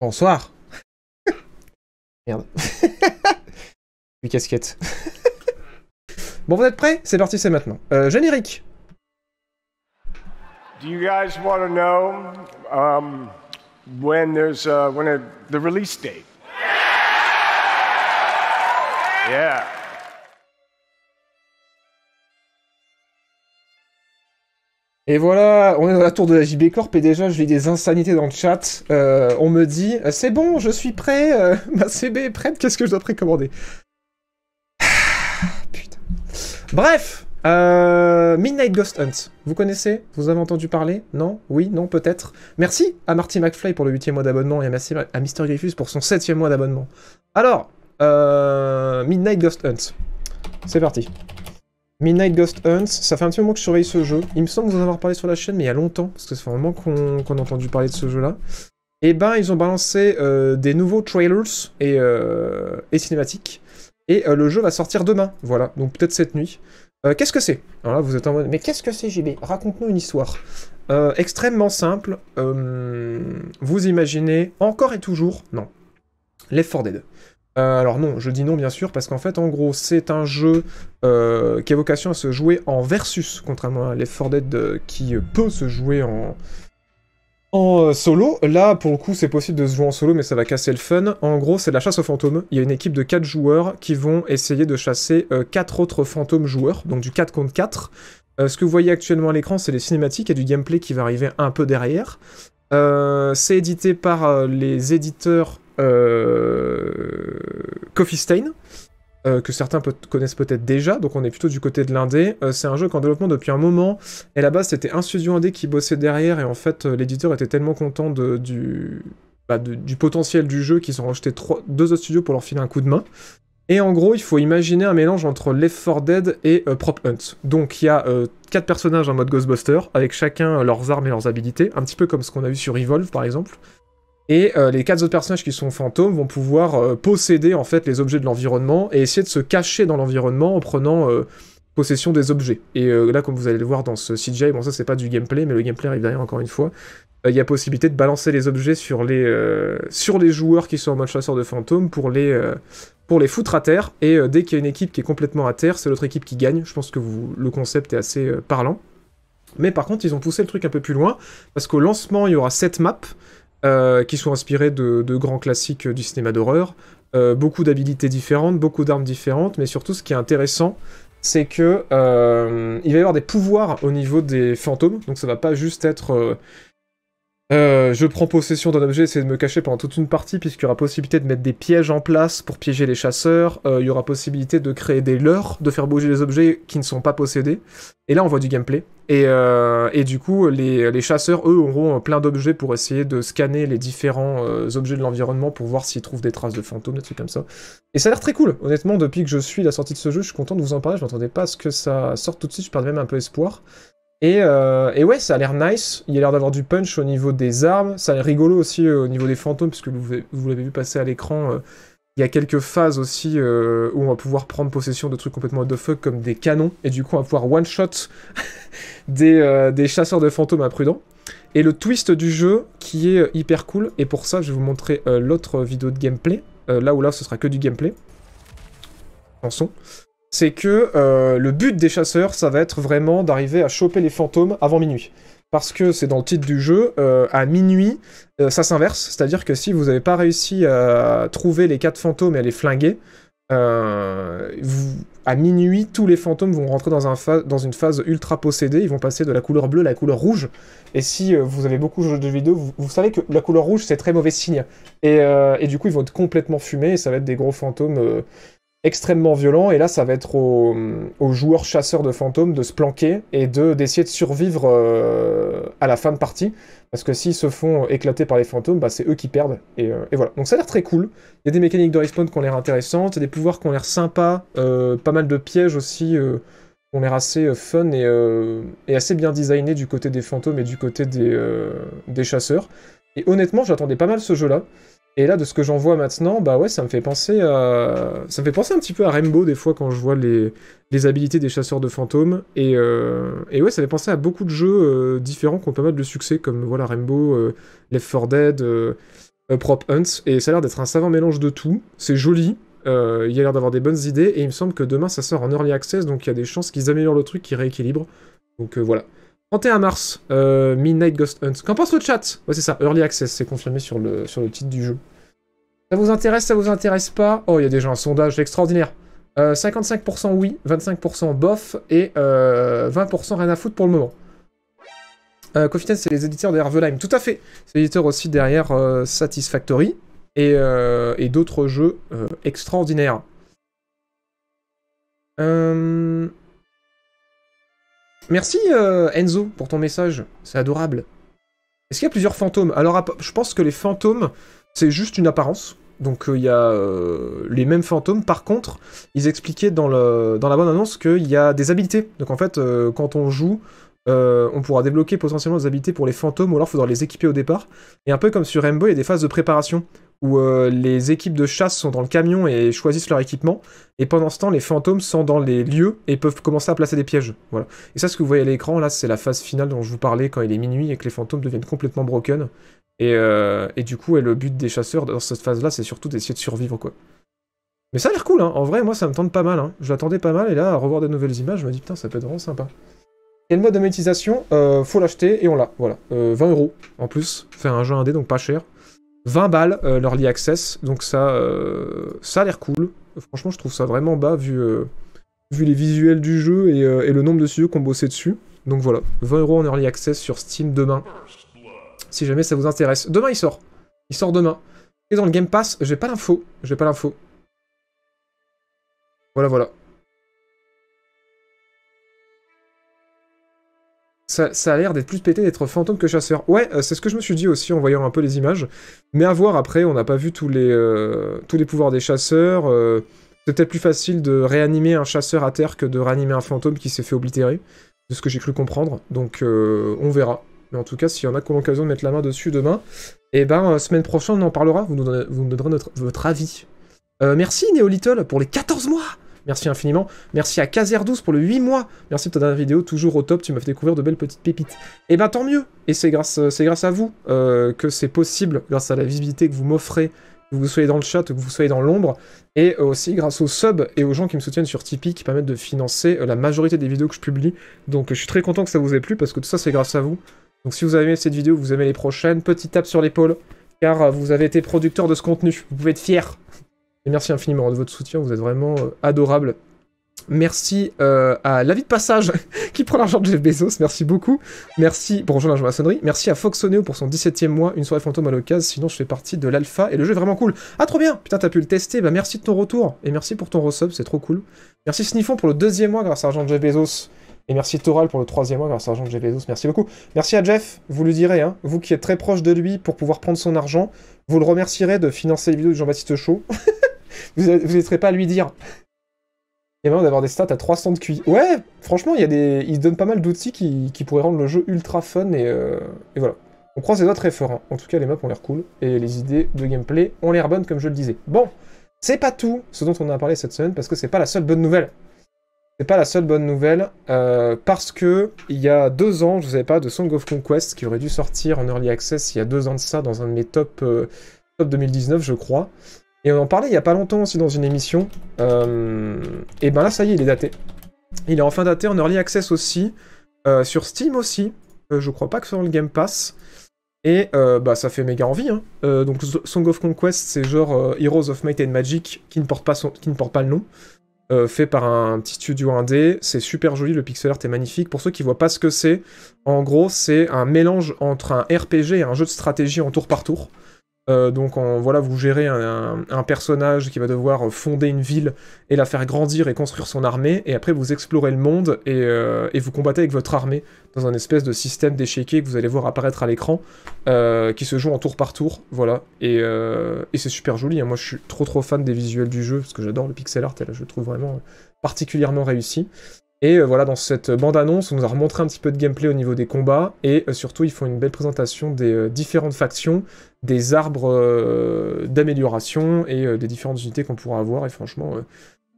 Bonsoir. Merde. Une casquette. bon, vous êtes prêts C'est parti, c'est maintenant. Euh, générique. Do you guys want to know um, when there's uh, when the release date? Yeah. Et voilà, on est dans la tour de la JB Corp et déjà je lis des insanités dans le chat. Euh, on me dit euh, c'est bon, je suis prêt, euh, ma CB est prête, qu'est-ce que je dois précommander Putain. Bref, Midnight Ghost Hunt, vous connaissez Vous avez entendu parler Non Oui Non Peut-être Merci à Marty McFly pour le 8 mois d'abonnement et merci à Mister Griffus pour son 7 mois d'abonnement. Alors, Midnight Ghost Hunt, c'est parti. Midnight Ghost Hunts, ça fait un petit moment que je surveille ce jeu. Il me semble vous en avoir parlé sur la chaîne, mais il y a longtemps, parce que c'est vraiment qu'on a entendu parler de ce jeu-là. Et eh ben, ils ont balancé euh, des nouveaux trailers et, euh, cinématiques. Et euh, le jeu va sortir demain, voilà, donc peut-être cette nuit. qu'est-ce que c'est Alors là, vous êtes en mode, mais qu'est-ce que c'est, JB Raconte-nous une histoire. extrêmement simple. vous imaginez, encore et toujours, non, Left 4 Dead. Euh, alors non, je dis non bien sûr, parce qu'en fait, en gros, c'est un jeu euh, qui a vocation à se jouer en versus, contrairement à les 4 Dead euh, qui peut se jouer en, en solo. Là, pour le coup, c'est possible de se jouer en solo, mais ça va casser le fun. En gros, c'est de la chasse aux fantômes. Il y a une équipe de 4 joueurs qui vont essayer de chasser 4 autres fantômes joueurs, donc du 4 contre 4. ce que vous voyez actuellement à l'écran, c'est les cinématiques et du gameplay qui va arriver un peu derrière. c'est édité par les éditeurs euh, Coffee Stain, euh, que certains connaissent peut-être déjà, donc on est plutôt du côté de l'indé. Euh, c'est un jeu qui en développement depuis un moment, et là la base c'était un studio indé qui bossait derrière, et en fait l'éditeur était tellement content du, bah, du potentiel du jeu qu'ils ont rejeté deux autres studios pour leur filer un coup de main. Et en gros, il faut imaginer un mélange entre Left 4 Dead et Prop Hunt. Donc il y a 4 quatre personnages en mode Ghostbuster, avec chacun leurs armes et leurs habilités, un petit peu comme ce qu'on a vu sur Evolve par exemple. Et euh, les quatre autres personnages qui sont fantômes vont pouvoir euh, posséder en fait les objets de l'environnement et essayer de se cacher dans l'environnement en prenant euh, possession des objets. Et là, comme vous allez le voir dans ce CGI, bon ça c'est pas du gameplay, mais le gameplay arrive derrière encore une fois. Il y a possibilité de balancer les objets sur les, sur les joueurs qui sont en mode chasseur de fantômes pour les, pour les foutre à terre. Et dès qu'il y a une équipe qui est complètement à terre, c'est l'autre équipe qui gagne. Je pense que le concept est assez parlant. Mais par contre, ils ont poussé le truc un peu plus loin, parce qu'au lancement, il y aura 7 maps. Euh, qui sont inspirés de, grands classiques du cinéma d'horreur. Euh, beaucoup d'habilités différentes, beaucoup d'armes différentes, mais surtout ce qui est intéressant, c'est que euh, il va y avoir des pouvoirs au niveau des fantômes, donc ça va pas juste être euh, je prends possession d'un objet, c'est de me cacher pendant toute une partie, puisqu'il y aura possibilité de mettre des pièges en place pour piéger les chasseurs, euh, il y aura possibilité de créer des leurres, de faire bouger les objets qui ne sont pas possédés. Et là, on voit du gameplay. Et, euh, et du coup, les, chasseurs, eux, auront euh, plein d'objets pour essayer de scanner les différents objets de l'environnement pour voir s'ils trouvent des traces de fantômes, des trucs comme ça. Et ça a l'air très cool. Honnêtement, depuis que je suis la sortie de ce jeu, je suis content de vous en parler. Je m'attendais pas à ce que ça sorte tout de suite. Je perdais même un peu espoir. Euh, et, ouais, ça a l'air nice. Il a l'air d'avoir du punch au niveau des armes. Ça a l'air rigolo aussi euh, au niveau des fantômes, puisque vous, l'avez vu passer à l'écran. Euh. il y a quelques phases aussi où on va pouvoir prendre possession de trucs complètement out of fuck, comme des canons. Et du coup, on va pouvoir one-shot des, chasseurs de fantômes imprudents. Et le twist du jeu qui est hyper cool. Et pour ça, je vais vous montrer l'autre vidéo de gameplay. là où là, ce sera que du gameplay. En c'est que euh, le but des chasseurs, ça va être vraiment d'arriver à choper les fantômes avant minuit. Parce que c'est dans le titre du jeu, euh, à minuit, euh, ça s'inverse. C'est-à-dire que si vous n'avez pas réussi à trouver les quatre fantômes et à les flinguer, à minuit, tous les fantômes vont rentrer dans, une phase ultra possédée. Ils vont passer de la couleur bleue à la couleur rouge. Et si vous avez beaucoup de jeux de vidéo, vous, savez que la couleur rouge, c'est très mauvais signe. Et, et, du coup, ils vont être complètement fumés et ça va être des gros fantômes extrêmement violent. Et là, ça va être aux, joueurs chasseurs de fantômes de se planquer et de d'essayer de survivre euh, à la fin de partie. Parce que s'ils se font éclater par les fantômes, bah, c'est eux qui perdent. Et, euh, voilà. Donc ça a l'air très cool. Il y a des mécaniques de respawn qui ont l'air intéressantes, des pouvoirs qui ont l'air sympas, euh, pas mal de pièges aussi. qui ont l'air assez fun et, assez bien designés du côté des fantômes et du côté des chasseurs. Et honnêtement, j'attendais pas mal ce jeu-là. Et là, de ce que j'en vois maintenant, bah ouais, ça me fait penser à... Ça me fait penser un petit peu à Rainbow, des fois, quand je vois les, les habilités des chasseurs de fantômes. Et, euh... et ouais, ça fait penser à beaucoup de jeux euh, différents qui ont pas mal de succès, comme voilà, Rainbow, euh, Left 4 Dead, euh, Prop Hunt. Et ça a l'air d'être un savant mélange de tout. C'est joli. il a l'air d'avoir des bonnes idées. Et il me semble que demain, ça sort en Early Access, donc il y a des chances qu'ils améliorent le truc, qu'ils rééquilibrent. Donc voilà. 31 mars, euh, Midnight Ghost Hunt. Qu'en pense le chat Ouais, c'est ça, Early Access, c'est confirmé sur le, sur le titre du jeu. Ça vous intéresse, ça vous intéresse pas Oh, il y a déjà un sondage extraordinaire. 55% euh, oui, 25% bof et 20% euh, rien à foutre pour le moment. Euh, c'est les éditeurs derrière The Lime. Tout à fait. C'est l'éditeur aussi derrière Satisfactory et, et d'autres jeux extraordinaires. Euh... Merci euh, Enzo pour ton message, c'est adorable. Est-ce qu'il y a plusieurs fantômes Alors je pense que les fantômes, c'est juste une apparence. Donc euh, il y a euh, les mêmes fantômes. Par contre, ils expliquaient dans, la bonne annonce qu'il y a des habiletés. Donc en fait, quand on joue, on pourra débloquer potentiellement des habiletés pour les fantômes ou alors il faudra les équiper au départ. Et un peu comme sur Rainbow, il y a des phases de préparation où euh, les équipes de chasse sont dans le camion et choisissent leur équipement, et pendant ce temps, les fantômes sont dans les lieux et peuvent commencer à placer des pièges. Voilà. Et ça, ce que vous voyez à l'écran, là, c'est la phase finale dont je vous parlais quand il est minuit et que les fantômes deviennent complètement broken. Et, euh, du coup, et le but des chasseurs dans cette phase-là, c'est surtout d'essayer de survivre, quoi. Mais ça a l'air cool, hein. En vrai, moi, ça me tente pas mal, hein. Je l'attendais pas mal, et là, à revoir des nouvelles images, je me dis, putain, ça peut être vraiment sympa. Et le mode de monétisation, euh, faut l'acheter et on l'a, voilà. 20 euros en plus, faire un jeu indé donc pas cher, 20 balles euh, l'early access, donc ça, euh, ça a l'air cool. Franchement, je trouve ça vraiment bas vu, euh, vu les visuels du jeu et, le nombre de studios qui ont bossé dessus. Donc voilà, 20 euros en early access sur Steam demain. Si jamais ça vous intéresse. Demain il sort. Il sort demain. Et dans le Game Pass, j'ai pas l'info. J'ai pas l'info. Voilà, voilà. Ça, a l'air d'être plus pété d'être fantôme que chasseur. Ouais, euh, c'est ce que je me suis dit aussi en voyant un peu les images. Mais à voir après, on n'a pas vu tous les, euh, tous les pouvoirs des chasseurs. C'était euh, c'est peut-être plus facile de réanimer un chasseur à terre que de réanimer un fantôme qui s'est fait oblitérer, de ce que j'ai cru comprendre. Donc on verra. Mais en tout cas, s'il y en a qui ont l'occasion de mettre la main dessus demain, et eh ben semaine prochaine on en parlera, vous nous donnerez, votre avis. merci Neolittle pour les 14 mois Merci infiniment. Merci à caser 12 pour le 8 mois. Merci pour ta dernière vidéo, toujours au top. Tu m'as fait découvrir de belles petites pépites. Et eh ben tant mieux. Et c'est grâce, euh, c'est grâce à vous euh, que c'est possible, grâce à la visibilité que vous m'offrez que vous soyez dans le chat, que vous soyez dans l'ombre, et aussi grâce aux subs et aux gens qui me soutiennent sur Tipeee, qui permettent de financer euh, la majorité des vidéos que je publie. Donc je suis très content que ça vous ait plu, parce que tout ça c'est grâce à vous. Donc si vous avez aimé cette vidéo, vous aimez les prochaines, petit tape sur l'épaule, car vous avez été producteur de ce contenu, vous pouvez être fier. Et merci infiniment de votre soutien, vous êtes vraiment euh, adorable. Merci euh, à l'avis de passage qui prend l'argent de Jeff Bezos, merci beaucoup. Merci pour rejoindre la maçonnerie. Merci à Foxoneo pour son 17ème mois, une soirée fantôme à l'occasion, sinon je fais partie de l'alpha et le jeu est vraiment cool. Ah trop bien Putain t'as pu le tester, bah merci de ton retour et merci pour ton resub, c'est trop cool. Merci Sniffon pour le deuxième mois grâce à l'argent de Jeff Bezos. Et merci Toral pour le troisième mois grâce à l'argent de Jeff Bezos, merci beaucoup. Merci à Jeff, vous lui direz, hein, vous qui êtes très proche de lui pour pouvoir prendre son argent, vous le remercierez de financer les vidéos de Jean-Baptiste Chaud. vous n'hésiterez pas à lui dire. Et y d'avoir des stats à 300 de QI. Ouais, franchement, il y a des... ils donnent pas mal d'outils qui... pourraient rendre le jeu ultra fun et, euh, voilà. On croit les doigts très fort. Hein. En tout cas, les maps ont l'air cool et les idées de gameplay ont l'air bonnes, comme je le disais. Bon, c'est pas tout ce dont on a parlé cette semaine parce que c'est pas la seule bonne nouvelle. C'est pas la seule bonne nouvelle euh, parce que il y a deux ans, je vous avais pas de Song of Conquest qui aurait dû sortir en early access il y a deux ans de ça dans un de mes top, euh, top 2019, je crois. Et on en parlait il n'y a pas longtemps aussi dans une émission. Euh, et ben là, ça y est, il est daté. Il est enfin daté en Early Access aussi. Euh, sur Steam aussi. Euh, je crois pas que sur le Game Pass. Et bah, ça fait méga envie. Hein. donc Song of Conquest, c'est genre Heroes of Might and Magic qui ne porte pas, qui ne porte pas le nom. fait par un petit studio indé. C'est super joli, le pixel art est magnifique. Pour ceux qui voient pas ce que c'est, en gros, c'est un mélange entre un RPG et un jeu de stratégie en tour par tour. Euh, donc voilà, vous gérez un, personnage qui va devoir fonder une ville et la faire grandir et construire son armée, et après vous explorez le monde et, euh, vous combattez avec votre armée dans un espèce de système d'échiquier que vous allez voir apparaître à l'écran, euh, qui se joue en tour par tour, voilà, et, c'est super joli, hein. moi je suis trop trop fan des visuels du jeu, parce que j'adore le pixel art, et là je le trouve vraiment particulièrement réussi. Et euh, voilà, dans cette euh, bande-annonce, on nous a remontré un petit peu de gameplay au niveau des combats, et euh, surtout, ils font une belle présentation des différentes factions, des arbres d'amélioration et des différentes unités qu'on pourra avoir, et franchement,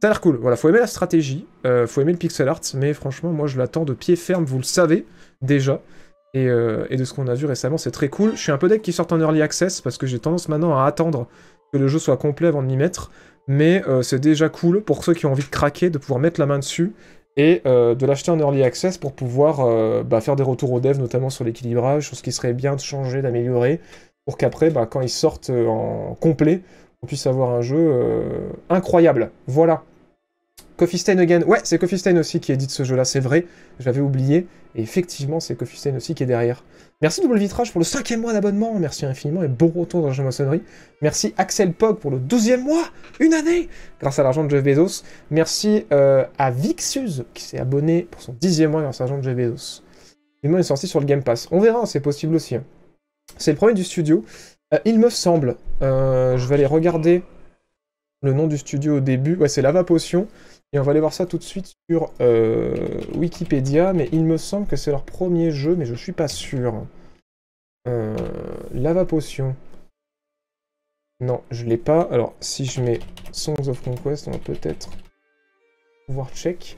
ça a l'air cool. Voilà, faut aimer la stratégie, faut aimer le pixel art, mais franchement, moi, je l'attends de pied ferme, vous le savez déjà. Et, de ce qu'on a vu récemment, c'est très cool. Je suis un peu deck qui sortent en early access parce que j'ai tendance maintenant à attendre que le jeu soit complet avant de m'y mettre. Mais c'est déjà cool pour ceux qui ont envie de craquer, de pouvoir mettre la main dessus et euh, de l'acheter en early access pour pouvoir euh, bah, faire des retours aux devs, notamment sur l'équilibrage, sur ce qui serait bien de changer, d'améliorer, pour qu'après, bah, quand ils sortent euh, en complet, on puisse avoir un jeu incroyable. Voilà. Coffee Stain Again. Ouais, c'est Coffee Stain aussi qui édite ce jeu-là, c'est vrai. J'avais oublié. Et effectivement, c'est Coffee Stain aussi qui est derrière. Merci Double Vitrage pour le cinquième mois d'abonnement. Merci infiniment et bon retour dans la maçonnerie. Merci Axel Pog pour le douzième mois, une année, grâce à l'argent de Jeff Bezos. Merci euh, à Vixus qui s'est abonné pour son dixième mois grâce à l'argent de Jeff Bezos. Il est sorti sur le Game Pass. On verra, hein, c'est possible aussi. Hein. C'est le premier du studio. Euh, il me semble, euh, je vais aller regarder le nom du studio au début. Ouais, c'est Lava Potion. Et on va aller voir ça tout de suite sur euh, Wikipédia, mais il me semble que c'est leur premier jeu, mais je suis pas sûr. Euh, Lava Potion. Non, je l'ai pas. Alors, si je mets Songs of Conquest, on va peut-être pouvoir check.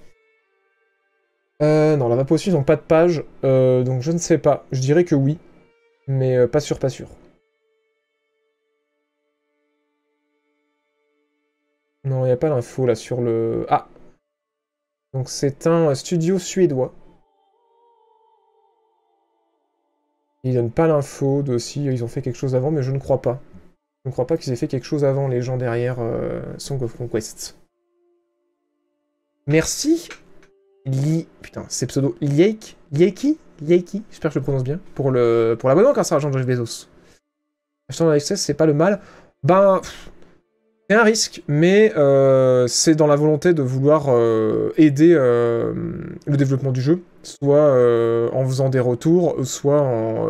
Euh, non, Lava Potion, ils n'ont pas de page, donc je ne sais pas. Je dirais que oui, mais pas sûr, pas sûr. Non, il n'y a pas l'info, là sur le... Ah Donc c'est un studio suédois. Ils donnent pas l'info de si ils ont fait quelque chose avant, mais je ne crois pas. Je ne crois pas qu'ils aient fait quelque chose avant, les gens derrière euh, Song of Conquest. Merci Li... Putain, c'est pseudo. Yeki, Yeki, J'espère que je le prononce bien. Pour le pour l'abonnement un ça l'argent de Jeff Bezos. f ça, c'est pas le mal. Ben un risque, mais euh, c'est dans la volonté de vouloir euh, aider euh, le développement du jeu, soit en faisant des retours, soit en,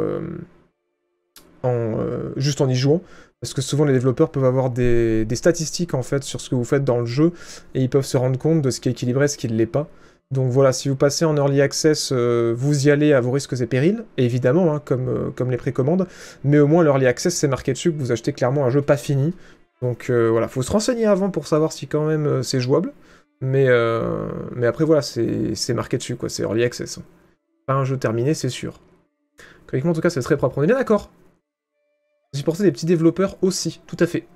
en juste en y jouant. Parce que souvent les développeurs peuvent avoir des, statistiques en fait sur ce que vous faites dans le jeu et ils peuvent se rendre compte de ce qui est équilibré et ce qui ne l'est pas. Donc voilà, si vous passez en early access, vous y allez à vos risques et périls, évidemment, hein, comme, comme les précommandes, mais au moins l'early access c'est marqué dessus que vous achetez clairement un jeu pas fini, donc euh, voilà, faut se renseigner avant pour savoir si quand même euh, c'est jouable. Mais, euh, mais après voilà, c'est marqué dessus, quoi, c'est early access. Hein. Pas un jeu terminé, c'est sûr. Techniquement en tout cas c'est très propre, on est bien d'accord. J'ai porté des petits développeurs aussi, tout à fait.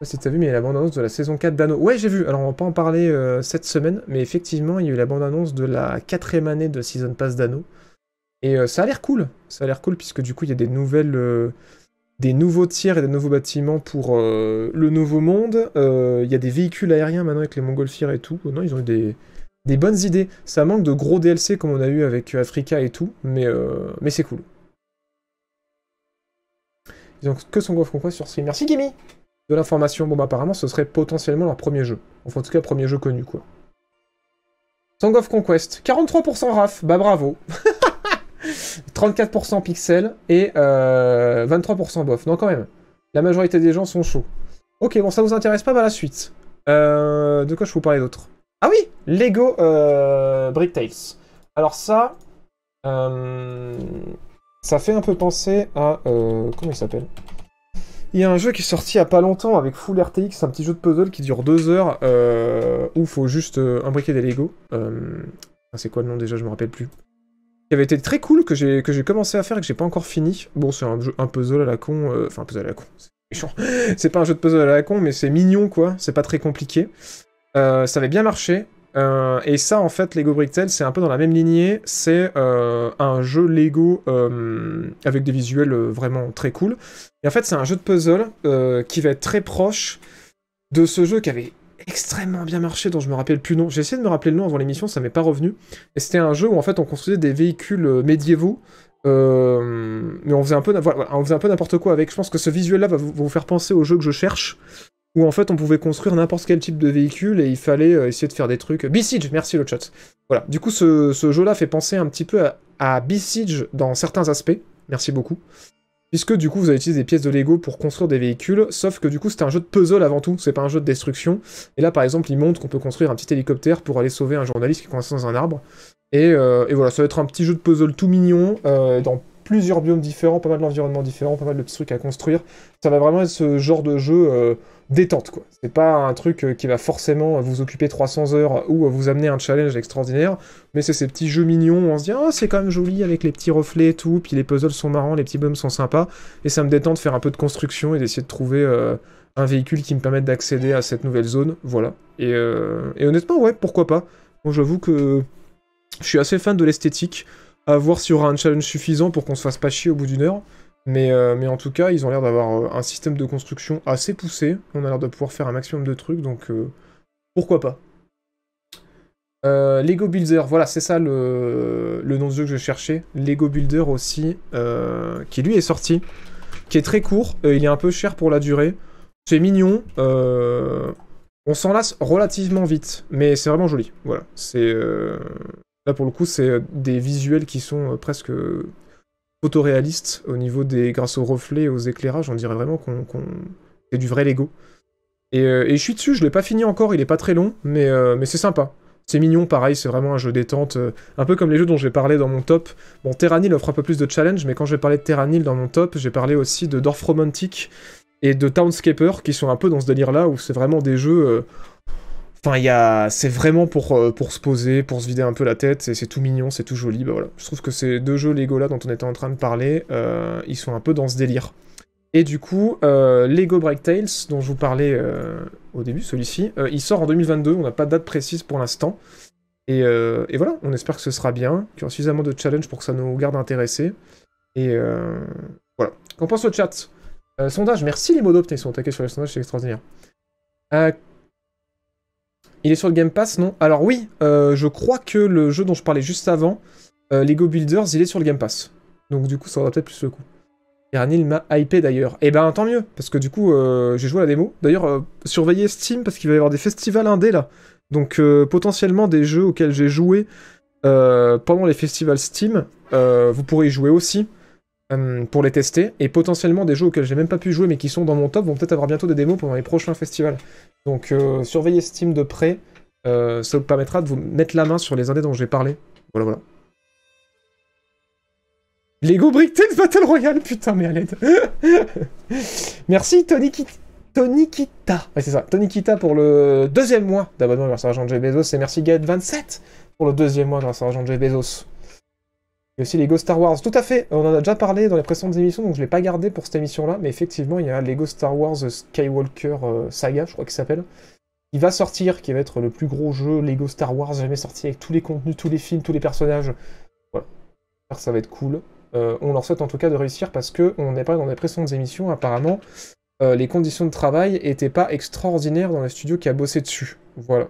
Je sais pas si t'as vu, mais il y a la bande-annonce de la saison 4 d'Anno. Ouais, j'ai vu, alors on va pas en parler cette semaine, mais effectivement, il y a eu la bande-annonce de la quatrième année de Season Pass d'Anno. Et ça a l'air cool, ça a l'air cool, puisque du coup, il y a des nouvelles des nouveaux tiers et des nouveaux bâtiments pour euh, le nouveau monde. Euh, il y a des véhicules aériens maintenant avec les montgolfières et tout. Non, ils ont eu des, bonnes idées. Ça manque de gros DLC comme on a eu avec euh, Africa et tout, mais, c'est cool. Ils ont que Song of Conquest sur Steam. Merci Kimi de l'information. Bon bah apparemment ce serait potentiellement leur premier jeu. Enfin en tout cas premier jeu connu quoi. Song of Conquest, 43% RAF, bah bravo 34% pixels et 23% euh, bof. Non, quand même. La majorité des gens sont chauds. Ok, bon, ça vous intéresse pas, bah la suite. Euh, de quoi je peux vous parler d'autre Ah oui Lego euh, Brick Tales. Alors ça... ça fait un peu penser à... comment il s'appelle il y a un jeu qui est sorti il a pas longtemps avec Full RTX, un petit jeu de puzzle qui dure deux heures où il faut juste imbriquer des Lego. Ah, c'est quoi le nom déjà Je me rappelle plus qui avait été très cool, que j'ai, que j'ai commencé à faire et que j'ai pas encore fini. Bon, c'est un, jeu, un puzzle à la con, euh, enfin un puzzle à la con, c'est méchant. c'est pas un jeu de puzzle à la con, mais c'est mignon quoi, c'est pas très compliqué. Euh, ça avait bien marché. Euh, et ça, en fait, Lego Bricktel, c'est un peu dans la même lignée. C'est un jeu Lego avec des visuels vraiment très cool. Et en fait, c'est un jeu de puzzle qui va être très proche de ce jeu qui avait extrêmement bien marché dont je me rappelle plus le nom. J'ai essayé de me rappeler le nom avant l'émission, ça m'est pas revenu. Et c'était un jeu où en fait on construisait des véhicules euh, médiévaux. Euh, mais on faisait un peu on faisait un peu n'importe quoi avec. Je pense que ce visuel-là va vous faire penser au jeu que je cherche, où en fait on pouvait construire n'importe quel type de véhicule et il fallait euh, essayer de faire des trucs. B-Siege, merci le chat. Voilà. Du coup, ce, jeu-là fait penser un petit peu à, à B-Siege dans certains aspects. Merci beaucoup. Puisque du coup vous avez utilisé des pièces de Lego pour construire des véhicules, sauf que du coup c'était un jeu de puzzle avant tout, c'est pas un jeu de destruction. Et là par exemple il montre qu'on peut construire un petit hélicoptère pour aller sauver un journaliste qui est coincé dans un arbre. Euh, et, voilà, ça va être un petit jeu de puzzle tout mignon, euh, dans plusieurs biomes différents, pas mal d'environnements différents, pas mal de petits trucs à construire. Ça va vraiment être ce genre de jeu euh, détente, quoi. C'est pas un truc euh, qui va forcément vous occuper 300 heures ou vous amener un challenge extraordinaire, mais c'est ces petits jeux mignons, on se dit « Ah, c'est quand même joli avec les petits reflets et tout, puis les puzzles sont marrants, les petits biomes sont sympas, et ça me détend de faire un peu de construction et d'essayer de trouver... Euh, un véhicule qui me permette d'accéder à cette nouvelle zone, voilà. Et, et honnêtement, ouais, pourquoi pas. Bon, j'avoue que je suis assez fan de l'esthétique à voir s'il y aura un challenge suffisant pour qu'on se fasse pas chier au bout d'une heure. Mais, euh, mais, en tout cas, ils ont l'air d'avoir euh, un système de construction assez poussé. On a l'air de pouvoir faire un maximum de trucs, donc euh, pourquoi pas. Lego Builder, voilà, c'est ça le, le, nom de jeu que je cherchais. Lego Builder aussi, qui lui est sorti, qui est très court. il est un peu cher pour la durée. C'est mignon. on s'en lasse relativement vite, mais c'est vraiment joli. Voilà, c'est Là, pour le coup, c'est euh, des visuels qui sont euh, presque euh, photoréalistes au niveau des. grâce aux reflets aux éclairages. On dirait vraiment qu'on. c'est du vrai Lego. Et, je suis dessus, je l'ai pas fini encore, il est pas très long, mais, mais c'est sympa. C'est mignon, pareil, c'est vraiment un jeu détente, un peu comme les jeux dont j'ai parlé dans mon top. Bon, Terranil offre un peu plus de challenge, mais quand je parlé parler de Terranil dans mon top, j'ai parlé aussi de Dorf Romantic et de Townscaper, qui sont un peu dans ce délire-là, où c'est vraiment des jeux... Enfin, y a... c'est vraiment pour, euh, pour se poser, pour se vider un peu la tête, c'est tout mignon, c'est tout joli. Bah voilà. Je trouve que ces deux jeux Lego là dont on était en train de parler, euh, ils sont un peu dans ce délire. Et du coup, euh, Lego Break Tales, dont je vous parlais au début, celui-ci, il sort en 2022, on n'a pas de date précise pour l'instant. Et, voilà, on espère que ce sera bien, qu'il y aura suffisamment de challenge pour que ça nous garde intéressés. Et voilà. Qu'en pense au chat Sondage, merci les modos, ils sont attaqués sur le sondage, c'est extraordinaire. Il est sur le Game Pass, non Alors oui, euh, je crois que le jeu dont je parlais juste avant, euh, Lego Builders, il est sur le Game Pass. Donc du coup, ça aura peut-être plus le coup. il m'a hypé d'ailleurs. Et eh ben tant mieux, parce que du coup, euh, j'ai joué à la démo. D'ailleurs, surveillez Steam, parce qu'il va y avoir des festivals indés là. Donc potentiellement des jeux auxquels j'ai joué pendant les festivals Steam, vous pourrez y jouer aussi. Euh, pour les tester, et potentiellement des jeux auxquels j'ai même pas pu jouer mais qui sont dans mon top vont peut-être avoir bientôt des démos pendant les prochains festivals. Donc euh, surveillez Steam de près, euh, ça vous permettra de vous mettre la main sur les indés dont j'ai parlé. Voilà, voilà. Lego Tex Battle Royale, putain, mais à l'aide. Merci Tony, Ki Kita. c'est ça. Tony Kita pour le deuxième mois d'abonnement à jean Bezos. Et merci gaët 27 pour le deuxième mois grâce à jean Bezos. Il y aussi Lego Star Wars. Tout à fait, on en a déjà parlé dans les précédentes émissions, donc je ne l'ai pas gardé pour cette émission-là, mais effectivement, il y a Lego Star Wars Skywalker euh, Saga, je crois qu'il s'appelle, qui va sortir, qui va être le plus gros jeu Lego Star Wars jamais sorti, avec tous les contenus, tous les films, tous les personnages. Voilà, ça va être cool. Euh, on leur souhaite en tout cas de réussir parce que on n'est pas dans les précédentes émissions, apparemment, euh, les conditions de travail n'étaient pas extraordinaires dans les studio qui a bossé dessus. Voilà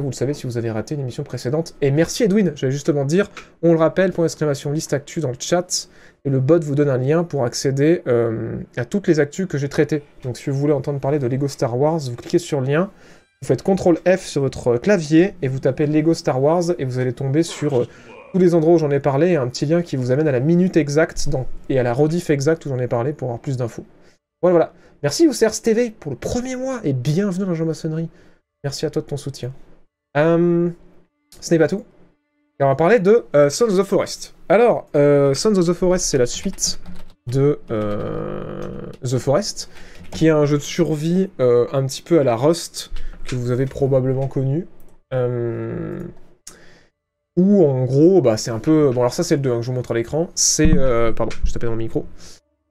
vous le savez si vous avez raté une émission précédente. Et merci Edwin, j'allais justement dire, on le rappelle, pour d'exclamation liste actu dans le chat, et le bot vous donne un lien pour accéder euh, à toutes les actus que j'ai traitées. Donc si vous voulez entendre parler de Lego Star Wars, vous cliquez sur le lien, vous faites CTRL F sur votre euh, clavier, et vous tapez Lego Star Wars, et vous allez tomber sur... Euh, tous les endroits où j'en ai parlé, et un petit lien qui vous amène à la minute exacte et à la rediff exacte où j'en ai parlé pour avoir plus d'infos. Voilà, voilà. Merci OCRS TV pour le premier mois et bienvenue dans la maçonnerie. Merci à toi de ton soutien. Euh, ce n'est pas tout. on va parler de euh, Sons of the Forest. Alors, euh, Sons of the Forest, c'est la suite de euh, The Forest, qui est un jeu de survie un petit peu à la Rust, que vous avez probablement connu. Où en gros, bah, c'est un peu. Bon, alors ça, c'est le 2 hein, que je vous montre à l'écran. C'est. Pardon, je tapais dans le micro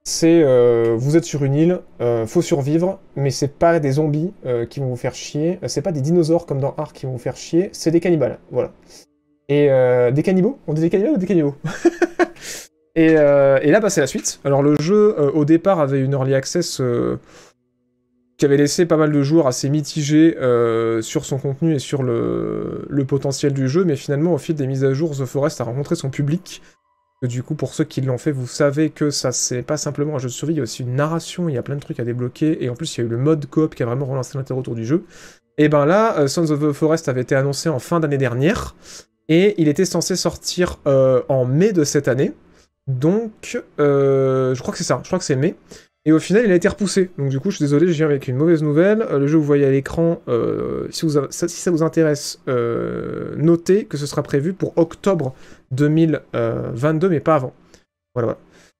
c'est euh, vous êtes sur une île, euh, faut survivre, mais c'est pas des zombies euh, qui vont vous faire chier, c'est pas des dinosaures comme dans Ark qui vont vous faire chier, c'est des cannibales, voilà. Et des cannibaux On dit des cannibales ou des cannibaux et, là, bah, c'est la suite. Alors le jeu, au départ, avait une early access qui avait laissé pas mal de joueurs assez mitigés sur son contenu et sur le, le, potentiel du jeu, mais finalement, au fil des mises à jour, The Forest a rencontré son public du coup, pour ceux qui l'ont fait, vous savez que ça, c'est pas simplement un jeu de survie, il y a aussi une narration, il y a plein de trucs à débloquer, et en plus, il y a eu le mode coop qui a vraiment relancé l'intérêt autour du jeu. Et ben là, euh, Sons of the Forest avait été annoncé en fin d'année dernière, et il était censé sortir euh, en mai de cette année. Donc, euh, je crois que c'est ça, je crois que c'est mai. Et au final, il a été repoussé. Donc du coup, je suis désolé, je viens avec une mauvaise nouvelle. Euh, le jeu que vous voyez à l'écran, euh, si, ça vous intéresse, euh, notez que ce sera prévu pour octobre 2022, mais pas avant. Voilà,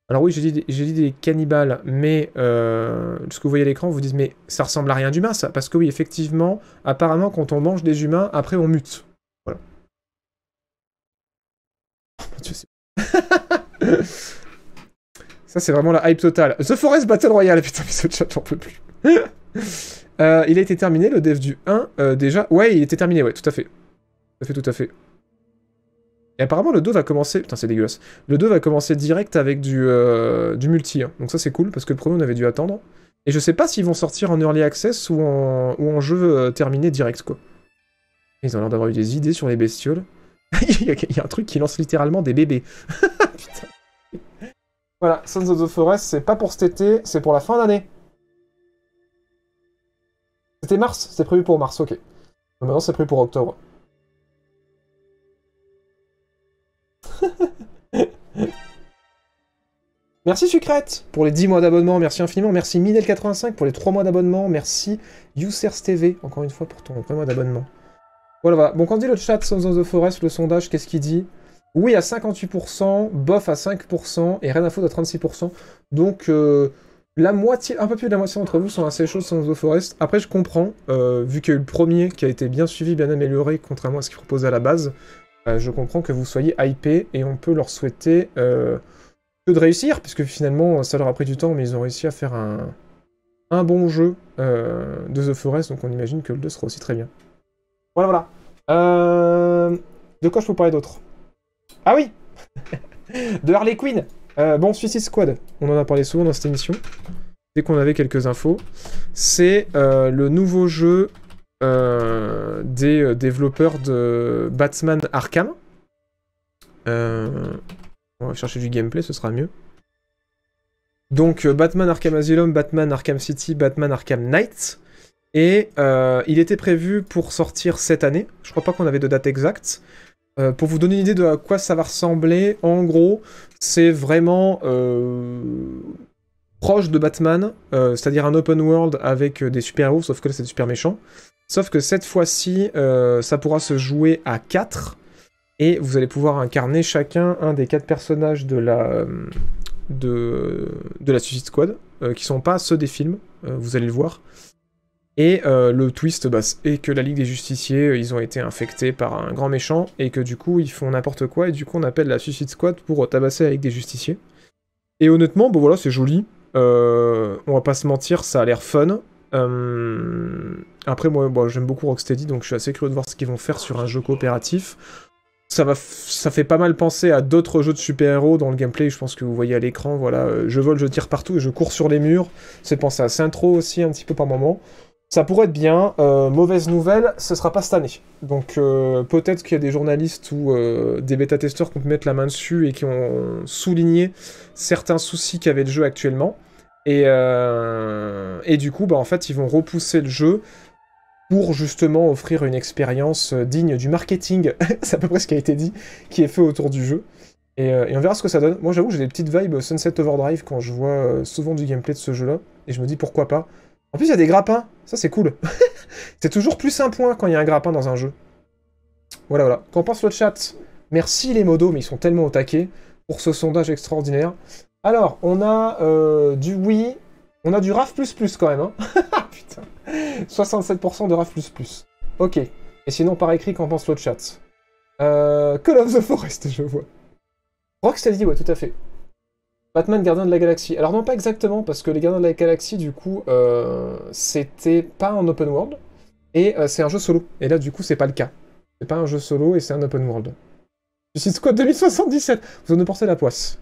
Alors oui, j'ai dit, des cannibales, mais ce que vous voyez à l'écran, vous dites, mais ça ressemble à rien d'humain, ça. Parce que oui, effectivement, apparemment, quand on mange des humains, après on mute. Voilà. Oh, mon Dieu, Ça, c'est vraiment la hype totale. The Forest Battle Royale. Putain, mais ce chat, j'en peux plus. Euh, il a été terminé, le dev du 1, euh, déjà. Ouais, il était terminé, ouais, tout à fait. Tout à fait, tout à fait. Et apparemment, le 2 va commencer... Putain, c'est dégueulasse. Le 2 va commencer direct avec du, euh, du multi. Hein. Donc ça, c'est cool, parce que le premier, on avait dû attendre. Et je sais pas s'ils vont sortir en Early Access ou en, ou en jeu terminé direct, quoi. Ils ont l'air d'avoir eu des idées sur les bestioles. il y, a un truc qui lance littéralement des bébés. Putain. Voilà, Sons of the Forest, c'est pas pour cet été, c'est pour la fin d'année. C'était mars c'est prévu pour mars, ok. maintenant, c'est prévu pour octobre. Merci Sucrète pour les 10 mois d'abonnement, merci infiniment. Merci Minel85 pour les 3 mois d'abonnement. Merci TV, encore une fois, pour ton premier mois d'abonnement. Voilà, voilà. Bon, quand dit le chat Sons of the Forest, le sondage, qu'est-ce qu'il dit oui à 58%, bof à 5% et rien à à 36%. Donc euh, la moitié, un peu plus de la moitié d'entre vous sont assez chauds sans The Forest. Après je comprends, euh, vu qu'il y a eu le premier qui a été bien suivi, bien amélioré, contrairement à ce qu'il proposait à la base, euh, je comprends que vous soyez hypé et on peut leur souhaiter que de réussir, puisque finalement ça leur a pris du temps, mais ils ont réussi à faire un, un bon jeu de The Forest, donc on imagine que le 2 sera aussi très bien. Voilà, voilà. de quoi je peux parler d'autre ah oui De Harley Quinn euh, Bon, Suicide Squad, on en a parlé souvent dans cette émission. Dès qu'on avait quelques infos. C'est euh, le nouveau jeu euh, des développeurs de Batman Arkham. on va chercher du gameplay, ce sera mieux. Donc Batman Arkham Asylum, Batman Arkham City, Batman Arkham Knight. Et il était prévu pour sortir cette année. Je crois pas qu'on avait de date exacte. Euh, pour vous donner une idée de à quoi ça va ressembler, en gros, c'est vraiment euh, proche de Batman, euh, c'est-à-dire un open world avec des super-héros, sauf que là c'est des super méchants. Sauf que cette fois-ci, ça pourra se jouer à 4, et vous allez pouvoir incarner chacun un des quatre personnages de la, de, de la Suicide Squad, qui sont pas ceux des films, vous allez le voir. Et euh, le twist bah, est que la Ligue des Justiciers, euh, ils ont été infectés par un grand méchant et que du coup ils font n'importe quoi et du coup on appelle la Suicide Squad pour euh, tabasser la Ligue des Justiciers. Et honnêtement, bon voilà, c'est joli. on va pas se mentir, ça a l'air fun. Après, moi, j'aime beaucoup Rocksteady, donc je suis assez curieux de voir ce qu'ils vont faire sur un jeu coopératif. Ça, va ça fait pas mal penser à d'autres jeux de super-héros dans le gameplay, je pense que vous voyez à l'écran, voilà, je vole, je tire partout et je cours sur les murs. C'est pensé à Synthro aussi un petit peu par moment. Ça pourrait être bien. Euh, mauvaise nouvelle, ce sera pas cette année. Donc euh, peut-être qu'il y a des journalistes ou euh, des bêta-testeurs qui ont mettre la main dessus et qui ont souligné certains soucis qu'avait le jeu actuellement. Et, et du coup, bah, en fait, ils vont repousser le jeu pour justement offrir une expérience digne du marketing, c'est à peu près ce qui a été dit, qui est fait autour du jeu. Et, et on verra ce que ça donne. Moi j'avoue, j'ai des petites vibes Sunset Overdrive quand je vois souvent du gameplay de ce jeu-là, et je me dis pourquoi pas. En plus, il y a des grappins. Ça, c'est cool. c'est toujours plus un hein, point quand il y a un grappin dans un jeu. Voilà, voilà. Qu'en pense le chat Merci les modos, mais ils sont tellement au taquet pour ce sondage extraordinaire. Alors, on a euh, du oui, on a du RAF++ quand même. Hein Putain. 67% de RAF++. Ok. Et sinon, par écrit, qu'en pense le chat euh, Call of the Forest, je vois. Rocksteady, ouais, tout à fait. Batman Gardien de la Galaxie. Alors non, pas exactement, parce que les Gardiens de la Galaxie, du coup, euh, c'était pas un open world, et euh, c'est un jeu solo. Et là, du coup, c'est pas le cas. C'est pas un jeu solo, et c'est un open world. Suicide Squad 2077 Vous en pensez la poisse.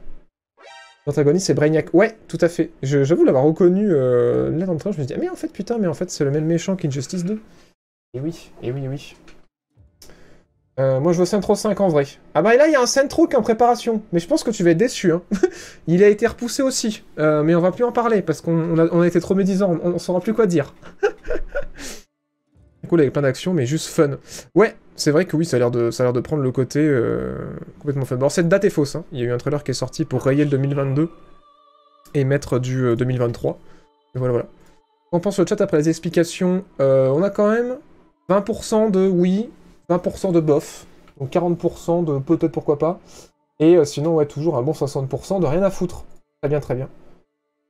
L'antagoniste, c'est Brainiac. Ouais, tout à fait. J'avoue l'avoir reconnu euh, là dans le train, je me disais, ah, mais en fait, putain, mais en fait, c'est le même méchant qu'Injustice 2. Et oui, et oui, oui. Euh, moi, je veux Centro 5 en vrai. Ah bah et là, il y a un Centro qui est en préparation. Mais je pense que tu vas être déçu. Hein. il a été repoussé aussi. Euh, mais on va plus en parler parce qu'on a, été trop médisant. On, ne saura plus quoi dire. cool avec plein d'actions, mais juste fun. Ouais, c'est vrai que oui, ça a l'air de, prendre le côté euh, complètement fun. Bon, cette date est fausse. Hein. Il y a eu un trailer qui est sorti pour rayer le 2022 et mettre du 2023. voilà, voilà. On pense le chat après les explications. on a quand même 20% de oui, 20% de bof, donc 40% de peut-être pourquoi pas. Et euh, sinon, ouais, toujours un bon 60% de rien à foutre. Très bien, très bien.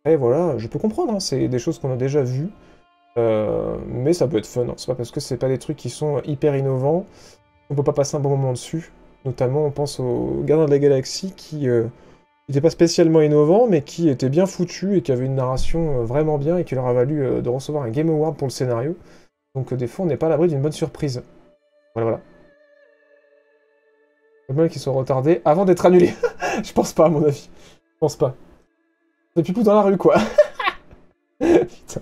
Et voilà, je peux comprendre, hein, c'est des choses qu'on a déjà vues. Euh, mais ça peut être fun, hein. c'est pas parce que c'est pas des trucs qui sont hyper innovants, on peut pas passer un bon moment dessus. Notamment, on pense au Gardien de la Galaxie qui euh, n'était pas spécialement innovant, mais qui était bien foutu et qui avait une narration vraiment bien et qui leur a valu de recevoir un Game Award pour le scénario. Donc, des fois, on n'est pas à l'abri d'une bonne surprise. Voilà, Pas mal qu'ils soient retardés avant d'être annulés. Je pense pas, à mon avis. Je pense pas. C'est pipou dans la rue, quoi. Putain.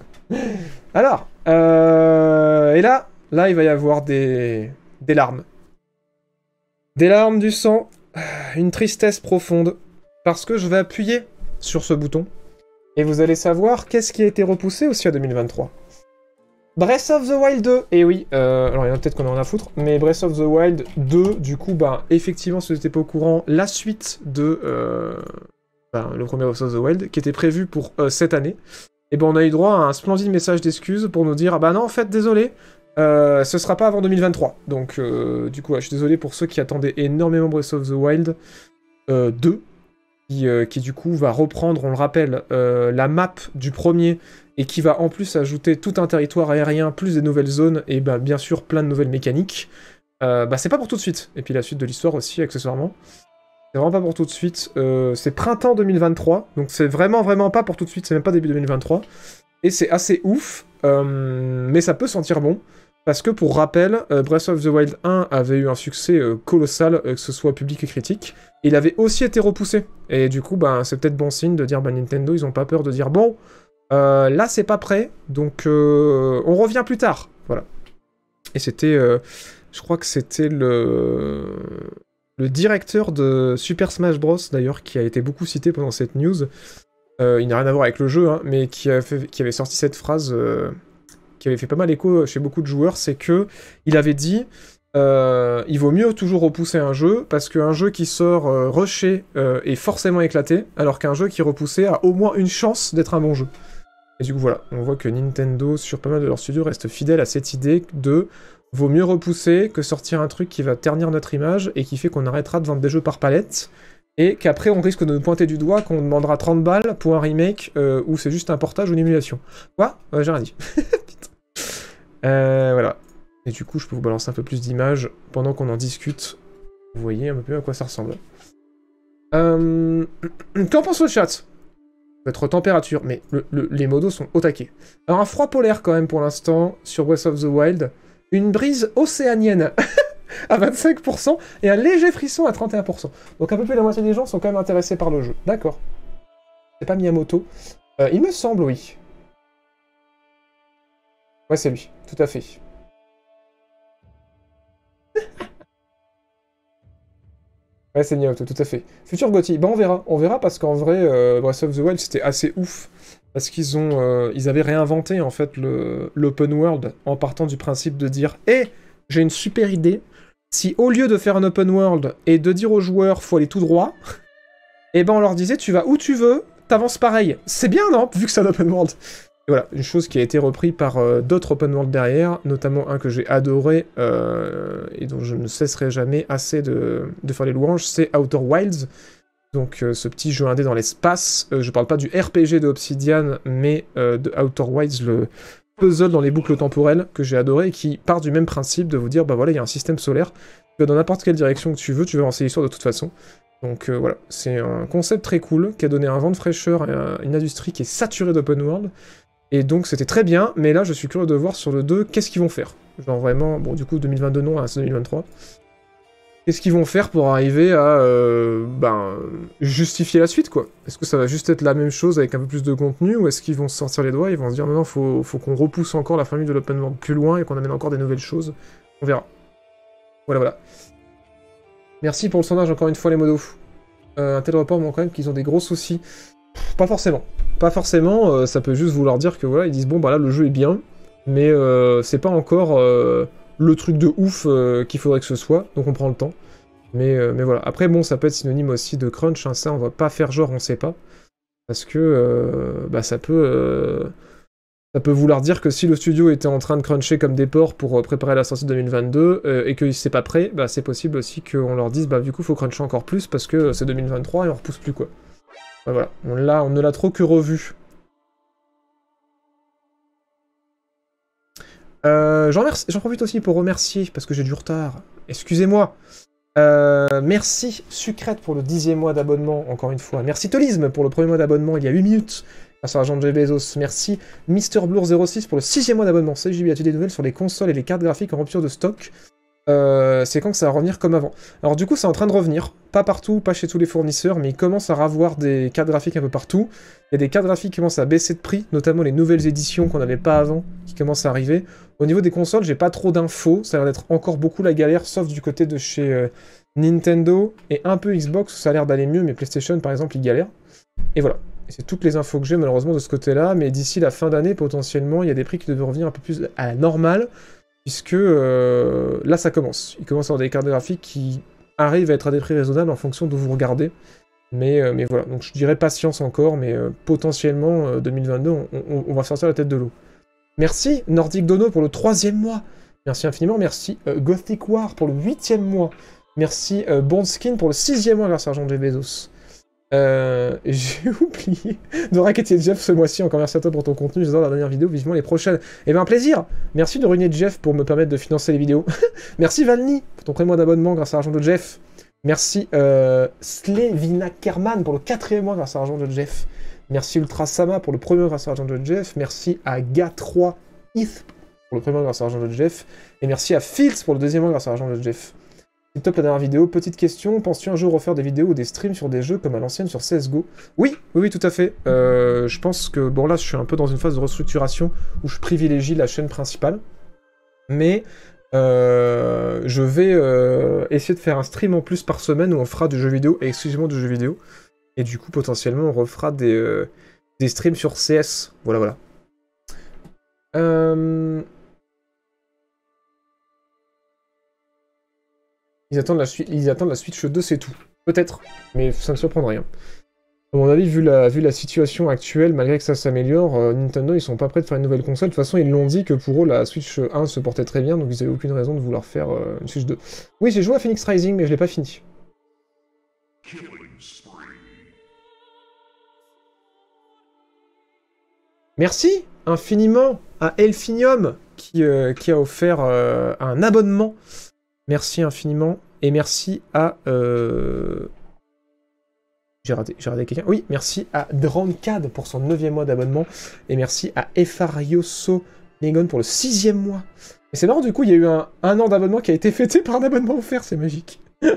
Alors, euh, et là, là, il va y avoir des, des larmes. Des larmes, du sang, une tristesse profonde, parce que je vais appuyer sur ce bouton, et vous allez savoir qu'est-ce qui a été repoussé aussi à 2023. Breath of the Wild 2, et eh oui, euh, alors il y en a peut-être qu'on en a à foutre, mais Breath of the Wild 2, du coup, bah, effectivement, si vous n'étiez pas au courant, la suite de euh, bah, le premier Breath of the Wild, qui était prévu pour euh, cette année, et eh ben on a eu droit à un splendide message d'excuses pour nous dire, ah bah non, en fait, désolé, ce sera pas avant 2023. Donc, du coup, je suis désolé pour ceux qui attendaient énormément Breath of the Wild 2, euh, qui, du coup va reprendre, on le rappelle, euh, la map du premier et qui va en plus ajouter tout un territoire aérien, plus des nouvelles zones et bah, bien sûr plein de nouvelles mécaniques. Euh, bah, c'est pas pour tout de suite. Et puis la suite de l'histoire aussi, accessoirement. C'est vraiment pas pour tout de suite. c'est printemps 2023, donc c'est vraiment vraiment pas pour tout de suite. C'est même pas début 2023. Et c'est assez ouf, mais ça peut sentir bon. Parce que pour rappel, euh, Breath of the Wild 1 avait eu un succès euh, colossal, euh, que ce soit public et critique. il avait aussi été repoussé. Et du coup, bah, c'est peut-être bon signe de dire, bah, Nintendo, ils ont pas peur de dire, bon, là, c'est pas prêt, donc on revient plus tard. Voilà. Et c'était, je crois que c'était le le directeur de Super Smash Bros. d'ailleurs qui a été beaucoup cité pendant cette news. il n'a rien à voir avec le jeu, hein, mais qui, a fait, qui avait sorti cette phrase qui avait fait pas mal écho chez beaucoup de joueurs, c'est que il avait dit euh, il vaut mieux toujours repousser un jeu parce qu'un jeu qui sort euh, rushé euh, est forcément éclaté, alors qu'un jeu qui repoussait a au moins une chance d'être un bon jeu. Et du coup, voilà, on voit que Nintendo, sur pas mal de leurs studios, reste fidèle à cette idée de vaut mieux repousser que sortir un truc qui va ternir notre image et qui fait qu'on arrêtera de vendre des jeux par palette et qu'après on risque de nous pointer du doigt qu'on demandera 30 balles pour un remake ou où c'est juste un portage ou une émulation. Quoi J'ai rien dit. Euh, voilà. Et du coup, je peux vous balancer un peu plus d'images pendant qu'on en discute. Vous voyez un peu à quoi ça ressemble. Euh... Qu'en pense le chat Votre température, mais les modos sont au taquet. Alors un froid polaire quand même pour l'instant sur Breath of the Wild. Une brise océanienne à 25% et un léger frisson à 31%. Donc un peu plus la moitié des gens sont quand même intéressés par le jeu. D'accord. C'est pas Miyamoto. Euh, il me semble, oui. Ouais, c'est lui. Tout à fait. Ouais, c'est Niauto, tout à fait. Futur Gotti, bah on verra, on verra parce qu'en vrai, euh, Breath of the Wild c'était assez ouf. Parce qu'ils ont, euh, ils avaient réinventé en fait l'open world en partant du principe de dire Hé, eh, j'ai une super idée. Si au lieu de faire un open world et de dire aux joueurs faut aller tout droit, eh ben on leur disait tu vas où tu veux, t'avances pareil. C'est bien non Vu que c'est un open world voilà, une chose qui a été reprise par euh, d'autres open world derrière, notamment un que j'ai adoré euh, et dont je ne cesserai jamais assez de, faire les louanges, c'est Outer Wilds. Donc euh, ce petit jeu indé dans l'espace. je parle pas du RPG de Obsidian, mais de Outer Wilds, le puzzle dans les boucles temporelles que j'ai adoré et qui part du même principe de vous dire bah voilà, il y a un système solaire, tu vas dans n'importe quelle direction que tu veux, tu vas renseigner l'histoire de toute façon. Donc voilà, c'est un concept très cool qui a donné un vent de fraîcheur à une industrie qui est saturée d'open world. Et donc c'était très bien, mais là je suis curieux de voir sur le 2 qu'est-ce qu'ils vont faire. Genre vraiment, bon du coup 2022 non, à c'est 2023. Qu'est-ce qu'ils vont faire pour arriver à euh, ben, justifier la suite quoi Est-ce que ça va juste être la même chose avec un peu plus de contenu ou est-ce qu'ils vont se sortir les doigts et ils vont se dire non, non faut, qu'on repousse encore la famille de l'open world plus loin et qu'on amène encore des nouvelles choses On verra. Voilà voilà. Merci pour le sondage encore une fois les modos. Euh, un tel report montre quand même qu'ils ont des gros soucis. pas forcément. Pas forcément, euh, ça peut juste vouloir dire que voilà, ils disent bon bah là le jeu est bien, mais euh, c'est pas encore euh, le truc de ouf qu'il faudrait que ce soit, donc on prend le temps. Mais, mais voilà. Après bon, ça peut être synonyme aussi de crunch, hein, ça on va pas faire genre on sait pas. Parce que bah, ça peut. Ça peut vouloir dire que si le studio était en train de cruncher comme des porcs pour préparer la sortie 2022 et que s'est pas prêt, bah c'est possible aussi qu'on leur dise bah du coup faut cruncher encore plus parce que c'est 2023 et on repousse plus quoi voilà, on, l'a, on ne l'a trop que revu. Euh, j'en, profite aussi pour remercier, parce que j'ai du retard. Excusez-moi. Euh, merci Sucrète pour le dixième mois d'abonnement, encore une fois. Merci Tolisme pour le premier mois d'abonnement il y a 8 minutes. merci à jean Bezos. Merci mrblur 06 pour le sixième mois d'abonnement. c'est a des nouvelles sur les consoles et les cartes graphiques en rupture de stock euh, c'est quand que ça va revenir comme avant. Alors du coup, c'est en train de revenir. Pas partout, pas chez tous les fournisseurs, mais ils commence à avoir des cartes graphiques un peu partout. Il y a des cartes graphiques qui commencent à baisser de prix, notamment les nouvelles éditions qu'on n'avait pas avant, qui commencent à arriver. Au niveau des consoles, j'ai pas trop d'infos. Ça a l'air d'être encore beaucoup la galère, sauf du côté de chez euh, Nintendo et un peu Xbox, où ça a l'air d'aller mieux, mais PlayStation, par exemple, il galère. Et voilà. C'est toutes les infos que j'ai malheureusement de ce côté-là, mais d'ici la fin d'année, potentiellement, il y a des prix qui devraient revenir un peu plus à la normale puisque euh, là ça commence. Il commence à avoir des cartes graphiques qui arrivent à être à des prix raisonnables en fonction d'où vous regardez. Mais, euh, mais voilà, donc je dirais patience encore, mais euh, potentiellement 2022, on, va sortir la tête de l'eau. Merci Nordic Dono pour le troisième mois. Merci infiniment, merci Gothic War pour le huitième mois. Merci Bond Skin pour le sixième mois grâce à Bezos. Euh, j'ai oublié de raqueter Jeff ce mois-ci encore merci à toi pour ton contenu dans la dernière vidéo vivement les prochaines et eh ben, un plaisir merci de ruiner Jeff pour me permettre de financer les vidéos merci Valny pour ton premier mois d'abonnement grâce à l'argent de Jeff merci euh, Slevina Kerman pour le quatrième mois grâce à l'argent de Jeff merci Ultra Sama pour le premier mois grâce à l'argent de Jeff merci à Ga3 Heath pour le premier mois grâce à l'argent de Jeff et merci à Fields pour le deuxième mois grâce à l'argent de Jeff top la dernière vidéo. Petite question, penses-tu un jour refaire des vidéos ou des streams sur des jeux comme à l'ancienne sur CSGO Oui, oui, oui, tout à fait. Euh, je pense que, bon là, je suis un peu dans une phase de restructuration où je privilégie la chaîne principale. Mais euh, je vais euh, essayer de faire un stream en plus par semaine où on fera du jeu vidéo, et exclusivement du jeu vidéo. Et du coup, potentiellement, on refera des, des streams sur CS. Voilà, voilà. Euh... Ils attendent la, ils attendent la Switch 2, c'est tout. Peut-être, mais ça ne surprendrait rien. À mon avis, vu la, situation actuelle, malgré que ça s'améliore, euh, Nintendo, ils sont pas prêts de faire une nouvelle console. De toute façon, ils l'ont dit que pour eux, la Switch 1 se portait très bien, donc ils n'avaient aucune raison de vouloir faire euh, une Switch 2. Oui, j'ai joué à Phoenix Rising, mais je l'ai pas fini. Merci infiniment à Elfinium qui, euh, qui a offert un abonnement. Merci infiniment. Et merci à... Euh, j'ai raté, quelqu'un. Oui, merci à Drancad pour son 9 mois d'abonnement. Et merci à Efarioso Negon pour le 6 mois. Et c'est marrant, du coup, il y a eu un, an d'abonnement qui a été fêté par un abonnement offert, c'est magique.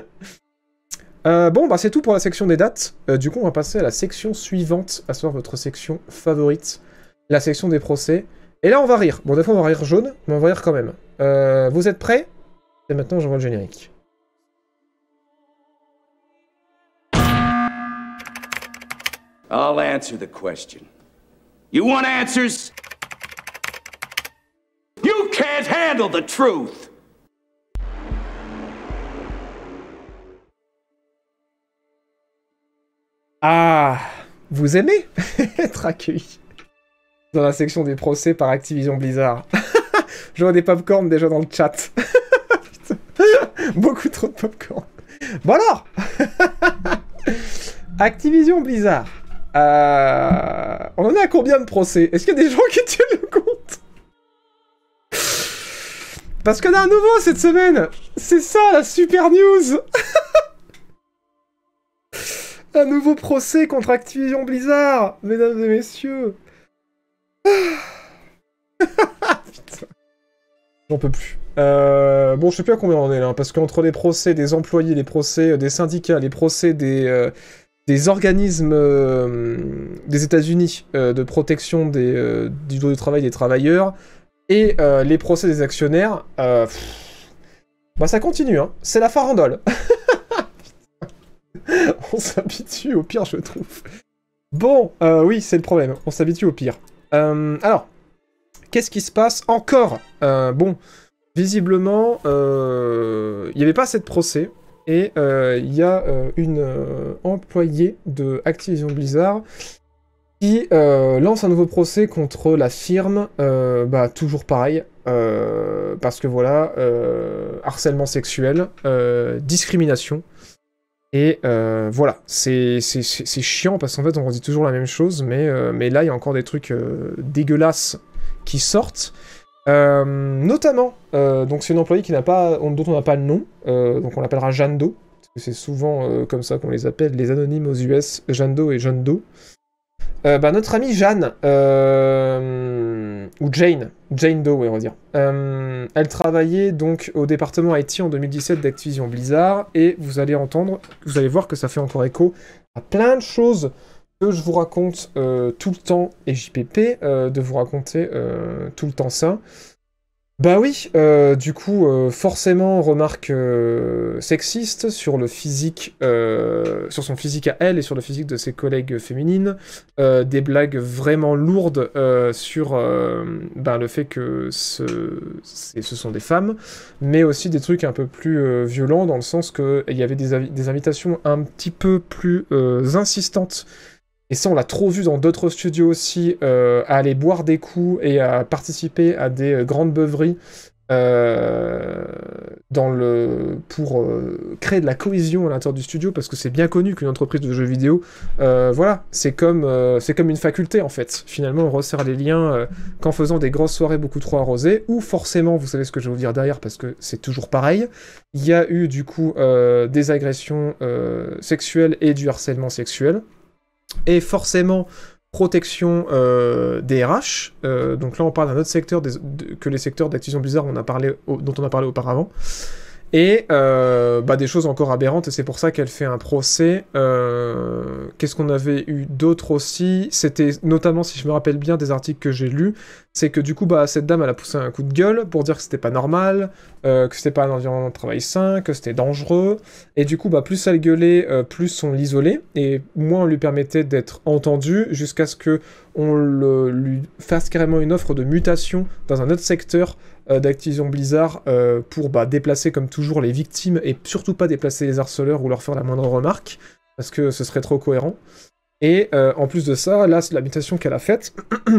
Euh, bon, bah c'est tout pour la section des dates. Euh, du coup, on va passer à la section suivante, à savoir votre section favorite, la section des procès. Et là, on va rire. Bon, des fois, on va rire jaune, mais on va rire quand même. vous êtes prêts Et maintenant, j'envoie le générique. I'll answer the question. You want answers? You can't handle the truth! Ah, vous aimez être accueilli dans la section des procès par Activision Blizzard. Je vois des popcorn déjà dans le chat. Beaucoup trop de popcorn. Bon alors Activision Blizzard euh, on en est à combien de procès Est-ce qu'il y a des gens qui tiennent le compte Parce qu'on a un nouveau cette semaine C'est ça la super news Un nouveau procès contre Activision Blizzard Mesdames et messieurs J'en peux plus. Euh, bon, je sais plus à combien on en est là, hein, parce qu'entre les procès des employés, les procès euh, des syndicats, les procès des, des organismes euh, des États-Unis euh, de protection des, euh, du droit du travail des travailleurs et les procès des actionnaires. bah ça continue, hein. c'est la farandole. on s'habitue au pire, je trouve. Bon, oui, c'est le problème. On s'habitue au pire. alors, qu'est-ce qui se passe encore Bon, visiblement, il n'y avait pas assez de procès. Et il euh, y a euh, une euh, employée de Activision Blizzard qui lance un nouveau procès contre la firme, bah toujours pareil, parce que voilà, harcèlement sexuel, discrimination, et voilà, c'est chiant parce qu'en fait on dit toujours la même chose, mais, mais là il y a encore des trucs dégueulasses qui sortent, euh, notamment, euh, donc c'est une employée qui n'a pas, dont on n'a pas le nom, euh, donc on l'appellera Jeanne Doe, parce que c'est souvent comme ça qu'on les appelle, les anonymes aux US, Jeanne Doe et Jeanne Doe. Bah, notre amie Jeanne, ou Jane, Jane Doe, on va dire, elle travaillait donc au département IT en 2017 d'Activision Blizzard, et vous allez entendre, vous allez voir que ça fait encore écho à plein de choses que je vous raconte euh, tout le temps, et JPP, euh, de vous raconter euh, tout le temps ça. Bah oui, du coup, forcément, remarque sexiste sur le physique, sur son physique à elle et sur le physique de ses collègues féminines, des blagues vraiment lourdes sur ben, le fait que ce, ce, sont des femmes, mais aussi des trucs un peu plus violents dans le sens que il y avait des, invitations un petit peu plus insistantes et ça on l'a trop vu dans d'autres studios aussi, euh, à aller boire des coups et à participer à des euh, grandes beuveries euh, dans le, pour créer de la cohésion à l'intérieur du studio, parce que c'est bien connu qu'une entreprise de jeux vidéo, voilà, c'est comme, c'est comme une faculté en fait. Finalement, on resserre les liens qu'en faisant des grosses soirées beaucoup trop arrosées, ou forcément, vous savez ce que je vais vous dire derrière, parce que c'est toujours pareil, il y a eu du coup des agressions sexuelles et du harcèlement sexuel et forcément protection euh, des RH. Euh, donc là, on parle d'un autre secteur que les secteurs d'Activision bizarres on a parlé dont on a parlé auparavant. Et euh, bah, des choses encore aberrantes, et c'est pour ça qu'elle fait un procès. Euh, qu'est-ce qu'on avait eu d'autre aussi C'était notamment, si je me rappelle bien, des articles que j'ai lus, c'est que du coup, bah, cette dame, elle a poussé un coup de gueule pour dire que c'était pas normal, euh, que c'était pas un environnement de travail sain, que c'était dangereux. Et du coup, bah, plus elle gueulait, plus on l'isolait, et moins on lui permettait d'être entendu, jusqu'à ce que on le, lui fasse carrément une offre de mutation dans un autre secteur euh, d'Activision Blizzard euh, pour bah, déplacer comme toujours les victimes et surtout pas déplacer les harceleurs ou leur faire la moindre remarque, parce que ce serait trop cohérent. Et euh, en plus de ça, là, la mutation qu'elle a faite,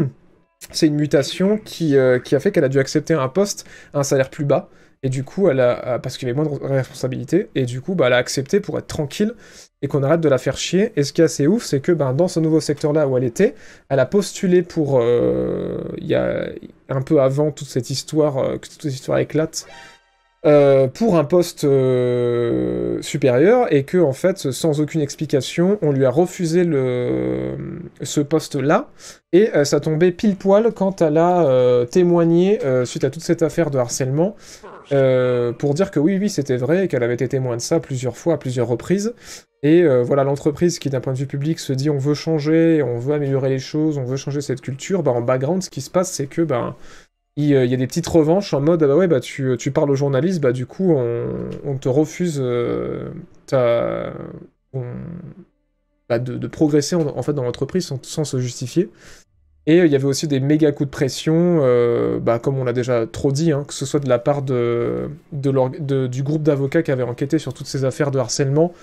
c'est une mutation qui, qui a fait qu'elle a dû accepter un poste à un salaire plus bas. Et du coup, elle a, parce qu'il y avait moins de responsabilités, et du coup, bah, elle a accepté pour être tranquille et qu'on arrête de la faire chier. Et ce qui est assez ouf, c'est que ben, dans ce nouveau secteur-là où elle était, elle a postulé pour, euh, il y a un peu avant toute cette histoire, euh, que toute cette histoire éclate, euh, pour un poste euh, supérieur et que en fait sans aucune explication on lui a refusé le ce poste là et euh, ça tombait pile poil quand elle a témoigné suite à toute cette affaire de harcèlement pour dire que oui oui c'était vrai et qu'elle avait été témoin de ça plusieurs fois à plusieurs reprises et voilà l'entreprise qui d'un point de vue public se dit on veut changer on veut améliorer les choses on veut changer cette culture bah en background ce qui se passe c'est que ben euh, il y a des petites revanches en mode ah bah ouais bah tu, parles aux journalistes bah du coup on, te refuse euh, bah, de, progresser en, fait dans l'entreprise sans, se justifier et euh, il y avait aussi des méga coups de pression bah, comme on l'a déjà trop dit hein, que ce soit de la part de du groupe d'avocats qui avait enquêté sur toutes ces affaires de harcèlement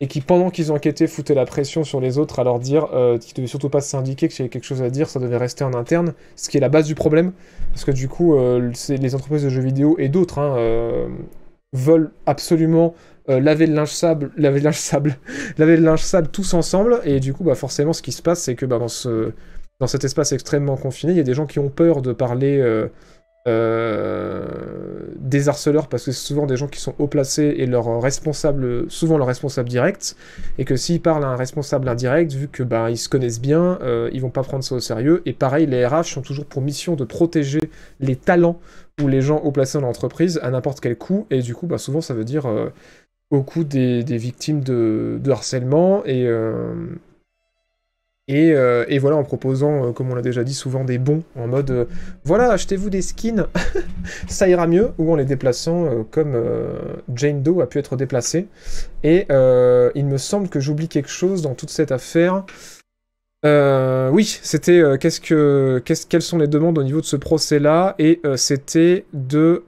et qui, pendant qu'ils enquêtaient, foutaient la pression sur les autres à leur dire euh, qu'ils devaient surtout pas se syndiquer, que s'il y avait quelque chose à dire, ça devait rester en interne, ce qui est la base du problème, parce que du coup, euh, les entreprises de jeux vidéo et d'autres hein, euh, veulent absolument euh, laver le linge sable, laver le sable, laver le linge sable tous ensemble, et du coup, bah, forcément, ce qui se passe, c'est que bah, dans, ce, dans cet espace extrêmement confiné, il y a des gens qui ont peur de parler euh, des harceleurs parce que c'est souvent des gens qui sont haut placés et leur responsable, souvent leur responsable direct, et que s'ils parlent à un responsable indirect, vu que ben, ils se connaissent bien, euh, ils vont pas prendre ça au sérieux. Et pareil, les RH sont toujours pour mission de protéger les talents ou les gens haut placés dans l'entreprise à n'importe quel coût, et du coup, ben, souvent ça veut dire euh, au coût des, victimes de, de harcèlement et euh, et, voilà, en proposant, euh, comme on l'a déjà dit, souvent des bons, en mode euh, voilà, achetez-vous des skins, ça ira mieux, ou en les déplaçant comme Jane Doe a pu être déplacée. Et il me semble que j'oublie quelque chose dans toute cette affaire. Euh, oui, c'était euh, qu'est-ce que, quest -ce, quelles sont les demandes au niveau de ce procès-là Et euh, c'était de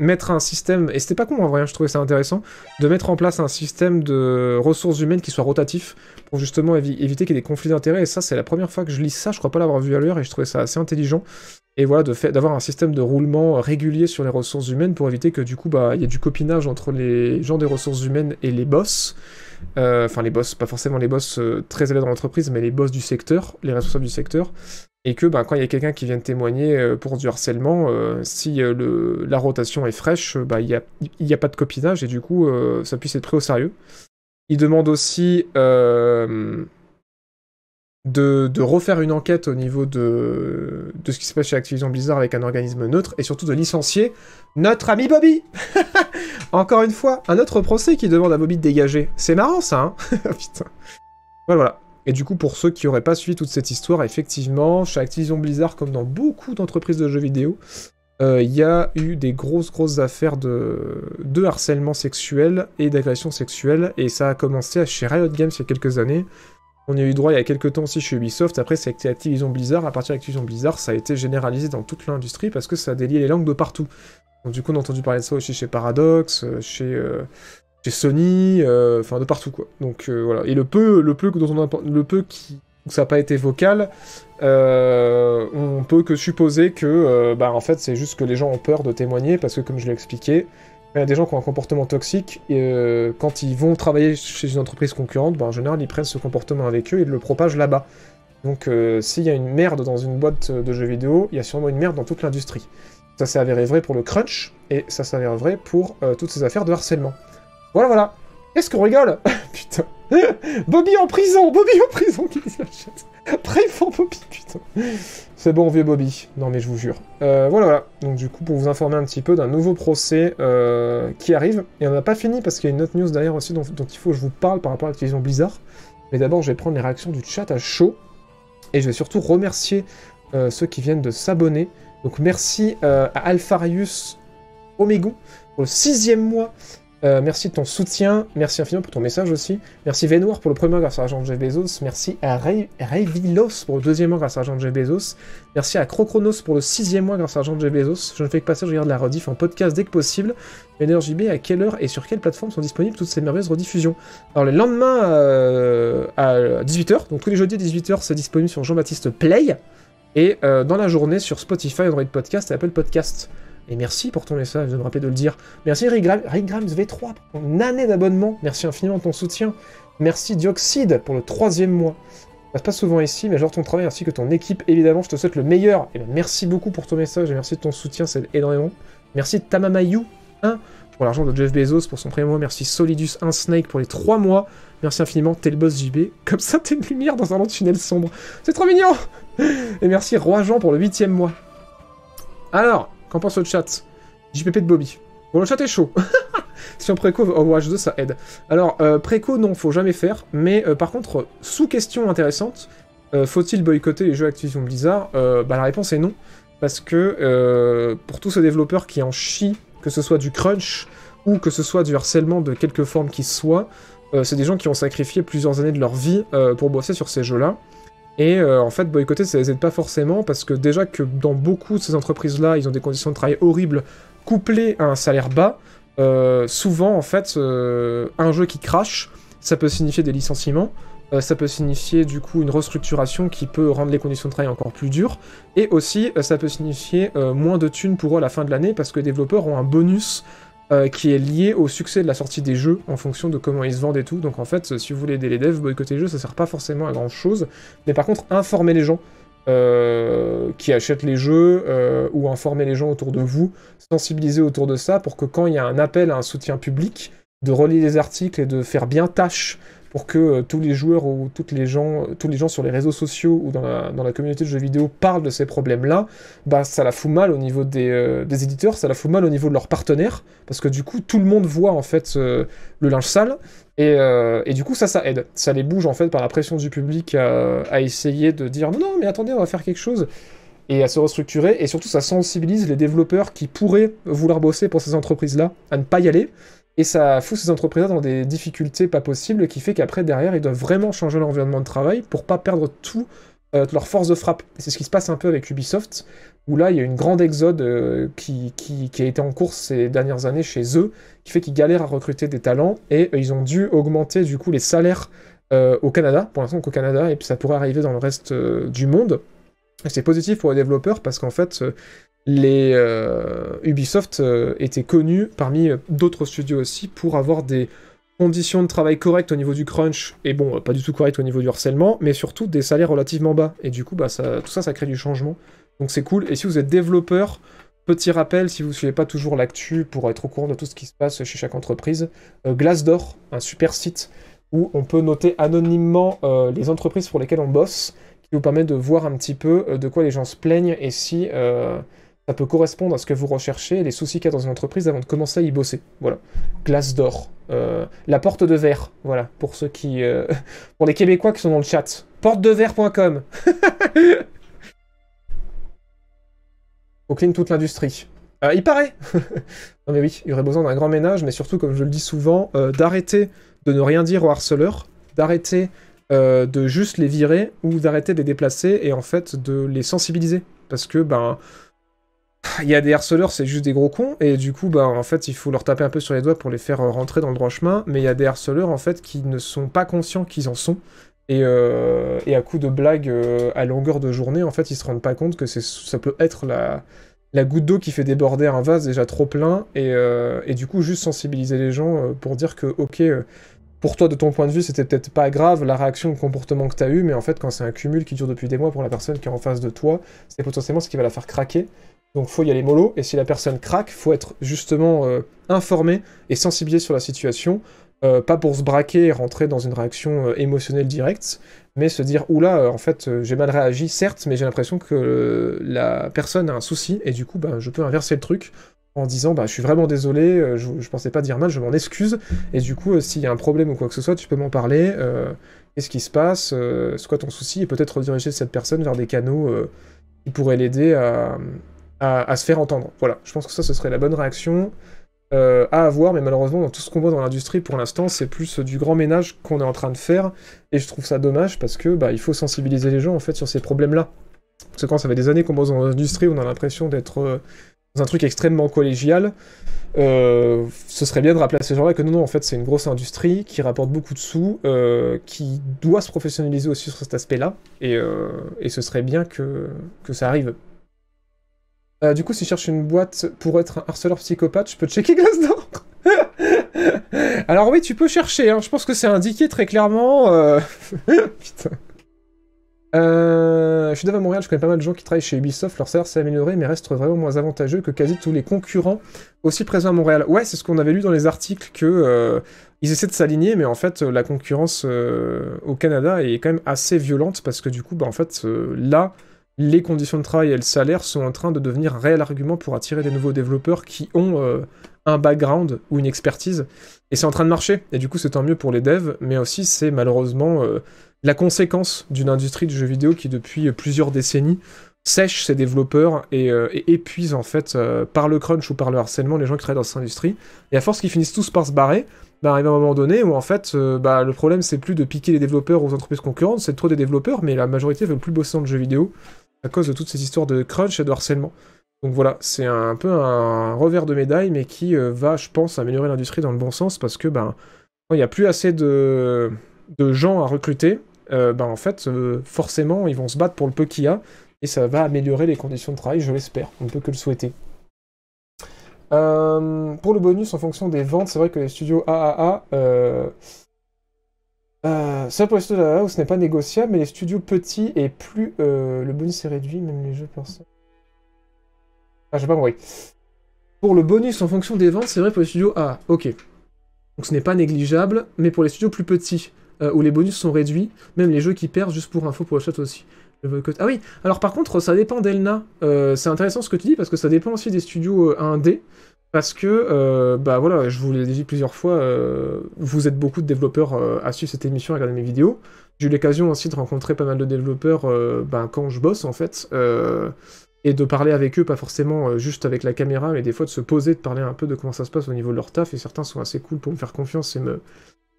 mettre un système, et c'était pas con en vrai, hein, je trouvais ça intéressant, de mettre en place un système de ressources humaines qui soit rotatif pour justement éviter qu'il y ait des conflits d'intérêts. Et ça, c'est la première fois que je lis ça, je crois pas l'avoir vu à l'heure, et je trouvais ça assez intelligent. Et voilà, d'avoir un système de roulement régulier sur les ressources humaines pour éviter que du coup, bah, il y ait du copinage entre les gens des ressources humaines et les boss. Euh, enfin les boss, pas forcément les boss euh, très élevés dans l'entreprise, mais les boss du secteur, les responsables du secteur, et que ben, quand il y a quelqu'un qui vient témoigner euh, pour du harcèlement, si le, la rotation est fraîche, ben, il n'y a, pas de copinage et du coup ça puisse être pris au sérieux. Il demande aussi de, refaire une enquête au niveau de, ce qui se passe chez Activision Blizzard avec un organisme neutre et surtout de licencier notre ami Bobby Encore une fois, un autre procès qui demande à Bobby de dégager. C'est marrant ça, hein oh, Putain. Voilà, Et du coup, pour ceux qui n'auraient pas suivi toute cette histoire, effectivement, chez Activision Blizzard, comme dans beaucoup d'entreprises de jeux vidéo, euh, il y a eu des grosses, grosses affaires de, de harcèlement sexuel et d'agression sexuelle, et ça a commencé chez Riot Games il y a quelques années, on y a eu droit il y a quelques temps aussi chez Ubisoft, après c'est Activision Blizzard, à partir d'Activision Blizzard, ça a été généralisé dans toute l'industrie parce que ça délié les langues de partout. Donc du coup on a entendu parler de ça aussi chez Paradox, euh, euh, chez, Sony, euh, enfin de partout quoi. Donc voilà. Et le peu, le peu dont on le peu qui ça n'a pas été vocal, on peut que supposer que bah, en fait c'est juste que les gens ont peur de témoigner parce que comme je l'ai expliqué, il y a des gens qui ont un comportement toxique, et euh, quand ils vont travailler chez une entreprise concurrente, ben, en général, ils prennent ce comportement avec eux et le propagent là-bas. Donc, euh, s'il y a une merde dans une boîte de jeux vidéo, il y a sûrement une merde dans toute l'industrie. Ça s'est avéré vrai pour le crunch, et ça s'est vrai pour euh, toutes ces affaires de harcèlement. Voilà, voilà Qu'est-ce qu'on rigole Putain. Bobby en prison Bobby en prison qui Bobby, putain. C'est bon, vieux Bobby. Non mais je vous jure. Euh, voilà, voilà. Donc du coup, pour vous informer un petit peu d'un nouveau procès euh, qui arrive. Et on n'a pas fini parce qu'il y a une autre news derrière aussi dont, il faut que je vous parle par rapport à l'utilisation Blizzard. Mais d'abord, je vais prendre les réactions du chat à chaud. Et je vais surtout remercier euh, ceux qui viennent de s'abonner. Donc merci à Alpharius Omegon pour le sixième mois. Euh, merci de ton soutien. Merci infiniment pour ton message aussi. Merci Venoir pour le premier grâce à l'argent Jeff Bezos. Merci à Ray, pour le deuxième mois grâce à l'argent Jeff Bezos. Merci à Crochronos pour le sixième mois grâce à l'argent Jeff Bezos. Je ne fais que passer, je regarde la rediff en podcast dès que possible. NRJB, à quelle heure et sur quelle plateforme sont disponibles toutes ces merveilleuses rediffusions Alors, le lendemain euh, à 18h, donc tous les jeudis à 18h, c'est disponible sur Jean-Baptiste Play. Et euh, dans la journée sur Spotify, Android Podcast et Apple Podcast. Et merci pour ton message, de me rappeler de le dire. Merci Rick, V3 pour ton année d'abonnement. Merci infiniment de ton soutien. Merci Dioxide pour le troisième mois. Ça se passe souvent ici, mais genre ton travail ainsi que ton équipe, évidemment, je te souhaite le meilleur. Et ben, merci beaucoup pour ton message et merci de ton soutien, c'est énormément. Merci Tamamayu 1 hein, pour l'argent de Jeff Bezos pour son premier mois. Merci Solidus 1 Snake pour les trois mois. Merci infiniment, t'es JB. Comme ça, t'es une lumière dans un long tunnel sombre. C'est trop mignon Et merci Roi Jean pour le huitième mois. Alors, Qu'en pense le chat JPP de Bobby. Bon, le chat est chaud. si on préco Overwatch 2, ça aide. Alors, euh, préco, non, faut jamais faire. Mais euh, par contre, sous question intéressante, euh, faut-il boycotter les jeux Activision Blizzard bah, La réponse est non. Parce que pour tous ces développeurs qui en chient, que ce soit du crunch ou que ce soit du harcèlement de quelque forme qui soit, c'est des gens qui ont sacrifié plusieurs années de leur vie pour bosser sur ces jeux-là. Et euh, en fait, boycotter, ça les aide pas forcément parce que déjà que dans beaucoup de ces entreprises-là, ils ont des conditions de travail horribles couplées à un salaire bas. Euh, souvent, en fait, euh, un jeu qui crache, ça peut signifier des licenciements, ça peut signifier du coup une restructuration qui peut rendre les conditions de travail encore plus dures, et aussi ça peut signifier moins de thunes pour eux à la fin de l'année parce que les développeurs ont un bonus euh, qui est lié au succès de la sortie des jeux en fonction de comment ils se vendent et tout. Donc en fait, si vous voulez aider les devs, boycotter les jeux, ça sert pas forcément à grand chose. Mais par contre, informer les gens euh, qui achètent les jeux euh, ou informer les gens autour de vous, sensibiliser autour de ça pour que quand il y a un appel à un soutien public, de relier les articles et de faire bien tâche pour que euh, tous les joueurs ou toutes les gens, euh, tous les gens sur les réseaux sociaux ou dans la, communauté de jeux vidéo parlent de ces problèmes-là, bah ça la fout mal au niveau euh, des, éditeurs, ça la fout mal au niveau de leurs partenaires, parce que du coup tout le monde voit en fait le linge sale, et, du coup ça ça aide, ça les bouge en fait par la pression du public à, à essayer de dire non non mais attendez on va faire quelque chose et à se restructurer. Et surtout, ça sensibilise les développeurs qui pourraient vouloir bosser pour ces entreprises-là à ne pas y aller, et ça fout ces entreprises dans des difficultés pas possibles, qui fait qu'après, derrière, ils doivent vraiment changer leur environnement de travail pour pas perdre tout euh, leur force de frappe. C'est ce qui se passe un peu avec Ubisoft, où là, il y a une grande exode euh, qui, a été en cours ces dernières années chez eux, qui fait qu'ils galèrent à recruter des talents, et euh, ils ont dû augmenter du coup les salaires au Canada, pour l'instant qu'au Canada, et puis ça pourrait arriver dans le reste du monde. C'est positif pour les développeurs parce qu'en fait, les euh, Ubisoft euh, était connu parmi euh, d'autres studios aussi pour avoir des conditions de travail correctes au niveau du crunch et bon pas du tout correct au niveau du harcèlement mais surtout des salaires relativement bas et du coup bah, tout ça ça crée du changement donc c'est cool et si vous êtes développeur petit rappel si vous suivez pas toujours l'actu pour être au courant de tout ce qui se passe chez chaque entreprise Glassdoor un super site où on peut noter anonymement les entreprises pour lesquelles on bosse qui vous permet de voir un petit peu de quoi les gens se plaignent et si ça peut correspondre à ce que vous recherchez, les soucis qu'il y a dans une entreprise avant de commencer à y bosser. Voilà. Glace d'or. Euh, la porte de verre. Voilà. Pour ceux qui. Euh, pour les Québécois qui sont dans le chat. porte de verre.com. On clean toute l'industrie. Euh, il paraît Non mais oui, il y aurait besoin d'un grand ménage, mais surtout, comme je le dis souvent, d'arrêter de ne rien dire aux harceleurs, d'arrêter de juste les virer ou d'arrêter de les déplacer et en fait de les sensibiliser. Parce que, ben il y a des harceleurs, c'est juste des gros cons, et du coup, bah, en fait, il faut leur taper un peu sur les doigts pour les faire euh, rentrer dans le droit chemin, mais il y a des harceleurs, en fait, qui ne sont pas conscients qu'ils en sont, et, euh, à coup de blagues euh, à longueur de journée, en fait, ils se rendent pas compte que ça peut être la, goutte d'eau qui fait déborder un vase déjà trop plein, et, et du coup, juste sensibiliser les gens pour dire que, ok, pour toi, de ton point de vue, c'était peut-être pas grave la réaction, le comportement que tu as eu, mais en fait, quand c'est un cumul qui dure depuis des mois pour la personne qui est en face de toi, c'est potentiellement ce qui va la faire craquer. Donc faut y aller mollo, et si la personne craque, faut être justement euh, informé et sensibilisé sur la situation, euh, pas pour se braquer et rentrer dans une réaction euh, émotionnelle directe, mais se dire oula, en fait j'ai mal réagi, certes, mais j'ai l'impression que la personne a un souci, et du coup ben, je peux inverser le truc en disant bah je suis vraiment désolé, je, je pensais pas dire mal, je m'en excuse, et du coup s'il y a un problème ou quoi que ce soit, tu peux m'en parler, qu'est-ce qui se passe, c'est quoi ton souci, et peut-être rediriger cette personne vers des canaux qui pourraient l'aider à à, se faire entendre. Voilà, je pense que ça, ce serait la bonne réaction euh, à avoir, mais malheureusement, dans tout ce qu'on voit dans l'industrie pour l'instant, c'est plus du grand ménage qu'on est en train de faire, et je trouve ça dommage parce que bah, il faut sensibiliser les gens en fait sur ces problèmes-là. Parce que quand ça fait des années qu'on bosse dans l'industrie, on a l'impression d'être euh, dans un truc extrêmement collégial. Euh, ce serait bien de rappeler à ces gens-là que non, non, en fait, c'est une grosse industrie qui rapporte beaucoup de sous, qui doit se professionnaliser aussi sur cet aspect-là, et, et ce serait bien que, que ça arrive. Euh, du coup, si je cherche une boîte pour être un harceleur psychopathe, je peux checker Glassdoor Alors oui, tu peux chercher, hein. je pense que c'est indiqué très clairement. Euh. Putain. Euh, je suis devant Montréal, je connais pas mal de gens qui travaillent chez Ubisoft, leur salaire s'est amélioré mais reste vraiment moins avantageux que quasi tous les concurrents aussi présents à Montréal. Ouais, c'est ce qu'on avait lu dans les articles que ils essaient de s'aligner, mais en fait, la concurrence au Canada est quand même assez violente parce que du coup, bah, en fait, là, les conditions de travail et le salaire sont en train de devenir réel argument pour attirer des nouveaux développeurs qui ont euh, un background ou une expertise. Et c'est en train de marcher. Et du coup, c'est tant mieux pour les devs, mais aussi c'est malheureusement euh, la conséquence d'une industrie du jeu vidéo qui, depuis euh, plusieurs décennies, sèche ses développeurs et, épuise en fait par le crunch ou par le harcèlement les gens qui travaillent dans cette industrie. Et à force qu'ils finissent tous par se barrer, bah, ben, arrive un moment donné où en fait bah, le problème c'est plus de piquer les développeurs aux entreprises concurrentes, c'est trop des développeurs, mais la majorité veut plus bosser dans le jeu vidéo à cause de toutes ces histoires de crunch et de harcèlement. Donc voilà, c'est un, peu un revers de médaille, mais qui euh, va, je pense, améliorer l'industrie dans le bon sens, parce que ben, quand il n'y a plus assez de, gens à recruter, euh, ben en fait, euh, forcément, ils vont se battre pour le peu qu'il y a, et ça va améliorer les conditions de travail, je l'espère. On ne peut que le souhaiter. pour le bonus, en fonction des ventes, c'est vrai que les studios AAA c'est euh, ça pour les studios A, où ce n'est pas négociable, mais les studios petits et plus euh, le bonus est réduit, même les jeux perso. Ah, j'ai pas compris. Pour le bonus en fonction des ventes, c'est vrai pour les studios A, ah, ok. Donc ce n'est pas négligeable, mais pour les studios plus petits, euh, où les bonus sont réduits, même les jeux qui perdent, juste pour info pour le chat aussi. Ah oui, alors par contre, ça dépend d'Elna. c'est intéressant ce que tu dis parce que ça dépend aussi des studios 1D. Parce que, euh, bah voilà, je vous l'ai dit plusieurs fois, euh, vous êtes beaucoup de développeurs euh, à suivre cette émission, à regarder mes vidéos. J'ai eu l'occasion aussi de rencontrer pas mal de développeurs ben, quand je bosse, en fait, et de parler avec eux, pas forcément juste avec la caméra, mais des fois de se poser, de parler un peu de comment ça se passe au niveau de leur taf, et certains sont assez cool pour me faire confiance et me,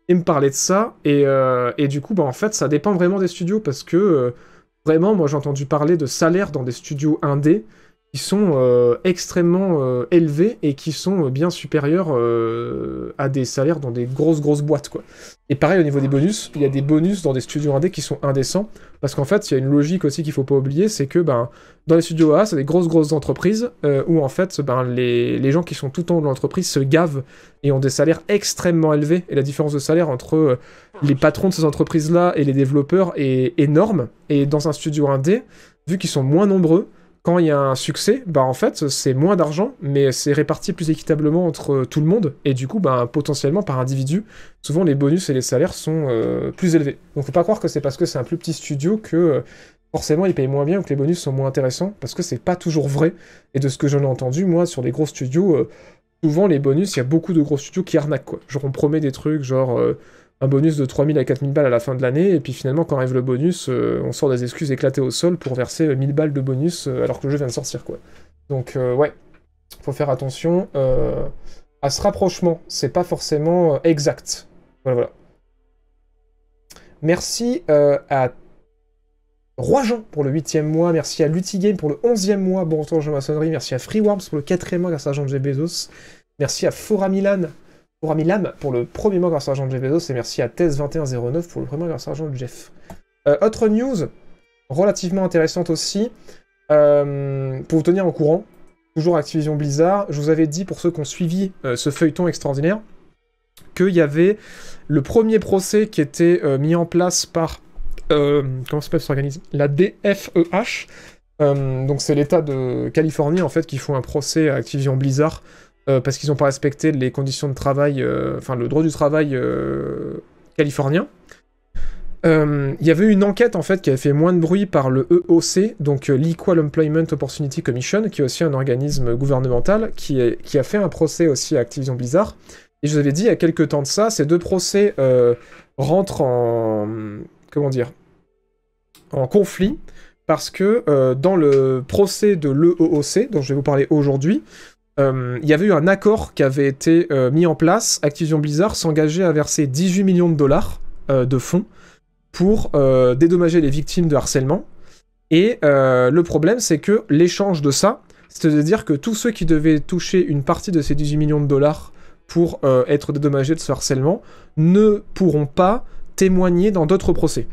me parler de ça. Et, du coup, bah, en fait, ça dépend vraiment des studios, parce que, vraiment, moi j'ai entendu parler de salaire dans des studios indés, sont euh, extrêmement euh, élevés et qui sont euh, bien supérieurs à des salaires dans des grosses grosses boîtes quoi. Et pareil au niveau des bonus, il y a des bonus dans des studios indés qui sont indécents parce qu'en fait il y a une logique aussi qu'il faut pas oublier, c'est que ben dans les studios A c'est des grosses grosses entreprises où en fait ben, les, gens qui sont tout le temps de l'entreprise se gavent et ont des salaires extrêmement élevés et la différence de salaire entre les patrons de ces entreprises là et les développeurs est énorme et dans un studio indé vu qu'ils sont moins nombreux quand il y a un succès, bah en fait, c'est moins d'argent, mais c'est réparti plus équitablement entre euh, tout le monde, et du coup, bah, potentiellement par individu, souvent les bonus et les salaires sont euh, plus élevés. Donc faut pas croire que c'est parce que c'est un plus petit studio que euh, forcément ils payent moins bien ou que les bonus sont moins intéressants, parce que c'est pas toujours vrai. Et de ce que j'en ai entendu, moi, sur les gros studios, souvent les bonus, il y a beaucoup de gros studios qui arnaquent, quoi. Genre on promet des trucs, genre un bonus de 3000 à 4000 balles à la fin de l'année, et puis finalement, quand arrive le bonus, euh, on sort des excuses éclatées au sol pour verser 1000 euh, balles de bonus euh, alors que le jeu vient de sortir, quoi. Donc, ouais, faut faire attention à ce rapprochement, c'est pas forcément exact. Voilà, voilà. Merci à Jean pour le 8 mois, merci à Lutigame pour le 11 mois, bon retour à maçonnerie, merci à Freeworms pour le 4 mois grâce à jean Bezos, merci à Fora Milan pour Ami pour le premier mois grâce à l'argent de Jeff Bezos et merci à Thèse2109 pour le premier mois grâce à l'argent de Jeff. Euh, autre news relativement intéressante aussi, euh, pour vous tenir au courant, toujours Activision Blizzard, je vous avais dit pour ceux qui ont suivi euh, ce feuilleton extraordinaire qu'il y avait le premier procès qui était mis en place par. comment La DFEH. donc c'est l'État de Californie en fait qui font un procès à Activision Blizzard euh, parce qu'ils n'ont pas respecté les conditions de travail, euh, enfin le droit du travail euh, californien. Il y avait une enquête en fait qui avait fait moins de bruit par le EOC, donc l'Equal Employment Opportunity Commission, qui est aussi un organisme gouvernemental, qui, qui a fait un procès aussi à Activision Blizzard. Et je vous avais dit il y a quelques temps de ça, ces deux procès rentrent en. Comment dire En conflit parce que dans le procès de l'EOOC, dont je vais vous parler aujourd'hui, euh, il y avait eu un accord qui avait été euh, mis en place. Activision Blizzard s'engageait à verser 18 millions de dollars euh, de fonds pour dédommager les victimes de harcèlement. Et le problème, c'est que l'échange de ça, c'est-à-dire que tous ceux qui devaient toucher une partie de ces 18 millions de dollars pour être dédommagés de ce harcèlement, ne pourront pas témoigner dans d'autres procès.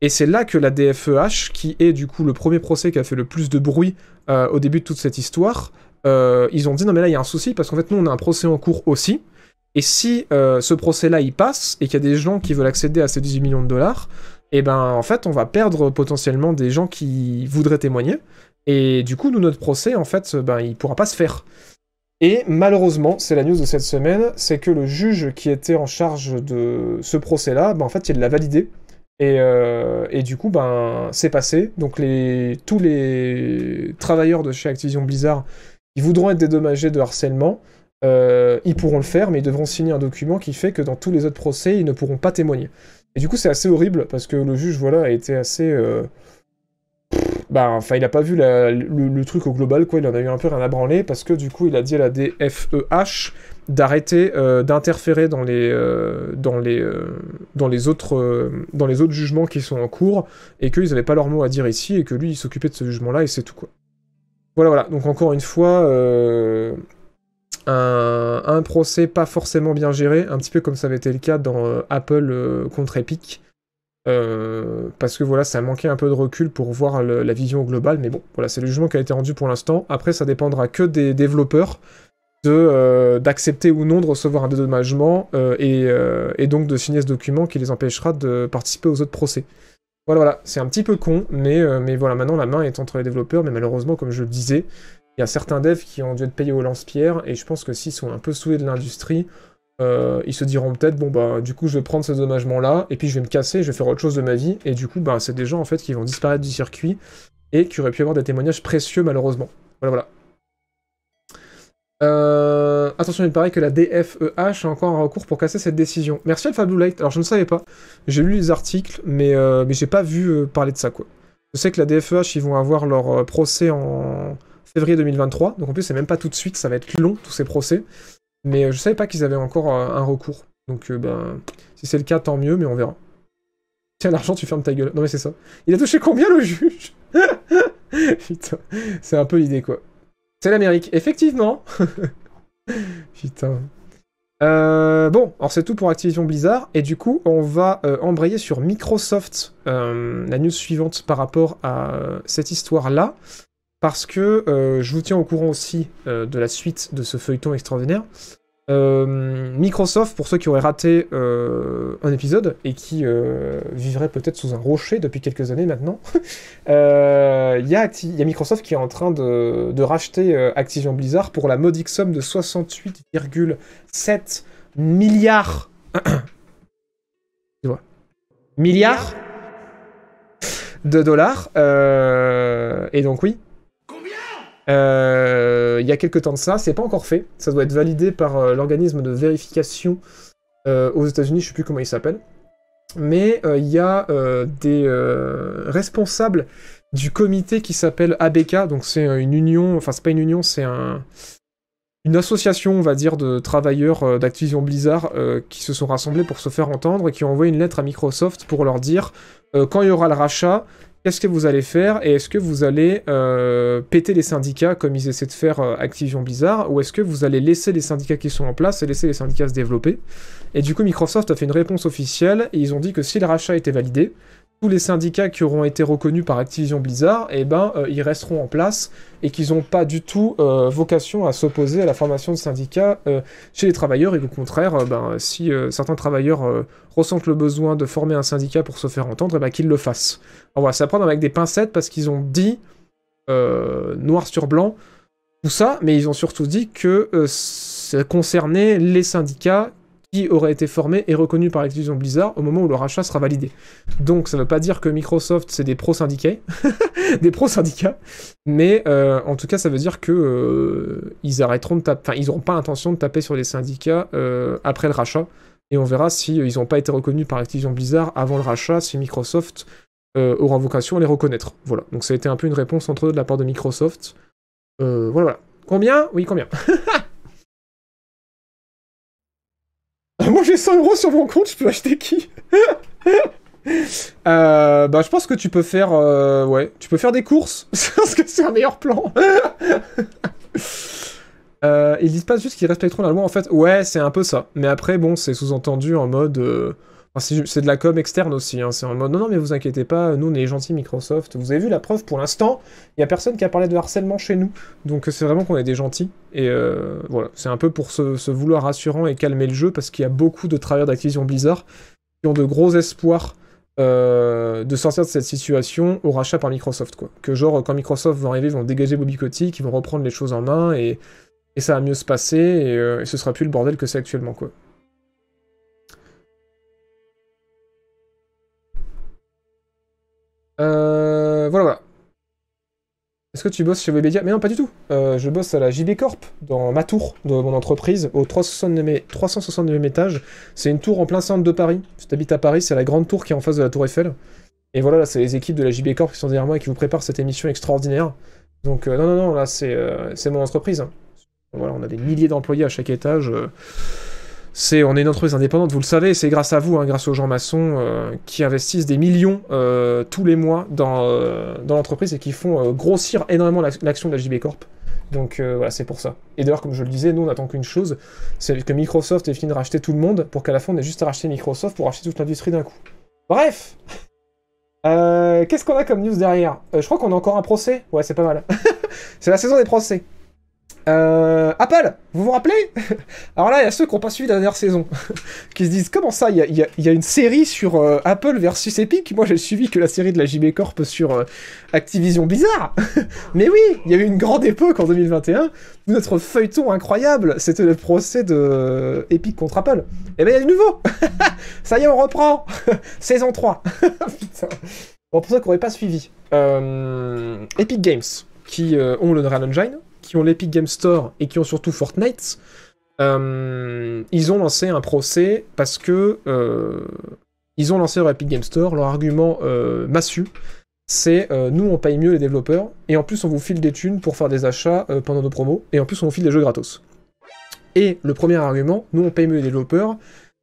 Et c'est là que la DFEH, qui est du coup le premier procès qui a fait le plus de bruit au début de toute cette histoire, euh, ils ont dit non mais là il y a un souci parce qu'en fait nous on a un procès en cours aussi. Et si euh, ce procès-là il passe et qu'il y a des gens qui veulent accéder à ces 18 millions de dollars, et eh ben en fait on va perdre potentiellement des gens qui voudraient témoigner. Et du coup nous notre procès en fait ben il pourra pas se faire. Et malheureusement, c'est la news de cette semaine, c'est que le juge qui était en charge de ce procès-là, ben, en fait, il l'a validé. Et, euh, et, du coup, ben, c'est passé. Donc les, tous les travailleurs de chez Activision Blizzard ils voudront être dédommagés de harcèlement, euh, ils pourront le faire, mais ils devront signer un document qui fait que dans tous les autres procès, ils ne pourront pas témoigner. Et du coup, c'est assez horrible parce que le juge, voilà, a été assez. Euh, bah, enfin, il n'a pas vu le, truc au global, quoi. Il en a eu un peu rien à branler parce que du coup, il a dit à la DFEH d'arrêter euh, d'interférer dans les dans les dans les autres dans les autres jugements qui sont en cours et qu'ils n'avaient pas leur mot à dire ici et que lui, il s'occupait de ce jugement-là et c'est tout, quoi. Voilà, voilà. Donc encore une fois, euh, un, procès pas forcément bien géré, un petit peu comme ça avait été le cas dans euh, Apple euh, contre Epic. parce que voilà, ça manquait un peu de recul pour voir la vision globale, mais bon, voilà, c'est le jugement qui a été rendu pour l'instant. Après, ça dépendra que des développeurs d'accepter ou non de recevoir un dédommagement et, donc de signer ce document qui les empêchera de participer aux autres procès. Voilà, voilà, c'est un petit peu con, mais, euh, mais voilà, maintenant la main est entre les développeurs, mais malheureusement, comme je le disais, il y a certains devs qui ont dû être payés au lance-pierre, et je pense que s'ils sont un peu saoulés de l'industrie, euh, ils se diront peut-être, bon bah du coup je vais prendre ce dommagement-là, et puis je vais me casser, je vais faire autre chose de ma vie, et du coup bah c'est des gens en fait qui vont disparaître du circuit, et qui auraient pu avoir des témoignages précieux malheureusement. Voilà, voilà. Euh, attention, il paraît que la DFEH a encore un recours pour casser cette décision. Merci Alpha Blue Light. Alors, je ne savais pas. J'ai lu les articles, mais, euh, mais j'ai pas vu euh, parler de ça, quoi. Je sais que la DFEH, ils vont avoir leur procès en février 2023. Donc, en plus, c'est même pas tout de suite. Ça va être long, tous ces procès. Mais je savais pas qu'ils avaient encore un recours. Donc, ben, si c'est le cas, tant mieux, mais on verra. Tiens, l'argent, tu fermes ta gueule. Non, mais c'est ça. Il a touché combien, le juge Putain, c'est un peu l'idée, quoi. C'est l'Amérique, effectivement Putain. Euh, bon, alors c'est tout pour Activision Blizzard, et du coup, on va euh, embrayer sur Microsoft, euh, la news suivante par rapport à cette histoire-là, parce que je vous tiens au courant aussi de la suite de ce feuilleton extraordinaire. Euh, Microsoft, pour ceux qui auraient raté euh, un épisode et qui euh, vivraient peut-être sous un rocher depuis quelques années maintenant, il y, a Microsoft qui est en train de, racheter Activision Blizzard pour la modique somme de 68,7 milliards. milliards de dollars. et donc oui, euh, il y a quelques temps de ça, c'est pas encore fait, ça doit être validé par euh, l'organisme de vérification euh, aux États-Unis, je sais plus comment il s'appelle, mais il y a des responsables du comité qui s'appelle ABK, donc c'est une union, enfin c'est pas une union, c'est une association, on va dire, de travailleurs d'Activision Blizzard qui se sont rassemblés pour se faire entendre et qui ont envoyé une lettre à Microsoft pour leur dire quand il y aura le rachat, qu'est-ce que vous allez faire et est-ce que vous allez euh, péter les syndicats comme ils essaient de faire euh, Activision Blizzard ou est-ce que vous allez laisser les syndicats qui sont en place et laisser les syndicats se développer Et du coup, Microsoft a fait une réponse officielle et ils ont dit que si le rachat était validé, tous les syndicats qui auront été reconnus par Activision Blizzard, eh ben, euh, ils resteront en place et qu'ils n'ont pas du tout euh, vocation à s'opposer à la formation de syndicats euh, chez les travailleurs. Et au contraire, ben, si certains travailleurs ressentent le besoin de former un syndicat pour se faire entendre, eh ben, qu'ils le fassent. On va s'apprendre avec des pincettes parce qu'ils ont dit, noir sur blanc, tout ça, mais ils ont surtout dit que ça concernait les syndicats qui auraient été formés et reconnus par l'exclusion Blizzard au moment où le rachat sera validé. Donc ça ne veut pas dire que Microsoft c'est des pros syndiqués, des pros syndicats, mais euh, en tout cas ça veut dire que euh, ils arrêteront de taper, enfin ils n'auront pas intention de taper sur les syndicats euh, après le rachat. Et on verra si ils n'ont pas été reconnus par l'exclusion Blizzard avant le rachat, si Microsoft aura vocation à les reconnaître. Voilà. Donc ça a été un peu une réponse entre eux de la part de Microsoft. voilà. Combien Oui, combien moi j'ai 100 euros sur mon compte, je peux acheter qui euh, bah, je pense que tu peux faire, euh, ouais, tu peux faire des courses. parce que c'est un meilleur plan. Euh, ils disent pas juste qu'ils respecteront la loi, en fait. Ouais, c'est un peu ça. Mais après, bon, c'est sous-entendu en mode, ah, c'est de la com externe aussi. Hein, c'est en mode non, non, mais vous inquiétez pas, nous on est gentils Microsoft. Vous avez vu la preuve pour l'instant, il n'y a personne qui a parlé de harcèlement chez nous. Donc c'est vraiment qu'on est des gentils. Et euh, voilà, c'est un peu pour se, vouloir rassurant et calmer le jeu parce qu'il y a beaucoup de travailleurs d'Activision Blizzard qui ont de gros espoirs euh, de sortir de cette situation au rachat par Microsoft. Quoi. Que genre, quand Microsoft va arriver, ils vont dégager Bobby Kotick, ils vont reprendre les choses en main et, ça va mieux se passer et, euh, et ce sera plus le bordel que c'est actuellement. quoi. Euh, voilà, Est-ce que tu bosses chez Webedia Mais non, pas du tout. Euh, je bosse à la JB Corp, dans ma tour de mon entreprise, au 369e, étage. C'est une tour en plein centre de Paris. Si tu habites à Paris, c'est la grande tour qui est en face de la tour Eiffel. Et voilà, là, c'est les équipes de la JB Corp qui sont derrière moi et qui vous préparent cette émission extraordinaire. Donc, euh, non, non, non, là, c'est euh, mon entreprise. Hein. Voilà, on a des milliers d'employés à chaque étage. C'est, on est une entreprise indépendante, vous le savez, c'est grâce à vous, hein, grâce aux gens maçons euh, qui investissent des millions euh, tous les mois dans, euh, dans l'entreprise et qui font grossir énormément l'action de la JB Corp. Donc voilà, c'est pour ça. Et d'ailleurs, comme je le disais, nous on attend qu'une chose, c'est que Microsoft ait fini de racheter tout le monde pour qu'à la fin on ait juste à racheter Microsoft pour racheter toute l'industrie d'un coup. Bref Qu'est-ce qu'on a comme news derrière Je crois qu'on a encore un procès. Ouais, c'est pas mal. c'est la saison des procès. Euh, Apple, vous vous rappelez Alors là, il y a ceux qui n'ont pas suivi la dernière saison, qui se disent comment ça, il y a, une série sur euh, Apple versus Epic. Moi, j'ai suivi que la série de la JB Corp sur euh, Activision Bizarre. Mais oui, il y a eu une grande époque en 2021. Notre feuilleton incroyable, c'était le procès de Epic contre Apple. Et eh bien, il y a du nouveau. ça y est, on reprend. saison 3. Bon, pour ceux qui n'auraient pas suivi, Epic Games, qui ont le Unreal Engine qui ont l'Epic Game Store et qui ont surtout Fortnite, euh, ils ont lancé un procès parce que euh, ils ont lancé leur Epic Game Store. Leur argument euh, massu, c'est euh, nous on paye mieux les développeurs et en plus on vous file des thunes pour faire des achats euh, pendant nos promos et en plus on vous file des jeux gratos. Et le premier argument, nous on paye mieux les développeurs,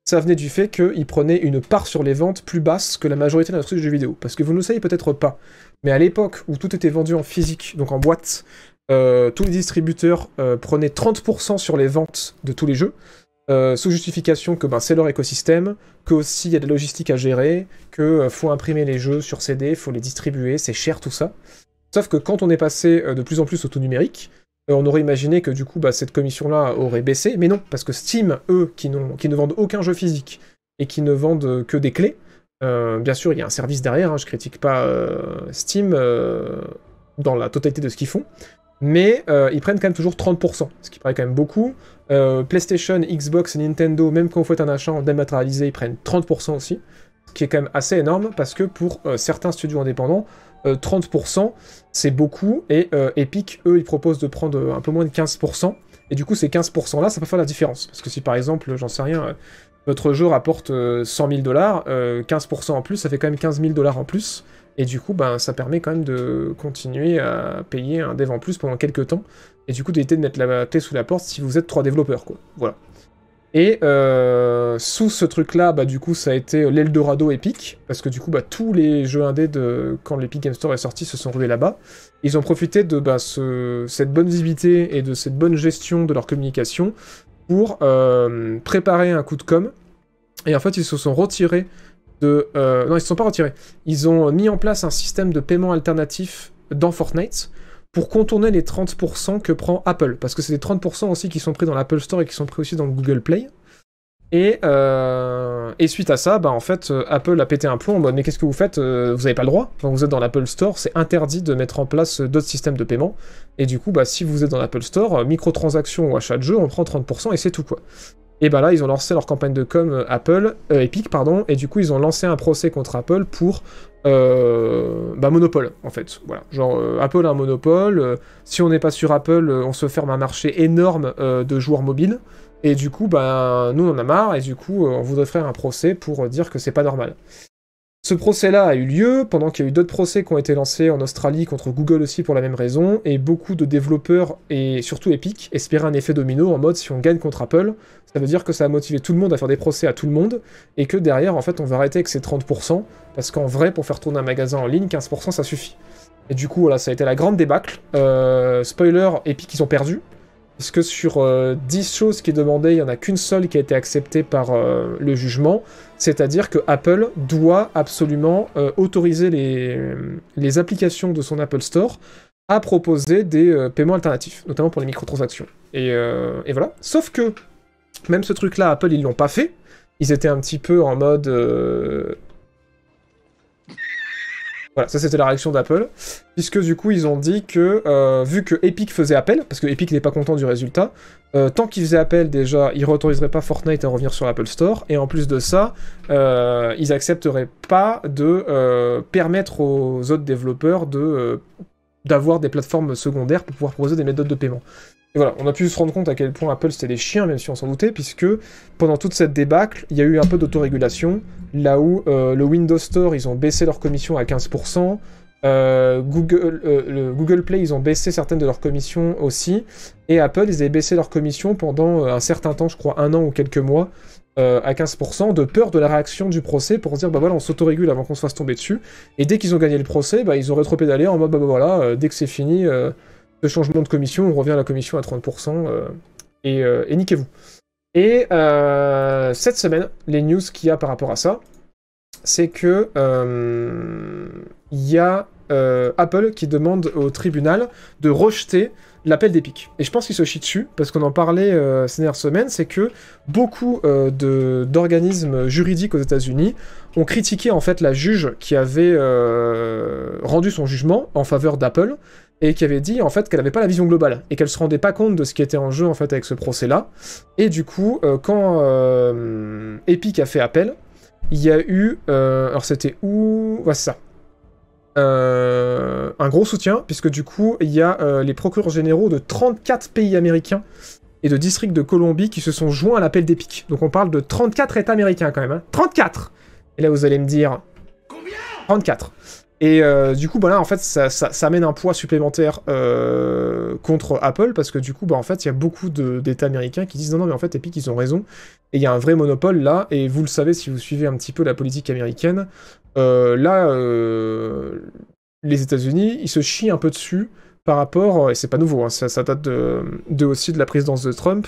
ça venait du fait qu'ils prenaient une part sur les ventes plus basse que la majorité de l'industrie du jeu vidéo. Parce que vous ne le savez peut-être pas, mais à l'époque où tout était vendu en physique, donc en boîte, euh, tous les distributeurs euh, prenaient 30% sur les ventes de tous les jeux, euh, sous justification que ben, c'est leur écosystème, que il y a de la logistique à gérer, qu'il faut imprimer les jeux sur CD, faut les distribuer, c'est cher tout ça. Sauf que quand on est passé de plus en plus au tout numérique, on aurait imaginé que du coup bah, cette commission-là aurait baissé, mais non, parce que Steam, eux, qui, ne vendent aucun jeu physique et qui ne vendent que des clés, bien sûr, il y a un service derrière, hein, je critique pas Steam dans la totalité de ce qu'ils font, mais euh, ils prennent quand même toujours 30%, ce qui paraît quand même beaucoup. Euh, PlayStation, Xbox, et Nintendo, même quand vous faites un achat en dématérialisé, ils prennent 30% aussi, ce qui est quand même assez énorme parce que pour euh, certains studios indépendants, 30% c'est beaucoup et Epic, eux, ils proposent de prendre un peu moins de 15%. Et du coup, ces 15% là, ça peut faire la différence. Parce que si par exemple, j'en sais rien, votre jeu rapporte 100 000 dollars, 15% en plus, ça fait quand même 15 000 dollars en plus. Et du coup, ben, ça permet quand même de continuer à payer un dev en plus pendant quelques temps. Et du coup, d'éviter de mettre la clé sous la porte si vous êtes trois développeurs, quoi. Voilà. Et euh, sous ce truc-là, bah, du coup, ça a été l'Eldorado Epic, parce que du coup, bah, tous les jeux indés, de, quand l'Epic Game Store est sorti, se sont rués là-bas. Ils ont profité de bah, cette bonne visibilité et de cette bonne gestion de leur communication pour euh, préparer un coup de com', et en fait, ils se sont retirés de... Euh, non, ils se sont pas retirés. Ils ont mis en place un système de paiement alternatif dans Fortnite pour contourner les 30% que prend Apple. Parce que c'est des 30% aussi qui sont pris dans l'Apple Store et qui sont pris aussi dans le Google Play. Et, euh, suite à ça, bah en fait, euh, Apple a pété un plomb en mode mais qu'est-ce que vous faites Vous n'avez pas le droit. Quand vous êtes dans l'Apple Store, c'est interdit de mettre en place d'autres systèmes de paiement. Et du coup, bah, si vous êtes dans l'Apple Store, microtransactions ou achat de jeu, on prend 30% et c'est tout quoi. Et ben là, ils ont lancé leur campagne de com euh, Apple, euh, Epic, pardon, et du coup, ils ont lancé un procès contre Apple pour euh, bah, monopole, en fait. Voilà, genre Apple a un monopole. si on n'est pas sur Apple, on se ferme un marché énorme de joueurs mobiles. Et du coup, ben, nous, on en a marre, et du coup, on voudrait faire un procès pour dire que c'est pas normal. Ce procès-là a eu lieu pendant qu'il y a eu d'autres procès qui ont été lancés en Australie contre Google aussi pour la même raison, et beaucoup de développeurs et surtout Epic espéraient un effet domino en mode si on gagne contre Apple, ça veut dire que ça a motivé tout le monde à faire des procès à tout le monde, et que derrière, en fait, on va arrêter avec ces 30%, parce qu'en vrai, pour faire tourner un magasin en ligne, 15% ça suffit. Et du coup, voilà, ça a été la grande débâcle. Euh, spoiler, et puis qu'ils ont perdu. Parce que sur 10 euh, choses qui est demandées, il n'y en a qu'une seule qui a été acceptée par euh, le jugement. C'est-à-dire que Apple doit absolument autoriser les, applications de son Apple Store à proposer des paiements alternatifs, notamment pour les microtransactions. et voilà. Sauf que même ce truc-là, Apple, ils l'ont pas fait. Ils étaient un petit peu en mode. Euh, voilà, ça c'était la réaction d'Apple, puisque du coup ils ont dit que euh, vu que Epic faisait appel, parce que Epic n'est pas content du résultat, euh, tant qu'ils faisaient appel déjà, ils ne retourneraient pas Fortnite à revenir sur l'Apple Store, et en plus de ça, ils accepteraient pas de permettre aux autres développeurs de d'avoir des plateformes secondaires pour pouvoir proposer des méthodes de paiement on a pu se rendre compte à quel point Apple c'était des chiens, même si on s'en doutait, puisque pendant toute cette débâcle, il y a eu un peu d'autorégulation, là où euh, le Windows Store, ils ont baissé leur commission à 15%, euh, Google, euh, le Google Play, ils ont baissé certaines de leurs commissions aussi, et Apple, ils avaient baissé leurs commissions pendant un certain temps, je crois un an ou quelques mois, à 15% de peur de la réaction du procès pour dire bah voilà on s'autorégule avant qu'on se fasse tomber dessus et dès qu'ils ont gagné le procès bah ils ont rétropédalé en mode bah, bah voilà dès que c'est fini de changement de commission, on revient à la commission à 30%, euh, et, euh, et niquez-vous. Et euh, cette semaine, les news qu'il y a par rapport à ça, c'est que il y a Apple qui demande au tribunal de rejeter l'appel d'Epic. Et je pense qu'il se chie dessus, parce qu'on en parlait ces dernières semaines, c'est que beaucoup d'organismes juridiques aux États-Unis ont critiqué en fait la juge qui avait rendu son jugement en faveur d'Apple, et qui avait dit en fait qu'elle n'avait pas la vision globale et qu'elle se rendait pas compte de ce qui était en jeu en fait avec ce procès là. Et du coup, euh, quand euh, Epic a fait appel, il y a eu, euh, alors c'était où, voilà ça, un gros soutien puisque du coup il y a les procureurs généraux de 34 pays américains et de districts de Colombie qui se sont joints à l'appel d'Epic. Donc on parle de 34 États américains quand même, hein. 34. Et là vous allez me dire Combien ?»« 34. Et euh, du coup, bah là, en fait, ça, amène un poids supplémentaire euh, contre Apple, parce que du coup, bah, en fait, il y a beaucoup d'États américains qui disent non, non, mais en fait, Epic, ils ont raison. Et il y a un vrai monopole là, et vous le savez si vous suivez un petit peu la politique américaine. Euh, là, les États-Unis, ils se chient un peu dessus par rapport, et c'est pas nouveau, hein, ça, date de, aussi de la présidence de Trump.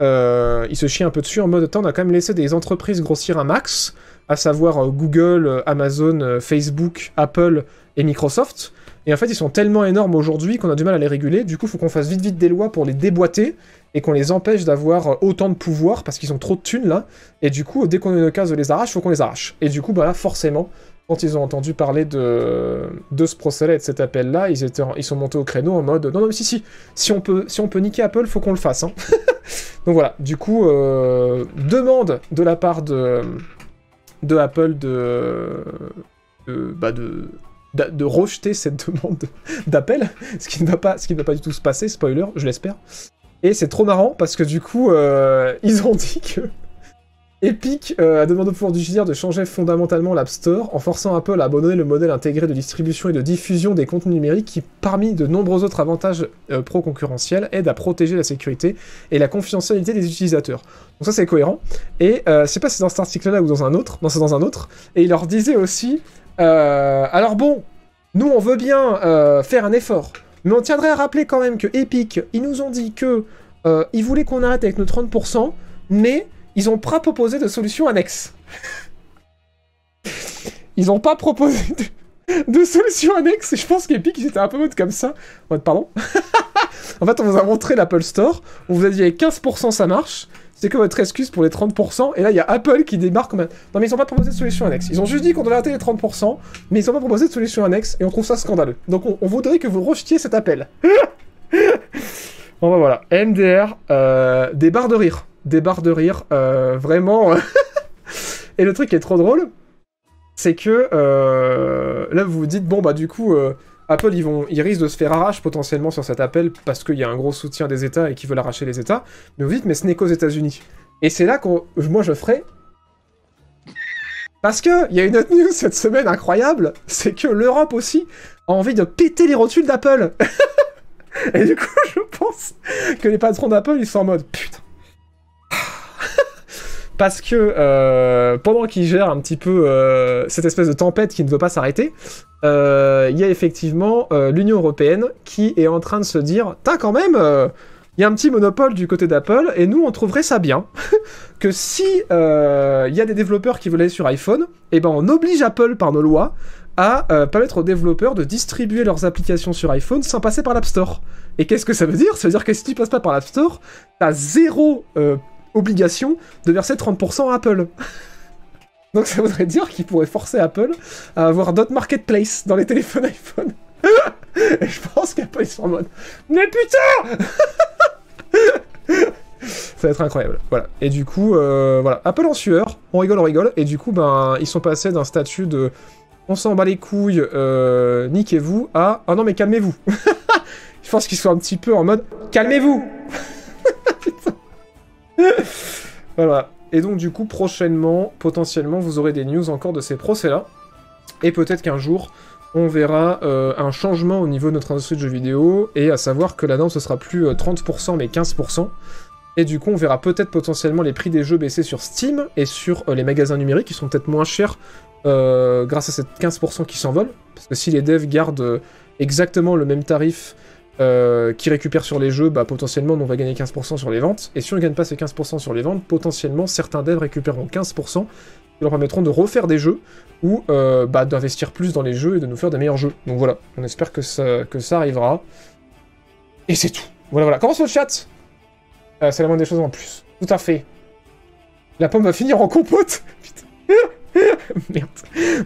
ils se chient un peu dessus en mode, attends, on a quand même laissé des entreprises grossir un max à savoir euh, Google, euh, Amazon, euh, Facebook, Apple et Microsoft. Et en fait, ils sont tellement énormes aujourd'hui qu'on a du mal à les réguler. Du coup, il faut qu'on fasse vite vite des lois pour les déboîter et qu'on les empêche d'avoir autant de pouvoir parce qu'ils ont trop de thunes là. Et du coup, dès qu'on a une l'occasion de les il faut qu'on les arrache. Et du coup, bah là, forcément, quand ils ont entendu parler de, de ce procès-là et de cet appel-là, ils, étaient, ils sont montés au créneau en mode non, non, mais si, si, si on peut, si on peut niquer Apple, faut qu'on le fasse. Hein. Donc voilà, du coup, demande de la part de de Apple de, de, bah de, de, rejeter cette demande d'appel, ce qui ne va pas, ce qui ne va pas du tout se passer, spoiler, je l'espère. Et c'est trop marrant parce que du coup, euh, ils ont dit que Epic euh, a demandé au pouvoir judiciaire de changer fondamentalement l'App Store en forçant Apple à abandonner le modèle intégré de distribution et de diffusion des contenus numériques qui, parmi de nombreux autres avantages euh, pro-concurrentiels, aide à protéger la sécurité et la confidentialité des utilisateurs. Donc ça c'est cohérent. Et c'est euh, sais pas si c'est dans cet article-là ou dans un autre. Non, c'est dans un autre. Et il leur disait aussi, alors bon, nous on veut bien faire un effort, mais on tiendrait à rappeler quand même que Epic, ils nous ont dit que ils voulaient qu'on arrête avec nos 30%, mais ils n'ont pas proposé de solution annexe. ils n'ont pas proposé de, solution annexe. Et je pense qu'Epic, ils étaient un peu mode comme ça. En pardon En fait, on vous a montré l'Apple Store. On vous a dit, avec 15% ça marche. C'est que votre excuse pour les 30%. Et là, il y a Apple qui débarque comme un... Non, mais ils n'ont pas proposé de solution annexe. Ils ont juste dit qu'on devait arrêter les 30%, mais ils n'ont pas proposé de solution annexe. Et on trouve ça scandaleux. Donc, on, voudrait que vous rejetiez cet appel. bon, bah voilà. MDR, euh, des barres de rire des barres de rire. Euh, vraiment. et le truc qui est trop drôle, c'est que euh, là, vous vous dites, bon, bah, du coup. Euh, Apple, ils, vont, ils risquent de se faire arracher potentiellement sur cet appel parce qu'il y a un gros soutien des États et qu'ils veulent arracher les États. Mais vous dites, mais ce n'est qu'aux États-Unis. Et c'est là que moi je ferai. Parce que il y a une autre news cette semaine incroyable, c'est que l'Europe aussi a envie de péter les rotules d'Apple. et du coup, je pense que les patrons d'Apple ils sont en mode putain parce que euh, pendant qu'il gère un petit peu euh, cette espèce de tempête qui ne veut pas s'arrêter, euh, il y a effectivement l'Union européenne qui est en train de se dire T'as quand même, il y a un petit monopole du côté d'Apple, et nous on trouverait ça bien que si il y a des développeurs qui veulent aller sur iPhone, et eh ben on oblige Apple par nos lois à permettre aux développeurs de distribuer leurs applications sur iPhone sans passer par l'App Store. Et qu'est-ce que ça veut dire Ça veut dire que si tu passes pas par l'App Store, t'as zéro obligation de verser 30% à Apple. Donc ça voudrait dire qu'ils pourraient forcer Apple à avoir d'autres marketplaces dans les téléphones iPhone. Et je pense qu'Apple est en mode Mais putain Ça va être incroyable. Voilà. Et du coup, euh, voilà. Apple en sueur, on rigole, on rigole. Et du coup, ben, ils sont passés d'un statut de on s'en bat les couilles, euh, niquez-vous, à ah non, mais calmez-vous. je pense qu'ils sont un petit peu en mode calmez-vous Putain. voilà. Et donc du coup, prochainement, potentiellement, vous aurez des news encore de ces procès-là. Et peut-être qu'un jour, on verra euh, un changement au niveau de notre industrie de jeux vidéo, et à savoir que là-dedans, ce sera plus 30% euh, mais 15%. Et du coup, on verra peut-être potentiellement les prix des jeux baisser sur Steam et sur euh, les magasins numériques qui sont peut-être moins chers grâce à cette 15% qui s'envole. Parce que si les devs gardent exactement le même tarif euh, qui récupère sur les jeux, bah, potentiellement on va gagner 15% sur les ventes. Et si on ne gagne pas ces 15% sur les ventes, potentiellement certains devs récupéreront 15% qui leur permettront de refaire des jeux ou euh, bah, d'investir plus dans les jeux et de nous faire des meilleurs jeux. Donc voilà, on espère que ça, que ça arrivera. Et c'est tout. Voilà, voilà. Comment le chat euh, C'est la moindre des choses en plus. Tout à fait. La pomme va finir en compote Putain. Merde.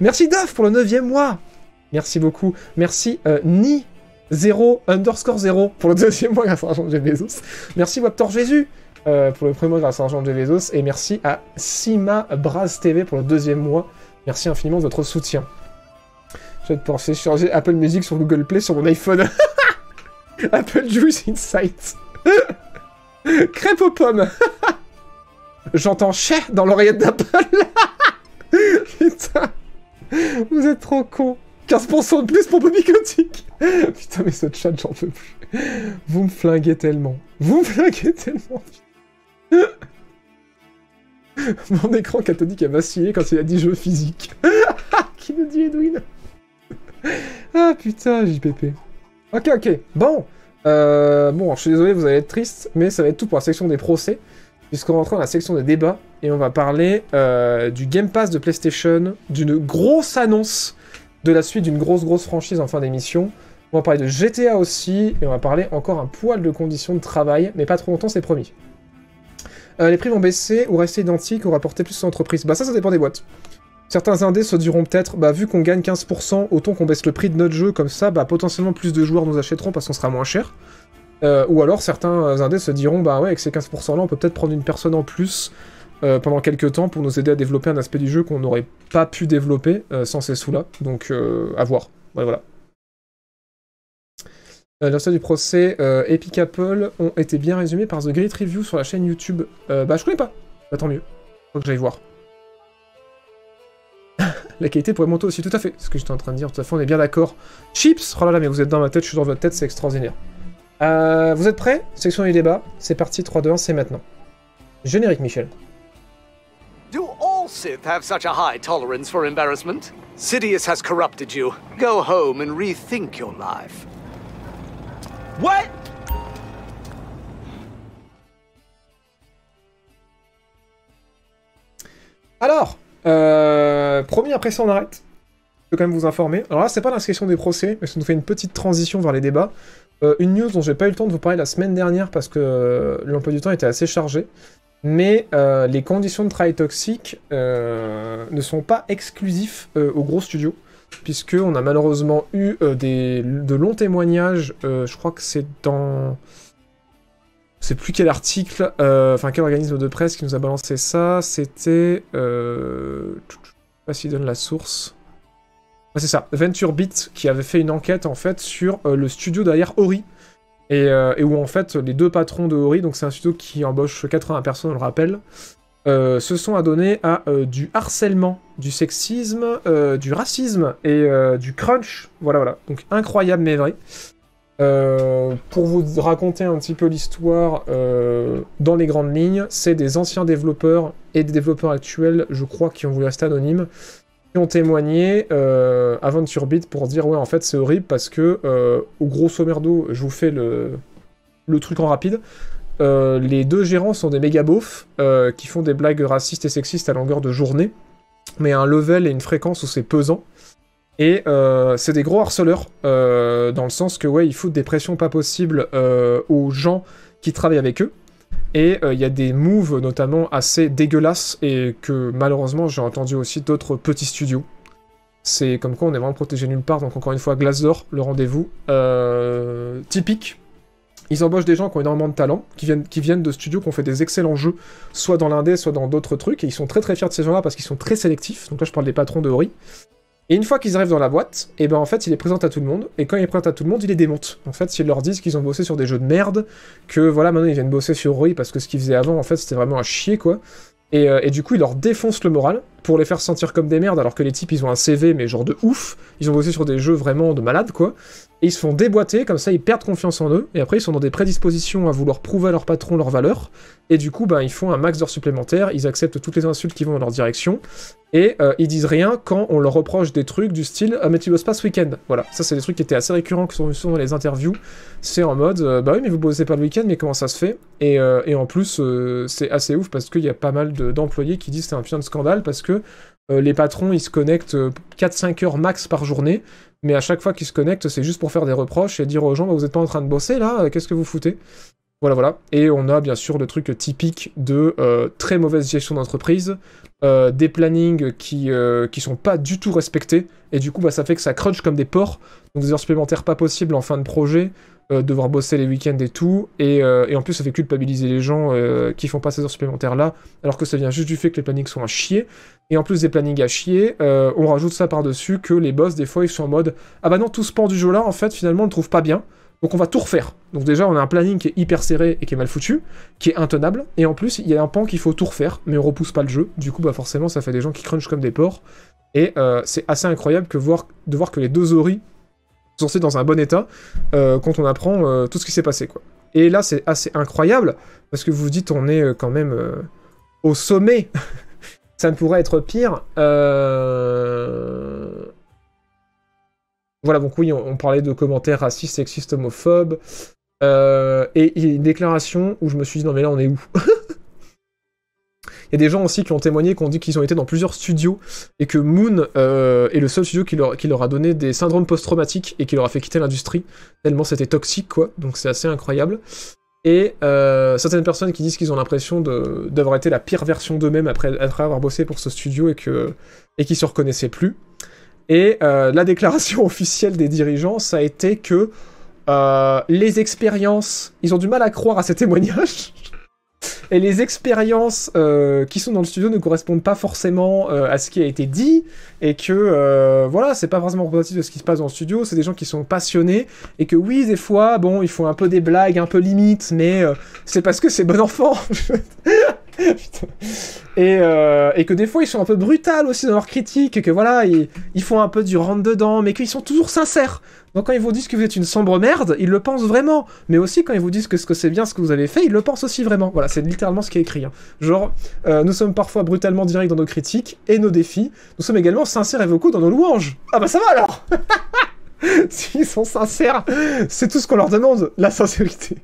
Merci Daf pour le 9 mois Merci beaucoup. Merci Ni 0 underscore 0 pour le deuxième mois grâce à l'argent de Merci Waptor Jésus euh, pour le premier mois grâce à l'argent de Et merci à Sima Braz TV pour le deuxième mois. Merci infiniment de votre soutien. Je vais te penser Apple Music sur Google Play sur mon iPhone. Apple Juice Insight. Crêpe aux pommes. J'entends Cher dans l'oreillette d'Apple. Putain. Vous êtes trop con. 15% de plus pour Bobby Kotick Putain, mais ce chat, j'en peux plus. Vous me flinguez tellement. Vous me flinguez tellement. Mon écran cathodique a vacillé quand il a dit jeu physique. Qui nous dit Edwin Ah putain, JPP. Ok, ok. Bon. Euh, bon, je suis désolé, vous allez être triste, mais ça va être tout pour la section des procès. Puisqu'on rentre dans la section des débats et on va parler euh, du Game Pass de PlayStation, d'une grosse annonce de la suite d'une grosse grosse franchise en fin d'émission. On va parler de GTA aussi, et on va parler encore un poil de conditions de travail, mais pas trop longtemps, c'est promis. Euh, les prix vont baisser ou rester identiques ou rapporter plus aux entreprises Bah ça, ça dépend des boîtes. Certains indés se diront peut-être, bah vu qu'on gagne 15%, autant qu'on baisse le prix de notre jeu, comme ça, bah potentiellement plus de joueurs nous achèteront parce qu'on sera moins cher. Euh, ou alors certains indés se diront, bah ouais, avec ces 15% là, on peut peut-être prendre une personne en plus, euh, pendant quelques temps pour nous aider à développer un aspect du jeu qu'on n'aurait pas pu développer euh, sans ces sous-là. Donc euh, à voir. Ouais, voilà. Les du procès Epic Apple ont été bien résumés par The Great Review sur la chaîne YouTube. bah je connais pas. Bah, tant mieux. Faut que j'aille voir. la qualité pourrait monter aussi, tout à fait. Ce que j'étais en train de dire, tout à fait, on est bien d'accord. Chips Oh là là, mais vous êtes dans ma tête, je suis dans votre tête, c'est extraordinaire. vous êtes prêts Section du débat, c'est parti, 3, 2, 1, c'est maintenant. Générique, Michel. Do all Sith have such a high tolerance for embarrassment? Sidious has corrupted you. Go home and rethink your life. What? Alors, euh, promis, après ça on arrête. Je peux quand même vous informer. Alors là, c'est pas l'inscription des procès, mais ça nous fait une petite transition vers les débats. Euh, une news dont j'ai pas eu le temps de vous parler la semaine dernière parce que euh, l'emploi du temps était assez chargé mais euh, les conditions de travail toxiques euh, ne sont pas exclusives euh, aux gros studios, puisqu'on a malheureusement eu de longs témoignages, je crois que c'est dans... Je sais plus quel article, enfin quel organisme de presse qui nous a balancé ça, c'était... Je sais pas s'il donne la source. Ah, c'est ça, Venture Beat qui avait fait une enquête en fait sur le studio derrière Ori, euh, et, où en fait les deux patrons de Hori, donc c'est un studio qui embauche 80 personnes, on le rappelle, euh, se sont adonnés à euh, du harcèlement, du sexisme, du racisme et du crunch. Voilà, voilà. Donc incroyable mais vrai. pour vous raconter un petit peu l'histoire dans les grandes lignes, c'est des anciens développeurs et des développeurs actuels, je crois, qui ont voulu rester anonymes, ont témoigné euh, avant sur Beat pour dire ouais en fait c'est horrible parce que euh, au gros d'eau je vous fais le, le truc en rapide euh, les deux gérants sont des méga beaufs euh, qui font des blagues racistes et sexistes à longueur de journée mais un level et une fréquence où c'est pesant et c'est des gros harceleurs dans le sens que ouais ils foutent des pressions pas possibles aux gens qui travaillent avec eux et euh, il y a des moves notamment assez dégueulasses et que malheureusement j'ai entendu aussi d'autres petits studios. C'est comme quoi on est vraiment protégé nulle part. Donc encore une fois, Glassdoor, le rendez-vous euh, typique. Ils embauchent des gens qui ont énormément de talent, qui viennent, qui viennent de studios qui ont fait des excellents jeux, soit dans l'indé, soit dans d'autres trucs, et ils sont très très fiers de ces gens-là parce qu'ils sont très sélectifs. Donc là je parle des patrons de Ori. Et une fois qu'ils arrivent dans la boîte, et eh ben en fait, il les présente à tout le monde. Et quand il les présente à tout le monde, il les démonte. En fait, ils leur disent qu'ils ont bossé sur des jeux de merde, que voilà, maintenant ils viennent bosser sur Roy parce que ce qu'ils faisaient avant, en fait, c'était vraiment un chier, quoi. Et, euh, du coup, il leur défonce le moral pour les faire sentir comme des merdes, alors que les types, ils ont un CV, mais genre de ouf. Ils ont bossé sur des jeux vraiment de malade, quoi et ils se font déboîter, comme ça ils perdent confiance en eux, et après ils sont dans des prédispositions à vouloir prouver à leur patron leur valeur, et du coup ben, ils font un max d'heures supplémentaires, ils acceptent toutes les insultes qui vont dans leur direction, et euh, ils disent rien quand on leur reproche des trucs du style Ah mais tu bosses pas ce week-end. Voilà, ça c'est des trucs qui étaient assez récurrents qui sont souvent dans les interviews, c'est en mode euh, Bah oui mais vous bossez pas le week-end, mais comment ça se fait euh, et, en plus c'est assez ouf parce qu'il y a pas mal d'employés qui disent c'est un putain de scandale parce que les patrons ils se connectent 4-5 heures max par journée mais à chaque fois qu'ils se connectent, c'est juste pour faire des reproches et dire aux gens, bah, vous n'êtes pas en train de bosser là, euh, qu'est-ce que vous foutez Voilà, voilà. Et on a bien sûr le truc typique de euh, très mauvaise gestion d'entreprise, euh, des plannings qui ne sont pas du tout respectés, et du coup, bah, ça fait que ça crunch comme des porcs, donc des heures supplémentaires pas possibles en fin de projet, devoir bosser les week-ends et tout, et, en plus ça fait culpabiliser les gens qui font pas ces heures supplémentaires là, alors que ça vient juste du fait que les plannings sont un chier, et en plus des plannings à chier, euh, on rajoute ça par-dessus que les boss, des fois, ils sont en mode Ah bah non, tout ce pan du jeu-là, en fait, finalement, on le trouve pas bien. Donc on va tout refaire. Donc déjà, on a un planning qui est hyper serré et qui est mal foutu, qui est intenable. Et en plus, il y a un pan qu'il faut tout refaire, mais on repousse pas le jeu. Du coup, bah forcément, ça fait des gens qui crunchent comme des porcs. Et euh, c'est assez incroyable que de voir que les deux oris sont censés dans un bon état euh, quand on apprend tout ce qui s'est passé. quoi. Et là, c'est assez incroyable, parce que vous vous dites, on est quand même au sommet ça ne pourrait être pire. Euh, voilà, donc oui, on, parlait de commentaires racistes, sexistes, homophobes. Euh, et il y a une déclaration où je me suis dit, non mais là, on est où Il y a des gens aussi qui ont témoigné, qui ont dit qu'ils ont été dans plusieurs studios, et que Moon euh, est le seul studio qui qui leur a donné des syndromes post-traumatiques et qui leur a fait quitter l'industrie, tellement c'était toxique, quoi. Donc c'est assez incroyable. Et euh, certaines personnes qui disent qu'ils ont l'impression d'avoir été la pire version d'eux-mêmes après, avoir bossé pour ce studio et qu'ils ne se reconnaissaient plus. Et euh, la déclaration officielle des dirigeants, ça a été que euh, les expériences, ils ont du mal à croire à ces témoignages et les expériences euh, qui sont dans le studio ne correspondent pas forcément euh, à ce qui a été dit et que euh, voilà c'est pas vraiment représentatif de ce qui se passe dans le studio c'est des gens qui sont passionnés et que oui des fois bon ils font un peu des blagues un peu limites mais euh, c'est parce que c'est bon enfant Euh, et, que des fois ils sont un peu brutales aussi dans leurs critiques, que voilà, ils, font un peu du rentre-dedans, mais qu'ils sont toujours sincères. Donc quand ils vous disent que vous êtes une sombre merde, ils le pensent vraiment. Mais aussi quand ils vous disent que ce que c'est bien ce que vous avez fait, ils le pensent aussi vraiment. Voilà, c'est littéralement ce qui est écrit. Hein. Genre, euh, nous sommes parfois brutalement directs dans nos critiques et nos défis. Nous sommes également sincères et vocaux dans nos louanges. Ah bah ça va alors S'ils sont sincères, c'est tout ce qu'on leur demande, la sincérité.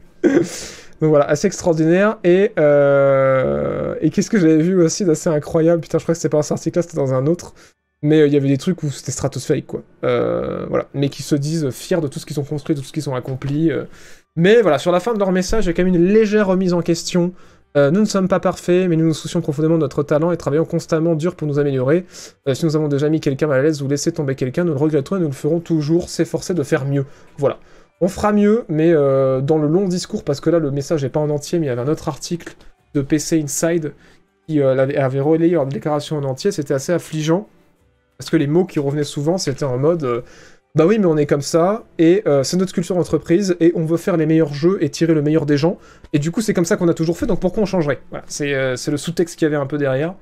Donc voilà, assez extraordinaire. Et, euh, et qu'est-ce que j'avais vu aussi d'assez incroyable Putain, je crois que c'était pas dans cet article-là, c'était dans un autre. Mais euh, il y avait des trucs où c'était stratosphérique, quoi. Euh, voilà. Mais qui se disent fiers de tout ce qu'ils ont construit, de tout ce qu'ils ont accompli. Mais voilà, sur la fin de leur message, il y a quand même une légère remise en question. nous ne sommes pas parfaits, mais nous nous soucions profondément de notre talent et travaillons constamment dur pour nous améliorer. si nous avons déjà mis quelqu'un mal à l'aise ou laissé tomber quelqu'un, nous le regrettons et nous le ferons toujours s'efforcer de faire mieux. Voilà. On fera mieux, mais euh, dans le long discours, parce que là, le message n'est pas en entier, mais il y avait un autre article de PC Inside qui euh, avait, relayé une déclaration en entier. C'était assez affligeant, parce que les mots qui revenaient souvent, c'était en mode euh, Bah oui, mais on est comme ça, et c'est notre culture entreprise, et on veut faire les meilleurs jeux et tirer le meilleur des gens. Et du coup, c'est comme ça qu'on a toujours fait, donc pourquoi on changerait voilà, C'est le sous-texte qu'il y avait un peu derrière.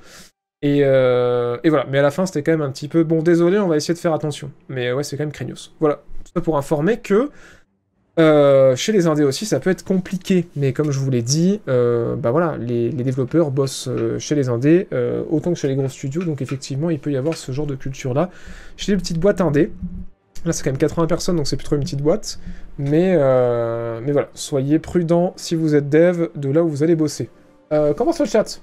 Et, et voilà, mais à la fin, c'était quand même un petit peu Bon, désolé, on va essayer de faire attention. Mais ouais, c'est quand même craignos. Voilà, tout pour informer que euh, chez les indés aussi, ça peut être compliqué, mais comme je vous l'ai dit, euh, bah voilà, les, développeurs bossent euh, chez les indés autant que chez les gros studios, donc effectivement, il peut y avoir ce genre de culture-là. Chez les petites boîtes indées, là c'est quand même 80 personnes, donc c'est plutôt une petite boîte, mais, mais voilà, soyez prudent si vous êtes dev de là où vous allez bosser. comment ça le chat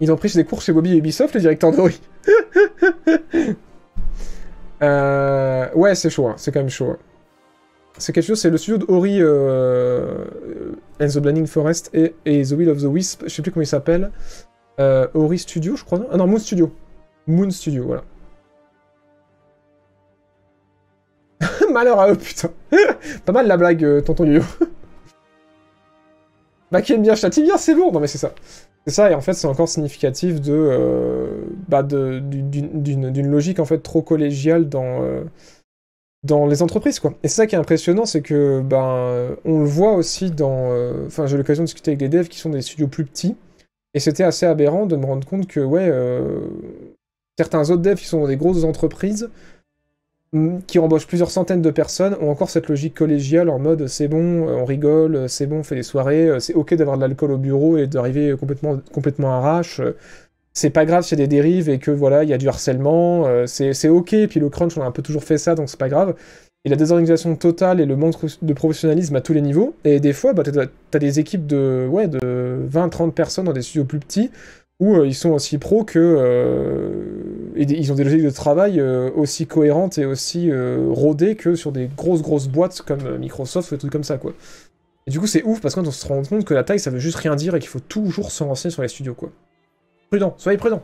Ils ont pris des cours chez Bobby et Ubisoft, les directeurs de ouais, c'est chaud, hein, c'est quand même chaud. Hein c'est quelque chose, c'est le studio de Ori euh, and euh, the Blinding Forest et, The Will of the Wisp, je sais plus comment il s'appelle. Euh, Ori Studio, je crois, non Ah non, Moon Studio. Moon Studio, voilà. Malheur à eux, putain. Pas mal la blague, euh, tonton Yoyo. bah, qui aime bien, châtie bien, c'est bon. Non, mais c'est ça. C'est ça, et en fait, c'est encore significatif de. Euh, bah, d'une logique, en fait, trop collégiale dans dans les entreprises, quoi. Et c'est ça qui est impressionnant, c'est que, ben, on le voit aussi dans... Euh, enfin, j'ai l'occasion de discuter avec des devs qui sont des studios plus petits, et c'était assez aberrant de me rendre compte que, ouais, euh, certains autres devs qui sont dans des grosses entreprises, hmm, qui embauchent plusieurs centaines de personnes, ont encore cette logique collégiale en mode c'est bon, euh, on rigole, c'est bon, on fait des soirées, c'est ok d'avoir de l'alcool au bureau et d'arriver complètement, complètement arrache c'est pas grave s'il y a des dérives et que voilà, il y a du harcèlement, euh, c'est ok. puis le crunch, on a un peu toujours fait ça, donc c'est pas grave. Et la désorganisation totale et le manque de professionnalisme à tous les niveaux. Et des fois, bah, t'as des équipes de, ouais, de 20-30 personnes dans des studios plus petits où euh, ils sont aussi pros que. Euh, et ils ont des logiques de travail aussi cohérentes et aussi rodées que sur des grosses, grosses boîtes comme Microsoft ou des trucs comme ça, quoi. Et du coup, c'est ouf parce qu'on se rend compte que la taille, ça veut juste rien dire et qu'il faut toujours s'en renseigner sur les studios, quoi. Prudent, soyez prudent.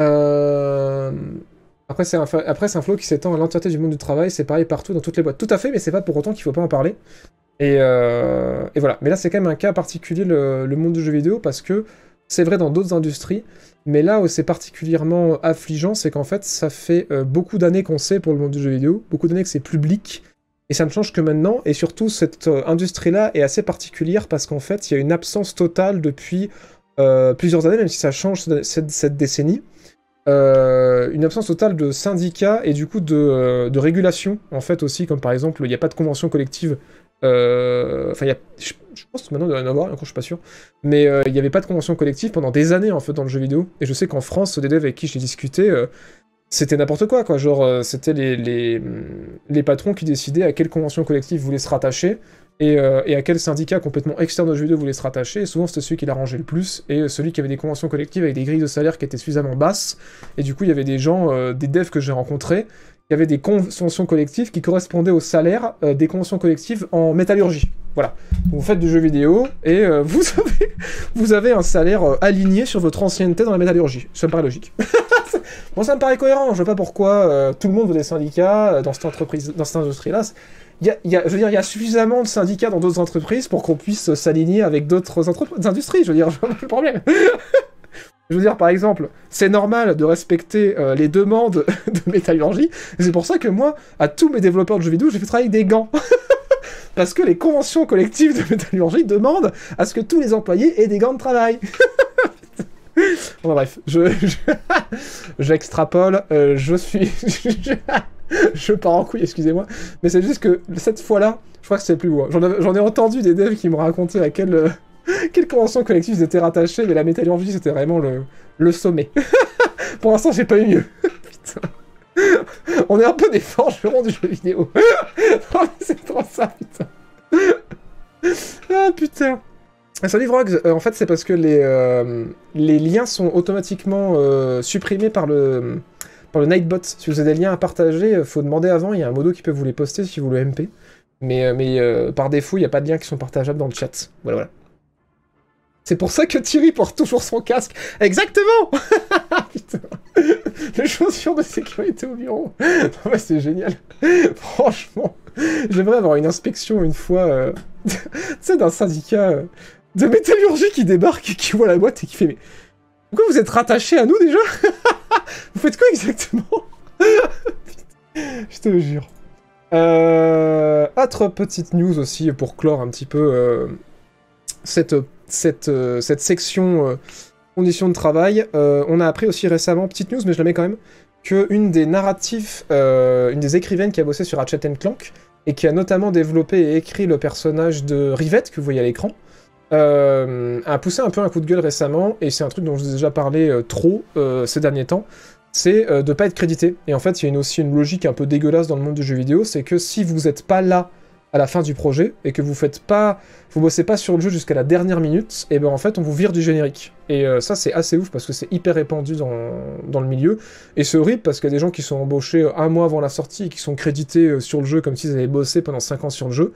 Euh, après, c'est un, un flow qui s'étend à l'entièreté du monde du travail, c'est pareil partout dans toutes les boîtes. Tout à fait, mais c'est pas pour autant qu'il faut pas en parler. Et, euh, voilà. Mais là, c'est quand même un cas particulier, le monde du jeu vidéo, parce que c'est vrai dans d'autres industries, mais là où c'est particulièrement affligeant, c'est qu'en fait, ça fait euh, beaucoup d'années qu'on sait pour le monde du jeu vidéo, beaucoup d'années que c'est public, et ça ne change que maintenant, et surtout, cette industrie-là est assez particulière parce qu'en fait, il y a une absence totale depuis euh, plusieurs années, même si ça change cette, décennie, euh, une absence totale de syndicats et du coup de, euh, régulation, en fait aussi, comme par exemple, il n'y a pas de convention collective enfin, y je, je, pense maintenant il y en avoir, encore je suis pas sûr, mais il n'y avait pas de convention collective pendant des années en fait dans le jeu vidéo. Et je sais qu'en France, des devs avec qui j'ai discuté, c'était n'importe quoi, quoi. Genre, c'était les, les, les, patrons qui décidaient à quelle convention collective voulaient se rattacher. Euh, et, à quel syndicat complètement externe aux jeux vidéo voulait se rattacher. Et souvent, c'était celui qui l'arrangeait le plus et celui qui avait des conventions collectives avec des grilles de salaire qui étaient suffisamment basses. Et du coup, il y avait des gens, euh, des devs que j'ai rencontrés, qui avaient des conventions collectives qui correspondaient au salaire euh, des conventions collectives en métallurgie. Voilà. vous faites du jeu vidéo et vous, avez, vous avez un salaire aligné sur votre ancienneté dans la métallurgie. Ça me paraît logique. bon, ça me paraît cohérent. Je vois pas pourquoi tout le monde veut des syndicats dans cette entreprise, dans cette industrie-là je veux dire, il y a suffisamment de syndicats dans d'autres entreprises pour qu'on puisse s'aligner avec d'autres industries. Je veux dire, le problème. Je veux dire, par exemple, c'est normal de respecter euh, les demandes de métallurgie. C'est pour ça que moi, à tous mes développeurs de jeux vidéo, j'ai fait travailler des gants. Parce que les conventions collectives de métallurgie demandent à ce que tous les employés aient des gants de travail. Enfin bref, je, j'extrapole, euh, je, suis... Je, pars en couille, excusez-moi. Mais c'est juste que cette fois-là, je crois que c'est plus beau. Hein. J'en ai entendu des devs qui me racontaient à quelle, quelle convention collective ils étaient rattachés, mais la métallurgie, c'était vraiment le, sommet. Pour l'instant, j'ai pas eu mieux. Putain. On est un peu des forgerons du jeu vidéo. mais c'est trop ça, putain. Ah, putain. Ah, salut Vrogs euh, En fait, c'est parce que les, euh, les liens sont automatiquement euh, supprimés par le, par le Nightbot. Si vous avez des liens à partager, faut demander avant. Il y a un modo qui peut vous les poster si vous le MP. Mais, mais par défaut, il n'y a pas de liens qui sont partageables dans le chat. Voilà, voilà. C'est pour ça que Thierry porte toujours son casque. Exactement Putain. Les chaussures de sécurité au bureau. Ouais, c'est génial. Franchement, j'aimerais avoir une inspection une fois, tu sais, d'un syndicat de métallurgie qui débarque et qui voit la boîte et qui fait Mais pourquoi vous êtes rattaché à nous déjà Vous faites quoi exactement Je te jure. Euh, autre petite news aussi pour clore un petit peu euh, cette, cette, euh, cette section euh, conditions de travail. on a appris aussi récemment, petite news mais je la mets quand même, que une des narratifs, une des écrivaines qui a bossé sur Hatchet Clank et qui a notamment développé et écrit le personnage de Rivette que vous voyez à l'écran, euh, a poussé un peu un coup de gueule récemment, et c'est un truc dont je vous ai déjà parlé euh, trop euh, ces derniers temps, c'est de ne pas être crédité. Et en fait, il y a aussi une logique un peu dégueulasse dans le monde du jeu vidéo, c'est que si vous n'êtes pas là à la fin du projet et que vous faites pas, vous bossez pas sur le jeu jusqu'à la dernière minute, et ben en fait on vous vire du générique. Et ça c'est assez ouf parce que c'est hyper répandu dans, dans le milieu et c'est horrible parce qu'il y a des gens qui sont embauchés un mois avant la sortie et qui sont crédités sur le jeu comme s'ils avaient bossé pendant 5 ans sur le jeu.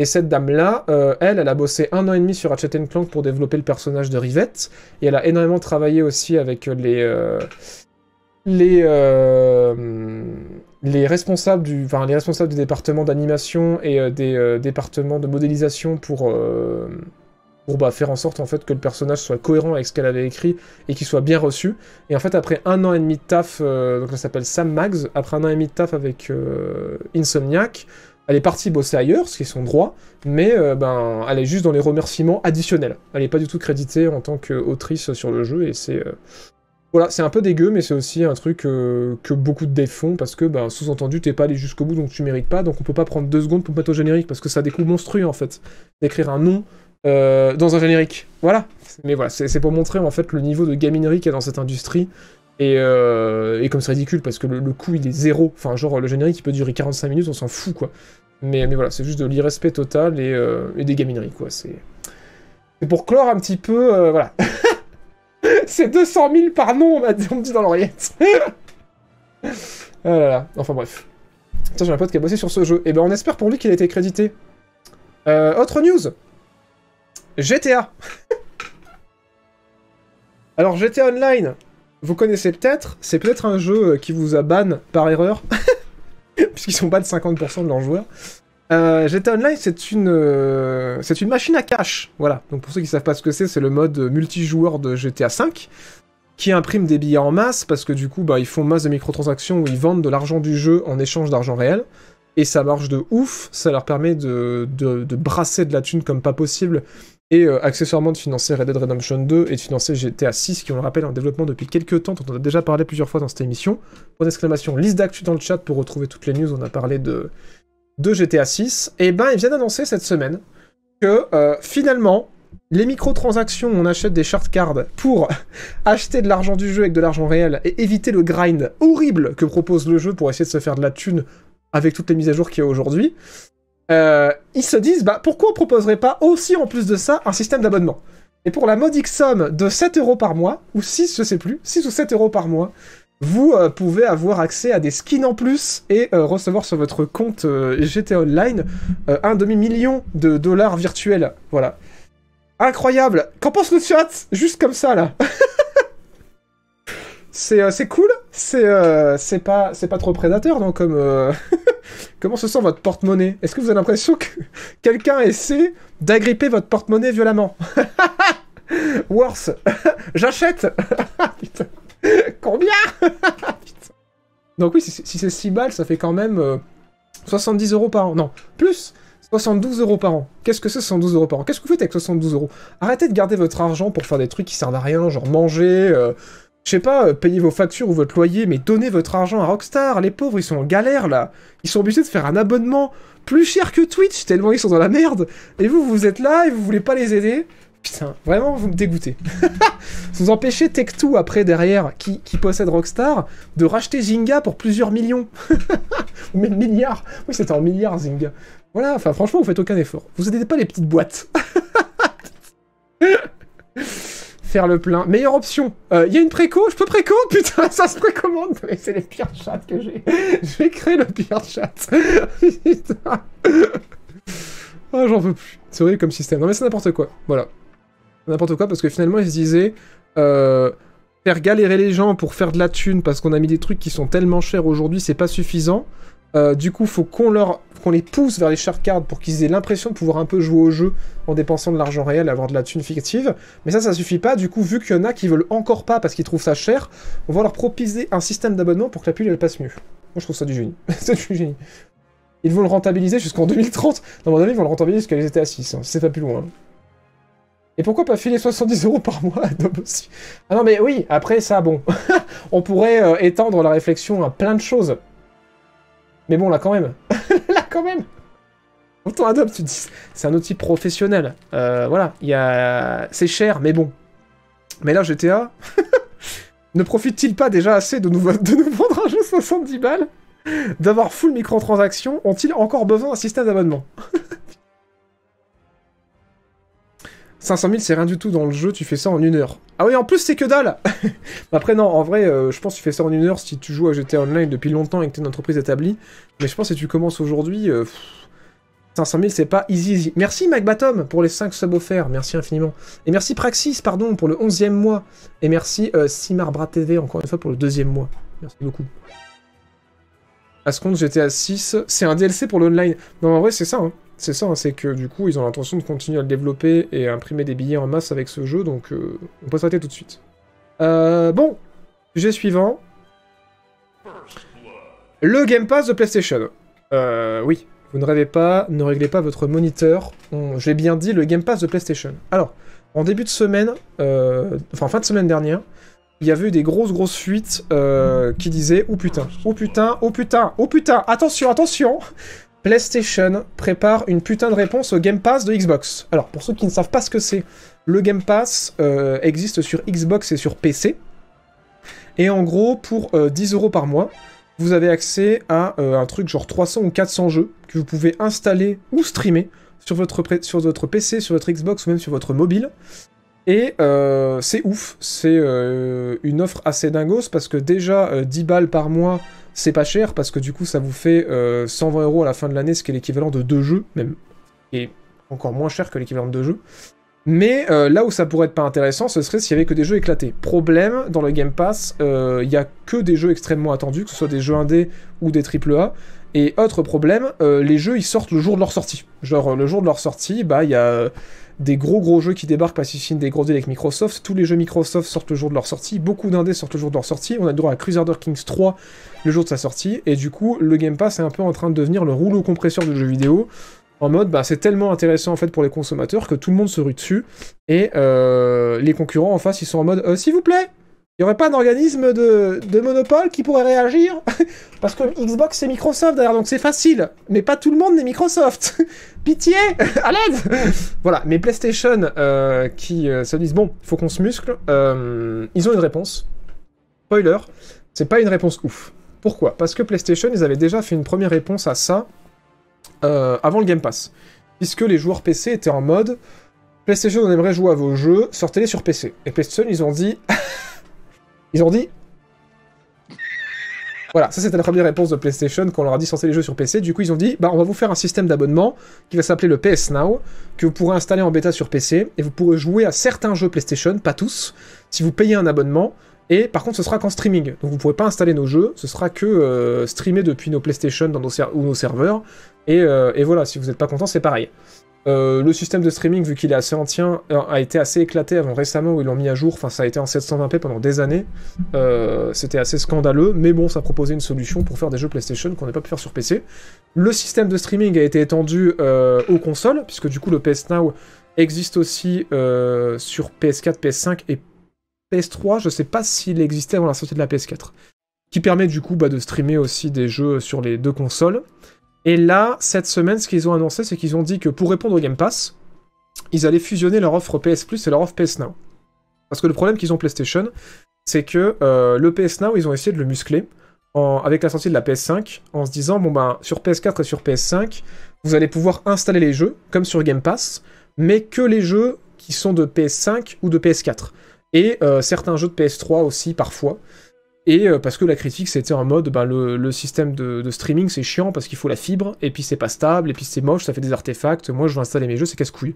Et cette dame-là, euh, elle, elle a bossé un an et demi sur Ratchet Clank pour développer le personnage de Rivette. Et elle a énormément travaillé aussi avec euh, les. Euh, les. les responsables du, enfin, les responsables du département d'animation et des départements de modélisation pour, pour bah, faire en sorte en fait que le personnage soit cohérent avec ce qu'elle avait écrit et qu'il soit bien reçu. Et en fait, après un an et demi de taf, donc ça s'appelle Sam Mags, après un an et demi de taf avec Insomniac, elle est partie bosser ailleurs, ce qui est son droit, mais euh, ben, elle est juste dans les remerciements additionnels. Elle n'est pas du tout créditée en tant qu'autrice sur le jeu, et c'est... Euh, voilà, c'est un peu dégueu, mais c'est aussi un truc euh, que beaucoup de devs parce que, ben, sous-entendu, t'es pas allé jusqu'au bout, donc tu mérites pas, donc on peut pas prendre deux secondes pour mettre au générique, parce que ça découle monstrueux, en fait, d'écrire un nom dans un générique. Voilà, mais voilà, c'est pour montrer, en fait, le niveau de gaminerie qu'il y a dans cette industrie, et, comme c'est ridicule parce que le, le coût il est zéro, enfin genre le générique il peut durer 45 minutes, on s'en fout quoi. Mais, voilà, c'est juste de l'irrespect total et, euh, des gamineries, quoi. C'est pour clore un petit peu, euh, voilà. c'est 200 000 par nom, on, me dit dans l'oreillette. ah là là, enfin bref. Attends, j'ai un pote qui a bossé sur ce jeu. Et eh ben on espère pour lui qu'il a été crédité. Euh, autre news GTA Alors GTA Online, vous connaissez peut-être, c'est peut-être un jeu qui vous a ban par erreur puisqu'ils sont pas de 50% de leurs joueurs. Euh, GTA Online, c'est une, euh, une machine à cash. Voilà. Donc pour ceux qui ne savent pas ce que c'est, c'est le mode multijoueur de GTA V qui imprime des billets en masse parce que du coup, bah, ils font masse de microtransactions où ils vendent de l'argent du jeu en échange d'argent réel. Et ça marche de ouf. Ça leur permet de, de brasser de la thune comme pas possible et euh, accessoirement de financer Red Dead Redemption 2 et de financer GTA 6 qui on le rappelle en développement depuis quelques temps, dont on a déjà parlé plusieurs fois dans cette émission. Point d'exclamation, liste d'actu dans le chat pour retrouver toutes les news, on a parlé de, de GTA 6. Et ben il vient d'annoncer cette semaine que euh, finalement les microtransactions, on achète des short cards pour acheter de l'argent du jeu avec de l'argent réel et éviter le grind horrible que propose le jeu pour essayer de se faire de la thune avec toutes les mises à jour qu'il y a aujourd'hui. Euh, ils se disent bah, pourquoi on proposerait pas aussi en plus de ça un système d'abonnement Et pour la modique somme de 7 euros par mois, ou 6, je sais plus, 6 ou 7 euros par mois, vous euh, pouvez avoir accès à des skins en plus et euh, recevoir sur votre compte GT Online un demi-million de dollars virtuels. Voilà. Incroyable Qu'en pense le chat Juste comme ça là C'est cool, c'est pas, pas trop prédateur donc comme, Comment se sent votre porte-monnaie Est-ce que vous avez l'impression que quelqu'un essaie d'agripper votre porte-monnaie violemment Worse J'achète Combien Donc oui, si, c'est 6 balles, ça fait quand même 70 euh, euros par an. Non, plus 72 euros par an. Qu'est-ce que c'est 72 euros par an Qu'est-ce que vous faites avec 72 euros Arrêtez de garder votre argent pour faire des trucs qui servent à rien, genre manger, euh, je sais pas, euh, payez vos factures ou votre loyer, mais donnez votre argent à Rockstar. Les pauvres, ils sont en galère là. Ils sont obligés de faire un abonnement plus cher que Twitch, tellement ils sont dans la merde. Et vous, vous êtes là et vous voulez pas les aider. Putain, vraiment, vous me dégoûtez. vous empêchez Tech2 après derrière, qui, possède Rockstar, de racheter Zynga pour plusieurs millions. Ou même milliards. Oui, c'était en milliards Zynga. Voilà, enfin franchement, vous faites aucun effort. Vous aidez pas les petites boîtes. Faire le plein. Meilleure option. Il euh, y a une préco Je peux préco Putain, ça se précommande. Mais c'est les pires chats que j'ai. J'ai créé le pire chat. Ah, j'en veux plus. C'est horrible comme système. Non, mais c'est n'importe quoi. Voilà. N'importe quoi, parce que finalement, ils se disaient... Euh, faire galérer les gens pour faire de la thune parce qu'on a mis des trucs qui sont tellement chers aujourd'hui, c'est pas suffisant. Euh, du coup, faut qu'on les pousse vers les sharp cards pour qu'ils aient l'impression de pouvoir un peu jouer au jeu en dépensant de l'argent réel, avoir de la thune fictive. Mais ça, ça suffit pas. Du coup, vu qu'il y en a qui veulent encore pas parce qu'ils trouvent ça cher, on va leur proposer un système d'abonnement pour que la pub elle passe mieux. Moi, je trouve ça du génie. c'est du génie. Ils vont le rentabiliser jusqu'en 2030. Dans mon avis, ils vont le rentabiliser jusqu'à les étaient à 6. Hein. C'est pas plus loin. Et pourquoi pas filer 70 euros par mois à aussi Ah non, mais oui, après ça, bon. on pourrait euh, étendre la réflexion à plein de choses. Mais bon, là quand même. là quand même. Autant Adobe, tu dis, c'est un outil professionnel. Euh, voilà, il y a... c'est cher, mais bon. Mais là, GTA, ne profite-t-il pas déjà assez de nous, de nous vendre un jeu 70 balles D'avoir full microtransaction, ont-ils encore besoin d'un système d'abonnement 500 000, c'est rien du tout dans le jeu, tu fais ça en une heure. Ah oui, en plus, c'est que dalle Après, non, en vrai, euh, je pense que tu fais ça en une heure si tu joues à GTA Online depuis longtemps et que t'es une entreprise établie. Mais je pense que si tu commences aujourd'hui, 500 euh, 000, c'est pas easy, easy. Merci MacBatom pour les 5 subs offerts, merci infiniment. Et merci Praxis, pardon, pour le 11e mois. Et merci euh, Simarbra TV, encore une fois, pour le deuxième mois. Merci beaucoup. À ce compte, j'étais à 6. C'est un DLC pour l'online. Non, en vrai, c'est ça, hein c'est ça, hein, c'est que du coup, ils ont l'intention de continuer à le développer et à imprimer des billets en masse avec ce jeu, donc euh, on peut s'arrêter tout de suite. Euh, bon, sujet suivant. Le Game Pass de PlayStation. Euh, oui, vous ne rêvez pas, ne réglez pas votre moniteur. J'ai bien dit, le Game Pass de PlayStation. Alors, en début de semaine, enfin fin de semaine dernière, il y avait eu des grosses grosses fuites qui disaient « Oh putain, oh putain, oh putain, oh putain, attention, attention !» PlayStation prépare une putain de réponse au Game Pass de Xbox. Alors, pour ceux qui ne savent pas ce que c'est, le Game Pass euh, existe sur Xbox et sur PC. Et en gros, pour 10 euh, euros par mois, vous avez accès à euh, un truc genre 300 ou 400 jeux que vous pouvez installer ou streamer sur votre, sur votre PC, sur votre Xbox ou même sur votre mobile. Et c'est ouf, c'est une offre assez dingos parce que déjà 10 balles par mois c'est pas cher parce que du coup ça vous fait 120 euh, euros à la fin de l'année, ce qui est l'équivalent de deux jeux, même. Et encore moins cher que l'équivalent de deux jeux. Mais euh, là où ça pourrait être pas intéressant, ce serait s'il y avait que des jeux éclatés. Problème, dans le Game Pass, euh, il y a que des jeux extrêmement attendus, que ce soit des jeux indés ou des AAA. Et autre problème, les jeux ils sortent le jour de leur sortie. Genre le jour de leur sortie, bah il y a des gros gros jeux qui débarquent parce qu'ils signent des gros deals avec Microsoft. Tous les jeux Microsoft sortent le jour de leur sortie. Beaucoup d'indés sortent le jour de leur sortie. On a droit à Crusader Kings 3 le jour de sa sortie. Et du coup, le Game Pass est un peu en train de devenir le rouleau compresseur de jeu vidéo. En mode, bah, c'est tellement intéressant en fait pour les consommateurs que tout le monde se rue dessus. Et euh, les concurrents en face, ils sont en mode, euh, s'il vous plaît, il n'y aurait pas d'organisme de, de, monopole qui pourrait réagir Parce que Xbox, c'est Microsoft d'ailleurs, donc c'est facile. Mais pas tout le monde n'est Microsoft. Pitié À l'aide Voilà, mais PlayStation, euh, qui se disent, bon, faut qu'on se muscle, ils ont une réponse. Spoiler, c'est pas une réponse ouf. Pourquoi Parce que PlayStation, ils avaient déjà fait une première réponse à ça euh, avant le Game Pass. Puisque les joueurs PC étaient en mode PlayStation, on aimerait jouer à vos jeux, sortez-les sur PC. Et PlayStation, ils ont dit. ils ont dit. Voilà, ça c'était la première réponse de PlayStation quand on leur a dit sortez les jeux sur PC. Du coup, ils ont dit bah, on va vous faire un système d'abonnement qui va s'appeler le PS Now, que vous pourrez installer en bêta sur PC, et vous pourrez jouer à certains jeux PlayStation, pas tous, si vous payez un abonnement et par contre, ce sera qu'en streaming. Donc vous pourrez pas installer nos jeux, ce sera que euh, streamer depuis nos PlayStation dans nos ou nos serveurs. Et, euh, voilà, si vous n'êtes pas content, c'est pareil. Euh, le système de streaming, vu qu'il est assez ancien, a été assez éclaté avant récemment où ils l'ont mis à jour. Enfin, ça a été en 720p pendant des années. C'était assez scandaleux, mais bon, ça proposait une solution pour faire des jeux PlayStation qu'on n'a pas pu faire sur PC. Le système de streaming a été étendu aux consoles, puisque du coup, le PS Now existe aussi sur PS4, PS5 et PS3, je sais pas s'il existait avant la sortie de la PS4, qui permet du coup de streamer aussi des jeux sur les deux consoles. Et là, cette semaine, ce qu'ils ont annoncé, c'est qu'ils ont dit que pour répondre au Game Pass, ils allaient fusionner leur offre PS Plus et leur offre PS Now. Parce que le problème qu'ils ont PlayStation, c'est que le PS Now, ils ont essayé de le muscler avec la sortie de la PS5, en se disant, bon ben, sur PS4 et sur PS5, vous allez pouvoir installer les jeux, comme sur Game Pass, mais que les jeux qui sont de PS5 ou de PS4 et euh, certains jeux de PS3 aussi parfois. Et euh, parce que la critique c'était en mode ben, le, système de, streaming c'est chiant parce qu'il faut la fibre, et puis c'est pas stable, et puis c'est moche, ça fait des artefacts, moi je veux installer mes jeux, c'est casse-couille.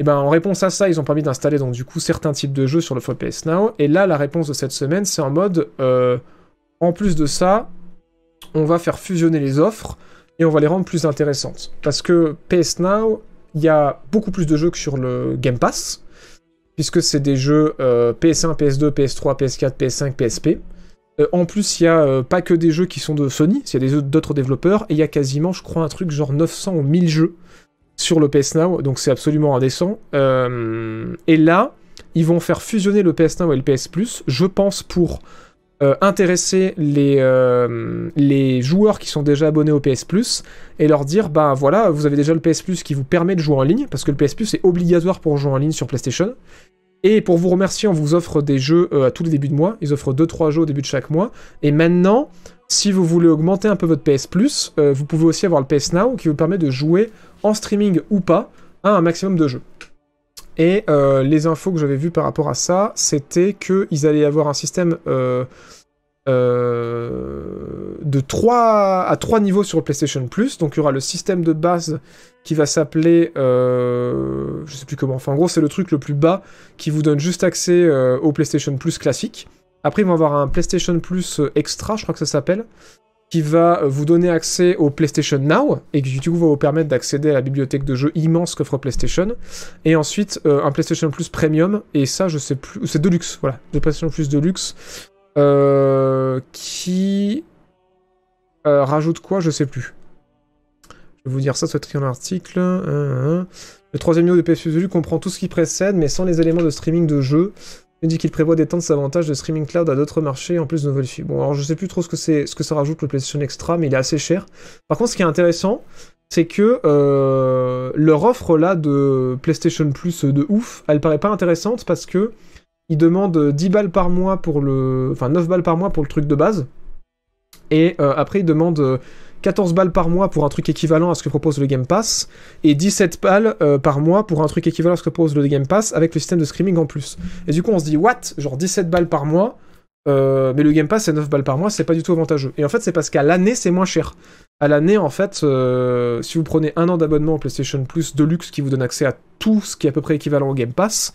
Et ben en réponse à ça, ils ont permis d'installer donc du coup certains types de jeux sur le PS Now, et là la réponse de cette semaine c'est en mode euh, en plus de ça, on va faire fusionner les offres et on va les rendre plus intéressantes. Parce que PS Now, il y a beaucoup plus de jeux que sur le Game Pass puisque c'est des jeux PS1, PS2, PS3, PS4, PS5, PSP. en plus, il n'y a euh, pas que des jeux qui sont de Sony, il y a des jeux d'autres développeurs, et il y a quasiment, je crois, un truc genre 900 ou 1000 jeux sur le PS Now, donc c'est absolument indécent. Euh, et là, ils vont faire fusionner le PS Now et le PS Plus, je pense pour euh, intéresser les, euh, les joueurs qui sont déjà abonnés au PS Plus et leur dire bah voilà, vous avez déjà le PS Plus qui vous permet de jouer en ligne, parce que le PS Plus est obligatoire pour jouer en ligne sur PlayStation. Et pour vous remercier, on vous offre des jeux euh, à tous les débuts de mois. Ils offrent 2-3 jeux au début de chaque mois. Et maintenant, si vous voulez augmenter un peu votre PS Plus, vous pouvez aussi avoir le PS Now qui vous permet de jouer en streaming ou pas à un maximum de jeux. Et euh, les infos que j'avais vues par rapport à ça, c'était qu'ils allaient avoir un système euh, euh, de 3 à 3 niveaux sur le PlayStation Plus. Donc il y aura le système de base qui va s'appeler... je sais plus comment. Enfin en gros c'est le truc le plus bas qui vous donne juste accès au PlayStation Plus classique. Après ils vont avoir un PlayStation Plus extra, je crois que ça s'appelle qui va euh, vous donner accès au PlayStation Now et qui du coup va vous permettre d'accéder à la bibliothèque de jeux immense qu'offre PlayStation. Et ensuite euh, un PlayStation Plus Premium et ça je sais plus, c'est Deluxe, voilà, de PlayStation Plus Deluxe euh, qui rajoute quoi, je sais plus. Je vais vous dire ça, serait un article. Hein, hein, hein. Le troisième niveau de PS Plus Deluxe comprend tout ce qui précède mais sans les éléments de streaming de jeux. Il dit qu'il prévoit d'étendre ses avantages de streaming cloud à d'autres marchés en plus de Wi-Fi. Bon, alors je sais plus trop ce que c'est, ce que ça rajoute le PlayStation Extra, mais il est assez cher. Par contre, ce qui est intéressant, c'est que euh, leur offre là de PlayStation Plus de ouf, elle paraît pas intéressante parce que ils demandent 10 balles par mois pour le, enfin 9 balles par mois pour le truc de base, et euh, après ils demandent 14 balles par mois pour un truc équivalent à ce que propose le Game Pass, et 17 balles euh, par mois pour un truc équivalent à ce que propose le Game Pass avec le système de streaming en plus. Et du coup, on se dit, what Genre 17 balles par mois, euh, mais le Game Pass, c'est 9 balles par mois, c'est pas du tout avantageux. Et en fait, c'est parce qu'à l'année, c'est moins cher. À l'année, en fait, euh, si vous prenez un an d'abonnement PlayStation Plus Deluxe luxe qui vous donne accès à tout ce qui est à peu près équivalent au Game Pass,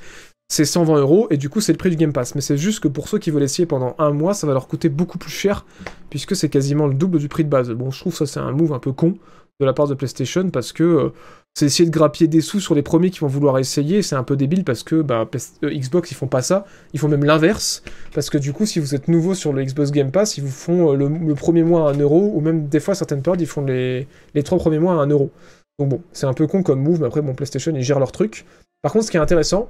c'est 120 euros et du coup c'est le prix du Game Pass. Mais c'est juste que pour ceux qui veulent essayer pendant un mois, ça va leur coûter beaucoup plus cher puisque c'est quasiment le double du prix de base. Bon, je trouve ça c'est un move un peu con de la part de PlayStation parce que euh, c'est essayer de grappiller des sous sur les premiers qui vont vouloir essayer. C'est un peu débile parce que bah, euh, Xbox ils font pas ça, ils font même l'inverse parce que du coup si vous êtes nouveau sur le Xbox Game Pass, ils vous font euh, le, premier mois à 1 euro ou même des fois certaines périodes ils font les, les trois premiers mois à 1 euro. Donc bon, c'est un peu con comme move, mais après bon PlayStation ils gèrent leur truc. Par contre, ce qui est intéressant,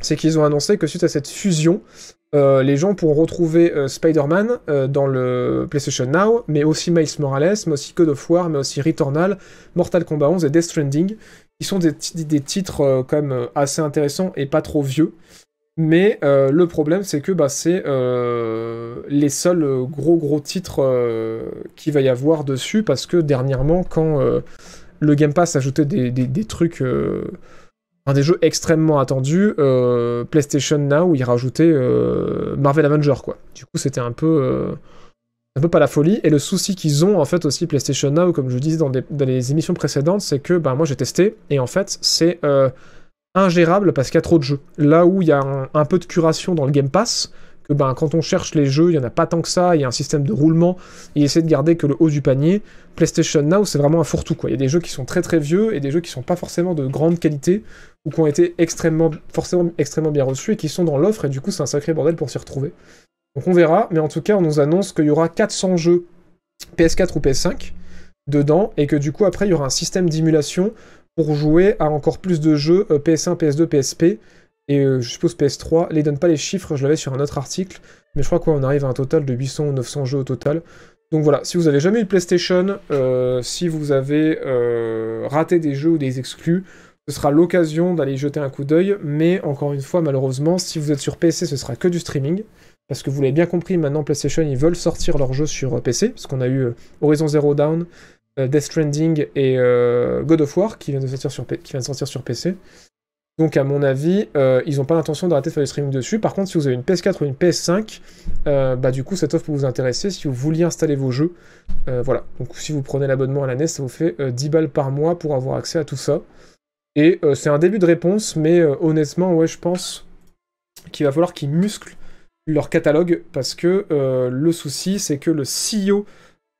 c'est qu'ils ont annoncé que suite à cette fusion, euh, les gens pourront retrouver euh, Spider-Man euh, dans le PlayStation Now, mais aussi Miles Morales, mais aussi Code of War, mais aussi Returnal, Mortal Kombat 11 et Death Stranding, qui sont des, titres quand même assez intéressants et pas trop vieux. Mais le problème, c'est que bah, c'est les seuls gros gros titres qu'il va y avoir dessus, parce que dernièrement, quand le Game Pass ajoutait des trucs un des jeux extrêmement attendus, euh, PlayStation Now, il rajoutaient euh, Marvel Avenger, quoi. Du coup, c'était un peu... Euh, un peu pas la folie, et le souci qu'ils ont en fait aussi PlayStation Now, comme je disais dans, des, dans les émissions précédentes, c'est que bah, moi j'ai testé, et en fait c'est ingérable parce qu'il y a trop de jeux. Là où il y a un, peu de curation dans le Game Pass, que ben, quand on cherche les jeux, il n'y en a pas tant que ça, il y a un système de roulement, il essaie de garder que le haut du panier. PlayStation Now, c'est vraiment un fourre-tout. Il y a des jeux qui sont très très vieux et des jeux qui sont pas forcément de grande qualité ou qui ont été extrêmement, forcément extrêmement bien reçus et qui sont dans l'offre et du coup c'est un sacré bordel pour s'y retrouver. Donc on verra, mais en tout cas on nous annonce qu'il y aura 400 jeux PS4 ou PS5 dedans et que du coup après il y aura un système d'émulation pour jouer à encore plus de jeux PS1, PS2, PSP et euh, je suppose PS3, les donne pas les chiffres, je l'avais sur un autre article, mais je crois qu'on arrive à un total de 800 ou 900 jeux au total. Donc voilà, si vous n'avez jamais eu PlayStation, euh, si vous avez euh, raté des jeux ou des exclus, ce sera l'occasion d'aller jeter un coup d'œil, mais encore une fois, malheureusement, si vous êtes sur PC, ce sera que du streaming. Parce que vous l'avez bien compris, maintenant PlayStation, ils veulent sortir leurs jeux sur PC, parce qu'on a eu Horizon Zero Down, Death Stranding et God of War qui viennent de sortir sur, qui viennent de sortir sur PC. Donc à mon avis, euh, ils n'ont pas l'intention d'arrêter de faire du streaming dessus. Par contre, si vous avez une PS4 ou une PS5, euh, bah du coup cette offre peut vous intéresser si vous vouliez installer vos jeux. Euh, voilà. Donc si vous prenez l'abonnement à la NES, ça vous fait 10 balles par mois pour avoir accès à tout ça. Et c'est un début de réponse, mais honnêtement, ouais, je pense qu'il va falloir qu'ils musclent leur catalogue parce que le souci, c'est que le CEO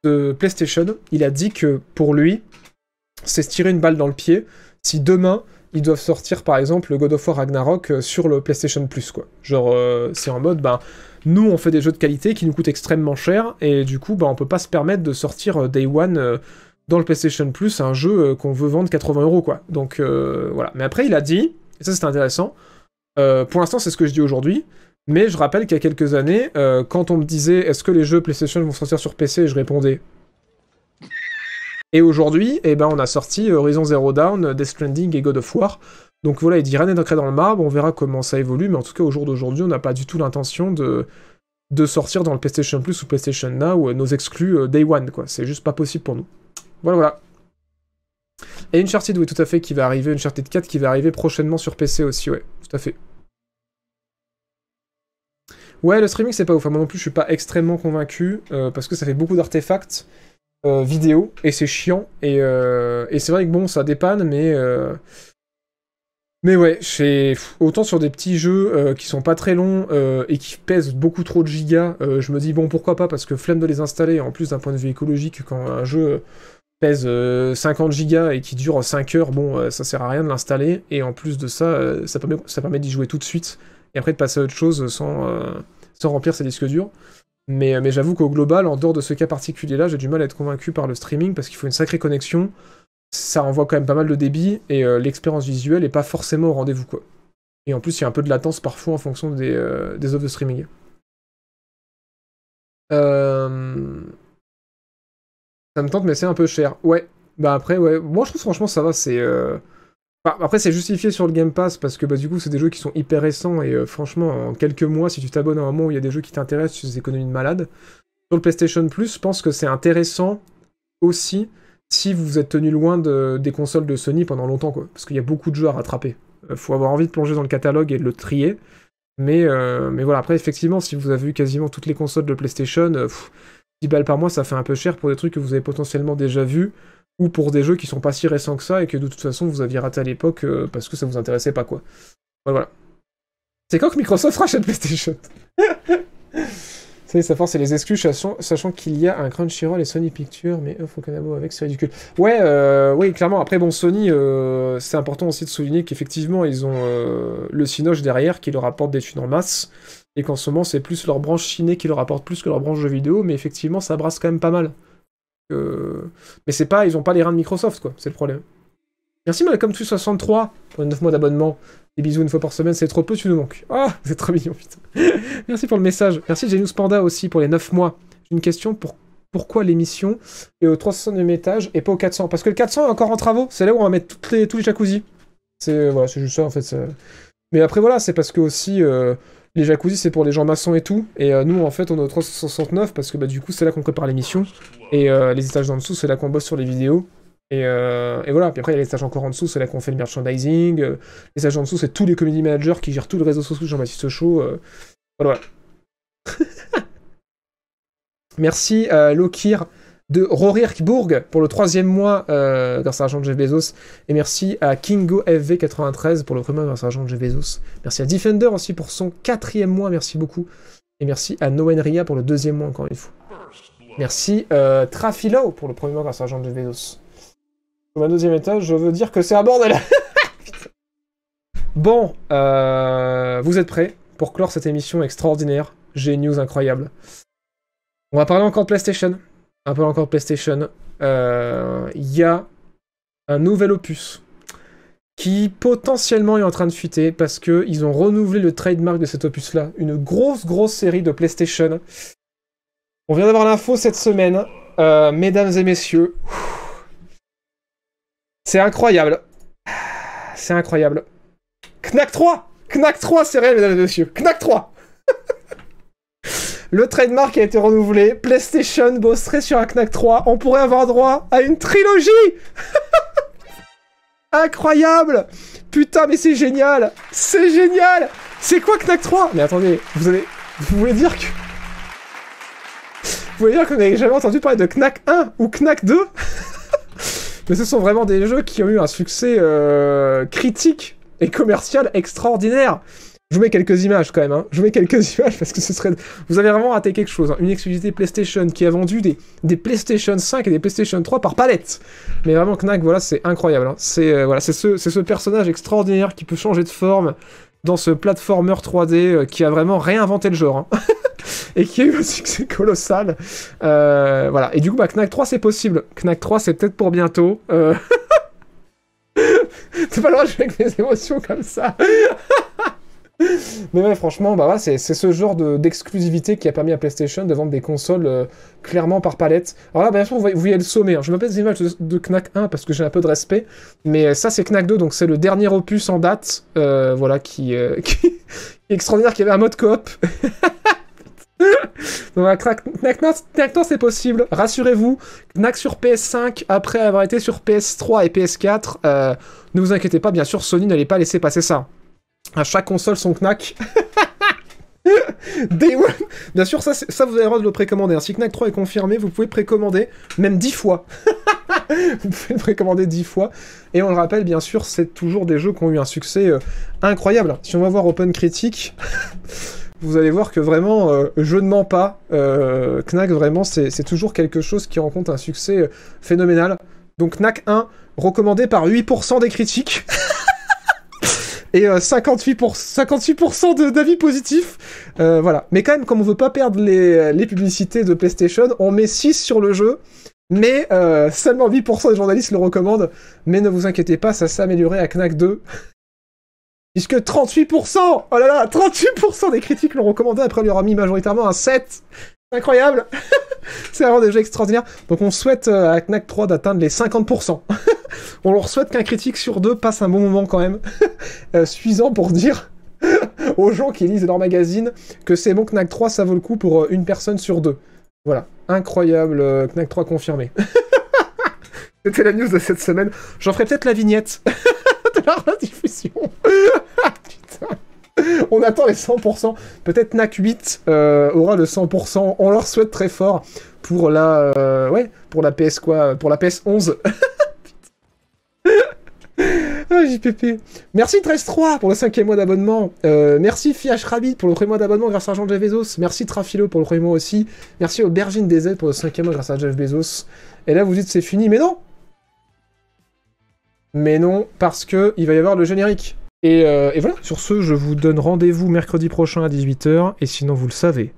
de PlayStation, il a dit que pour lui, c'est se tirer une balle dans le pied si demain ils doivent sortir par exemple le God of War Ragnarok euh, sur le PlayStation Plus quoi. Genre euh, c'est en mode ben nous on fait des jeux de qualité qui nous coûtent extrêmement cher et du coup ben on peut pas se permettre de sortir euh, Day One dans le PlayStation Plus un jeu qu'on veut vendre 80 euros quoi. Donc voilà. Mais après il a dit et ça c'est intéressant. pour l'instant c'est ce que je dis aujourd'hui. Mais je rappelle qu'il y a quelques années, quand on me disait est-ce que les jeux PlayStation vont sortir sur PC, je répondais et aujourd'hui, eh ben, on a sorti euh, Horizon Zero Dawn, Death Stranding et God of War. Donc voilà, il dit rien n'est dans le marbre, on verra comment ça évolue, mais en tout cas, au jour d'aujourd'hui, on n'a pas du tout l'intention de, de sortir dans le PlayStation Plus ou PlayStation Now euh, nos exclus euh, Day One, quoi. C'est juste pas possible pour nous. Voilà, voilà. Et Uncharted, oui, tout à fait, qui va arriver, Uncharted 4 qui va arriver prochainement sur PC aussi, ouais, tout à fait. Ouais, le streaming, c'est pas ouf. moi non plus, je suis pas extrêmement convaincu, parce que ça fait beaucoup d'artefacts. Euh, vidéo et c'est chiant. Euh, et, c'est vrai que bon, ça dépanne, mais. Euh, mais ouais, autant sur des petits jeux qui sont pas très longs et qui pèsent beaucoup trop de gigas, je me dis bon pourquoi pas parce que flemme de les installer. En plus d'un point de vue écologique, quand un jeu pèse 50 gigas et qui dure 5 heures, bon ça sert à rien de l'installer. Et en plus de ça, ça permet, ça permet d'y jouer tout de suite et après de passer à autre chose sans, sans remplir ses disques durs. Euh, mais, j'avoue qu'au global, en dehors de ce cas particulier-là, j'ai du mal à être convaincu par le streaming parce qu'il faut une sacrée connexion. Ça envoie quand même pas mal de débit et euh, l'expérience visuelle n'est pas forcément au rendez-vous quoi. Et en plus, il y a un peu de latence parfois en fonction des, euh, des offres de streaming. Ça me tente, mais c'est un peu cher. Ouais. Bah après, ouais. Moi, je trouve franchement ça va. C'est bah, après, c'est justifié sur le Game Pass parce que bah, du coup, c'est des jeux qui sont hyper récents et euh, franchement, en quelques mois, si tu t'abonnes à un moment où il y a des jeux qui t'intéressent, tu fais économies de malade. Sur le PlayStation Plus, je pense que c'est intéressant aussi si vous êtes tenu loin des consoles de Sony pendant longtemps, quoi. Parce qu'il y a beaucoup de jeux à rattraper. Il euh, faut avoir envie de plonger dans le catalogue et de le trier. Mais, euh, voilà, après, effectivement, si vous avez vu quasiment toutes les consoles de PlayStation, 10 balles par mois, ça fait un peu cher pour des trucs que vous avez potentiellement déjà vus ou pour des jeux qui sont pas si récents que ça et que de toute façon vous aviez raté à l'époque euh, parce que ça vous intéressait pas quoi. Voilà. C'est quand que Microsoft rachète PlayStation Ça y sa force et les excuses, sachant, qu'il y a un Crunchyroll et Sony Pictures, mais eux, Canabo avec, c'est ridicule. Ouais, euh, oui, clairement. Après, bon, Sony, euh, c'est important aussi de souligner qu'effectivement, ils ont le sinoche derrière qui leur apporte des thunes en masse, et qu'en ce moment, c'est plus leur branche ciné qui leur apporte plus que leur branche de vidéo, mais effectivement, ça brasse quand même pas mal. Mais c'est pas, ils ont pas les reins de Microsoft, quoi, c'est le problème. Merci Malcolm 263 63 pour les 9 mois d'abonnement. Des bisous une fois par semaine, c'est trop peu, tu nous manques. Ah, c'est trop mignon, putain. Merci pour le message. Merci Genius Panda aussi pour les 9 mois. J'ai une question pour pourquoi l'émission est au 360ème étage et pas au 400 Parce que le 400 est encore en travaux, c'est là où on va mettre tous les jacuzzis. C'est voilà, c'est juste ça en fait. Mais après voilà, c'est parce que aussi euh, les jacuzzi, c'est pour les gens maçons et tout. Et euh, nous, en fait, on est au 369 parce que bah, du coup, c'est là qu'on prépare l'émission. Et euh, les étages en dessous, c'est là qu'on bosse sur les vidéos. Et, euh, et voilà. Puis après, il y a les étages encore en dessous, c'est là qu'on fait le merchandising. les étages en dessous, c'est tous les community managers qui gèrent tout le réseau social Jean-Baptiste Sochaux. voilà. Merci, Lokir de Rory pour le troisième mois euh, grâce à l'argent Jeff Bezos. Et merci à Kingo FV93 pour le premier mois grâce à l'argent Jeff Bezos. Merci à Defender aussi pour son quatrième mois, merci beaucoup. Et merci à Noenria pour le deuxième mois encore une fois. Merci euh, Trafilo pour le premier mois grâce à l'argent de Jeff Bezos. ma deuxième étage, je veux dire que c'est un bordel Bon, euh, vous êtes prêts pour clore cette émission extraordinaire J'ai news incroyable. On va parler encore de PlayStation un peu encore PlayStation, euh, il y a un nouvel opus qui potentiellement est en train de fuiter parce qu'ils ont renouvelé le trademark de cet opus-là. Une grosse, grosse série de PlayStation. On vient d'avoir l'info cette semaine, euh, mesdames et messieurs. C'est incroyable. C'est incroyable. Knack 3 Knack 3, c'est réel, mesdames et messieurs. Knack 3 Le trademark a été renouvelé. PlayStation bosserait sur un Knack 3. On pourrait avoir droit à une trilogie Incroyable Putain, mais c'est génial C'est génial C'est quoi Knack 3 Mais attendez, vous allez... Vous voulez dire que... Vous voulez dire qu'on n'avait jamais entendu parler de Knack 1 ou Knack 2 Mais ce sont vraiment des jeux qui ont eu un succès euh, critique et commercial extraordinaire. Je vous mets quelques images quand même. Hein. Je vous mets quelques images parce que ce serait. Vous avez vraiment raté quelque chose. Hein. Une exclusivité PlayStation qui a vendu des, des PlayStation 5 et des PlayStation 3 par palette. Mais vraiment, Knack, voilà, c'est incroyable. Hein. C'est euh, voilà, c'est ce, ce personnage extraordinaire qui peut changer de forme dans ce platformer 3D euh, qui a vraiment réinventé le genre. Hein. et qui a eu un succès colossal. Euh, voilà. Et du coup, bah, Knack 3, c'est possible. Knack 3, c'est peut-être pour bientôt. C'est pas le droit de jouer avec mes émotions comme ça. Mais ouais, franchement, bah c'est ce genre d'exclusivité qui a permis à PlayStation de vendre des consoles euh, clairement par palette. Alors là, bah, bien sûr, vous voyez, le sommet. Hein. Je me fais des de, Knack 1 parce que j'ai un peu de respect. Mais euh, ça, c'est Knack 2, donc c'est le dernier opus en date. Euh, voilà, qui, est qui... extraordinaire, qui avait un mode coop. Donc, Knack, c'est possible, rassurez-vous. Knack sur PS5, après avoir été sur PS3 et PS4, ne vous inquiétez pas, bien sûr, Sony n'allait pas laisser passer ça. À chaque console, son knack. Bien sûr, ça, vous avez le droit de le précommander. Hein. Si Knack 3 est confirmé, vous pouvez précommander même 10 fois. vous pouvez le précommander 10 fois. Et on le rappelle, bien sûr, c'est toujours des jeux qui ont eu un succès euh, incroyable. Si on va voir Open Critique, vous allez voir que vraiment, euh, je ne mens pas. Euh, knack, vraiment, c'est toujours quelque chose qui rencontre un succès phénoménal. Donc Knack 1, recommandé par 8% des critiques et 58 euh, pour 58% d'avis positifs. Euh, voilà. Mais quand même, comme on veut pas perdre les, euh, publicités de PlayStation, on met 6 sur le jeu. Mais seulement 8% des journalistes le recommandent. Mais ne vous inquiétez pas, ça s'est amélioré à Knack 2. Puisque 38%, oh là là, 38% des critiques l'ont recommandé après on lui aura mis majoritairement un 7. Incroyable C'est vraiment des jeux extraordinaires. Donc on souhaite euh, à Knack 3 d'atteindre les 50%. on leur souhaite qu'un critique sur deux passe un bon moment quand même. Euh, suffisant pour dire aux gens qui lisent leur magazine que c'est bon, Knack 3, ça vaut le coup pour euh, une personne sur deux. Voilà. Incroyable, Knack 3 confirmé. C'était la news de cette semaine. J'en ferai peut-être la vignette de la rediffusion. On attend les 100%. Peut-être NAC 8 euh, aura le 100%. On leur souhaite très fort pour la, euh, ouais, pour la PS quoi, pour la PS 11. ah, JPP. Merci 13.3 pour le cinquième mois d'abonnement. Euh, merci Fiash pour le premier mois d'abonnement grâce à Jean-Jeff Bezos. Merci Trafilo pour le premier mois aussi. Merci Aubergine DZ pour le cinquième mois grâce à Jeff Bezos. Et là, vous dites c'est fini. Mais non! Mais non, parce que il va y avoir le générique. Euh, et, voilà, sur ce, je vous donne rendez-vous mercredi prochain à 18h, et sinon vous le savez,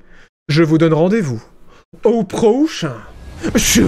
je vous donne rendez-vous au prochain show.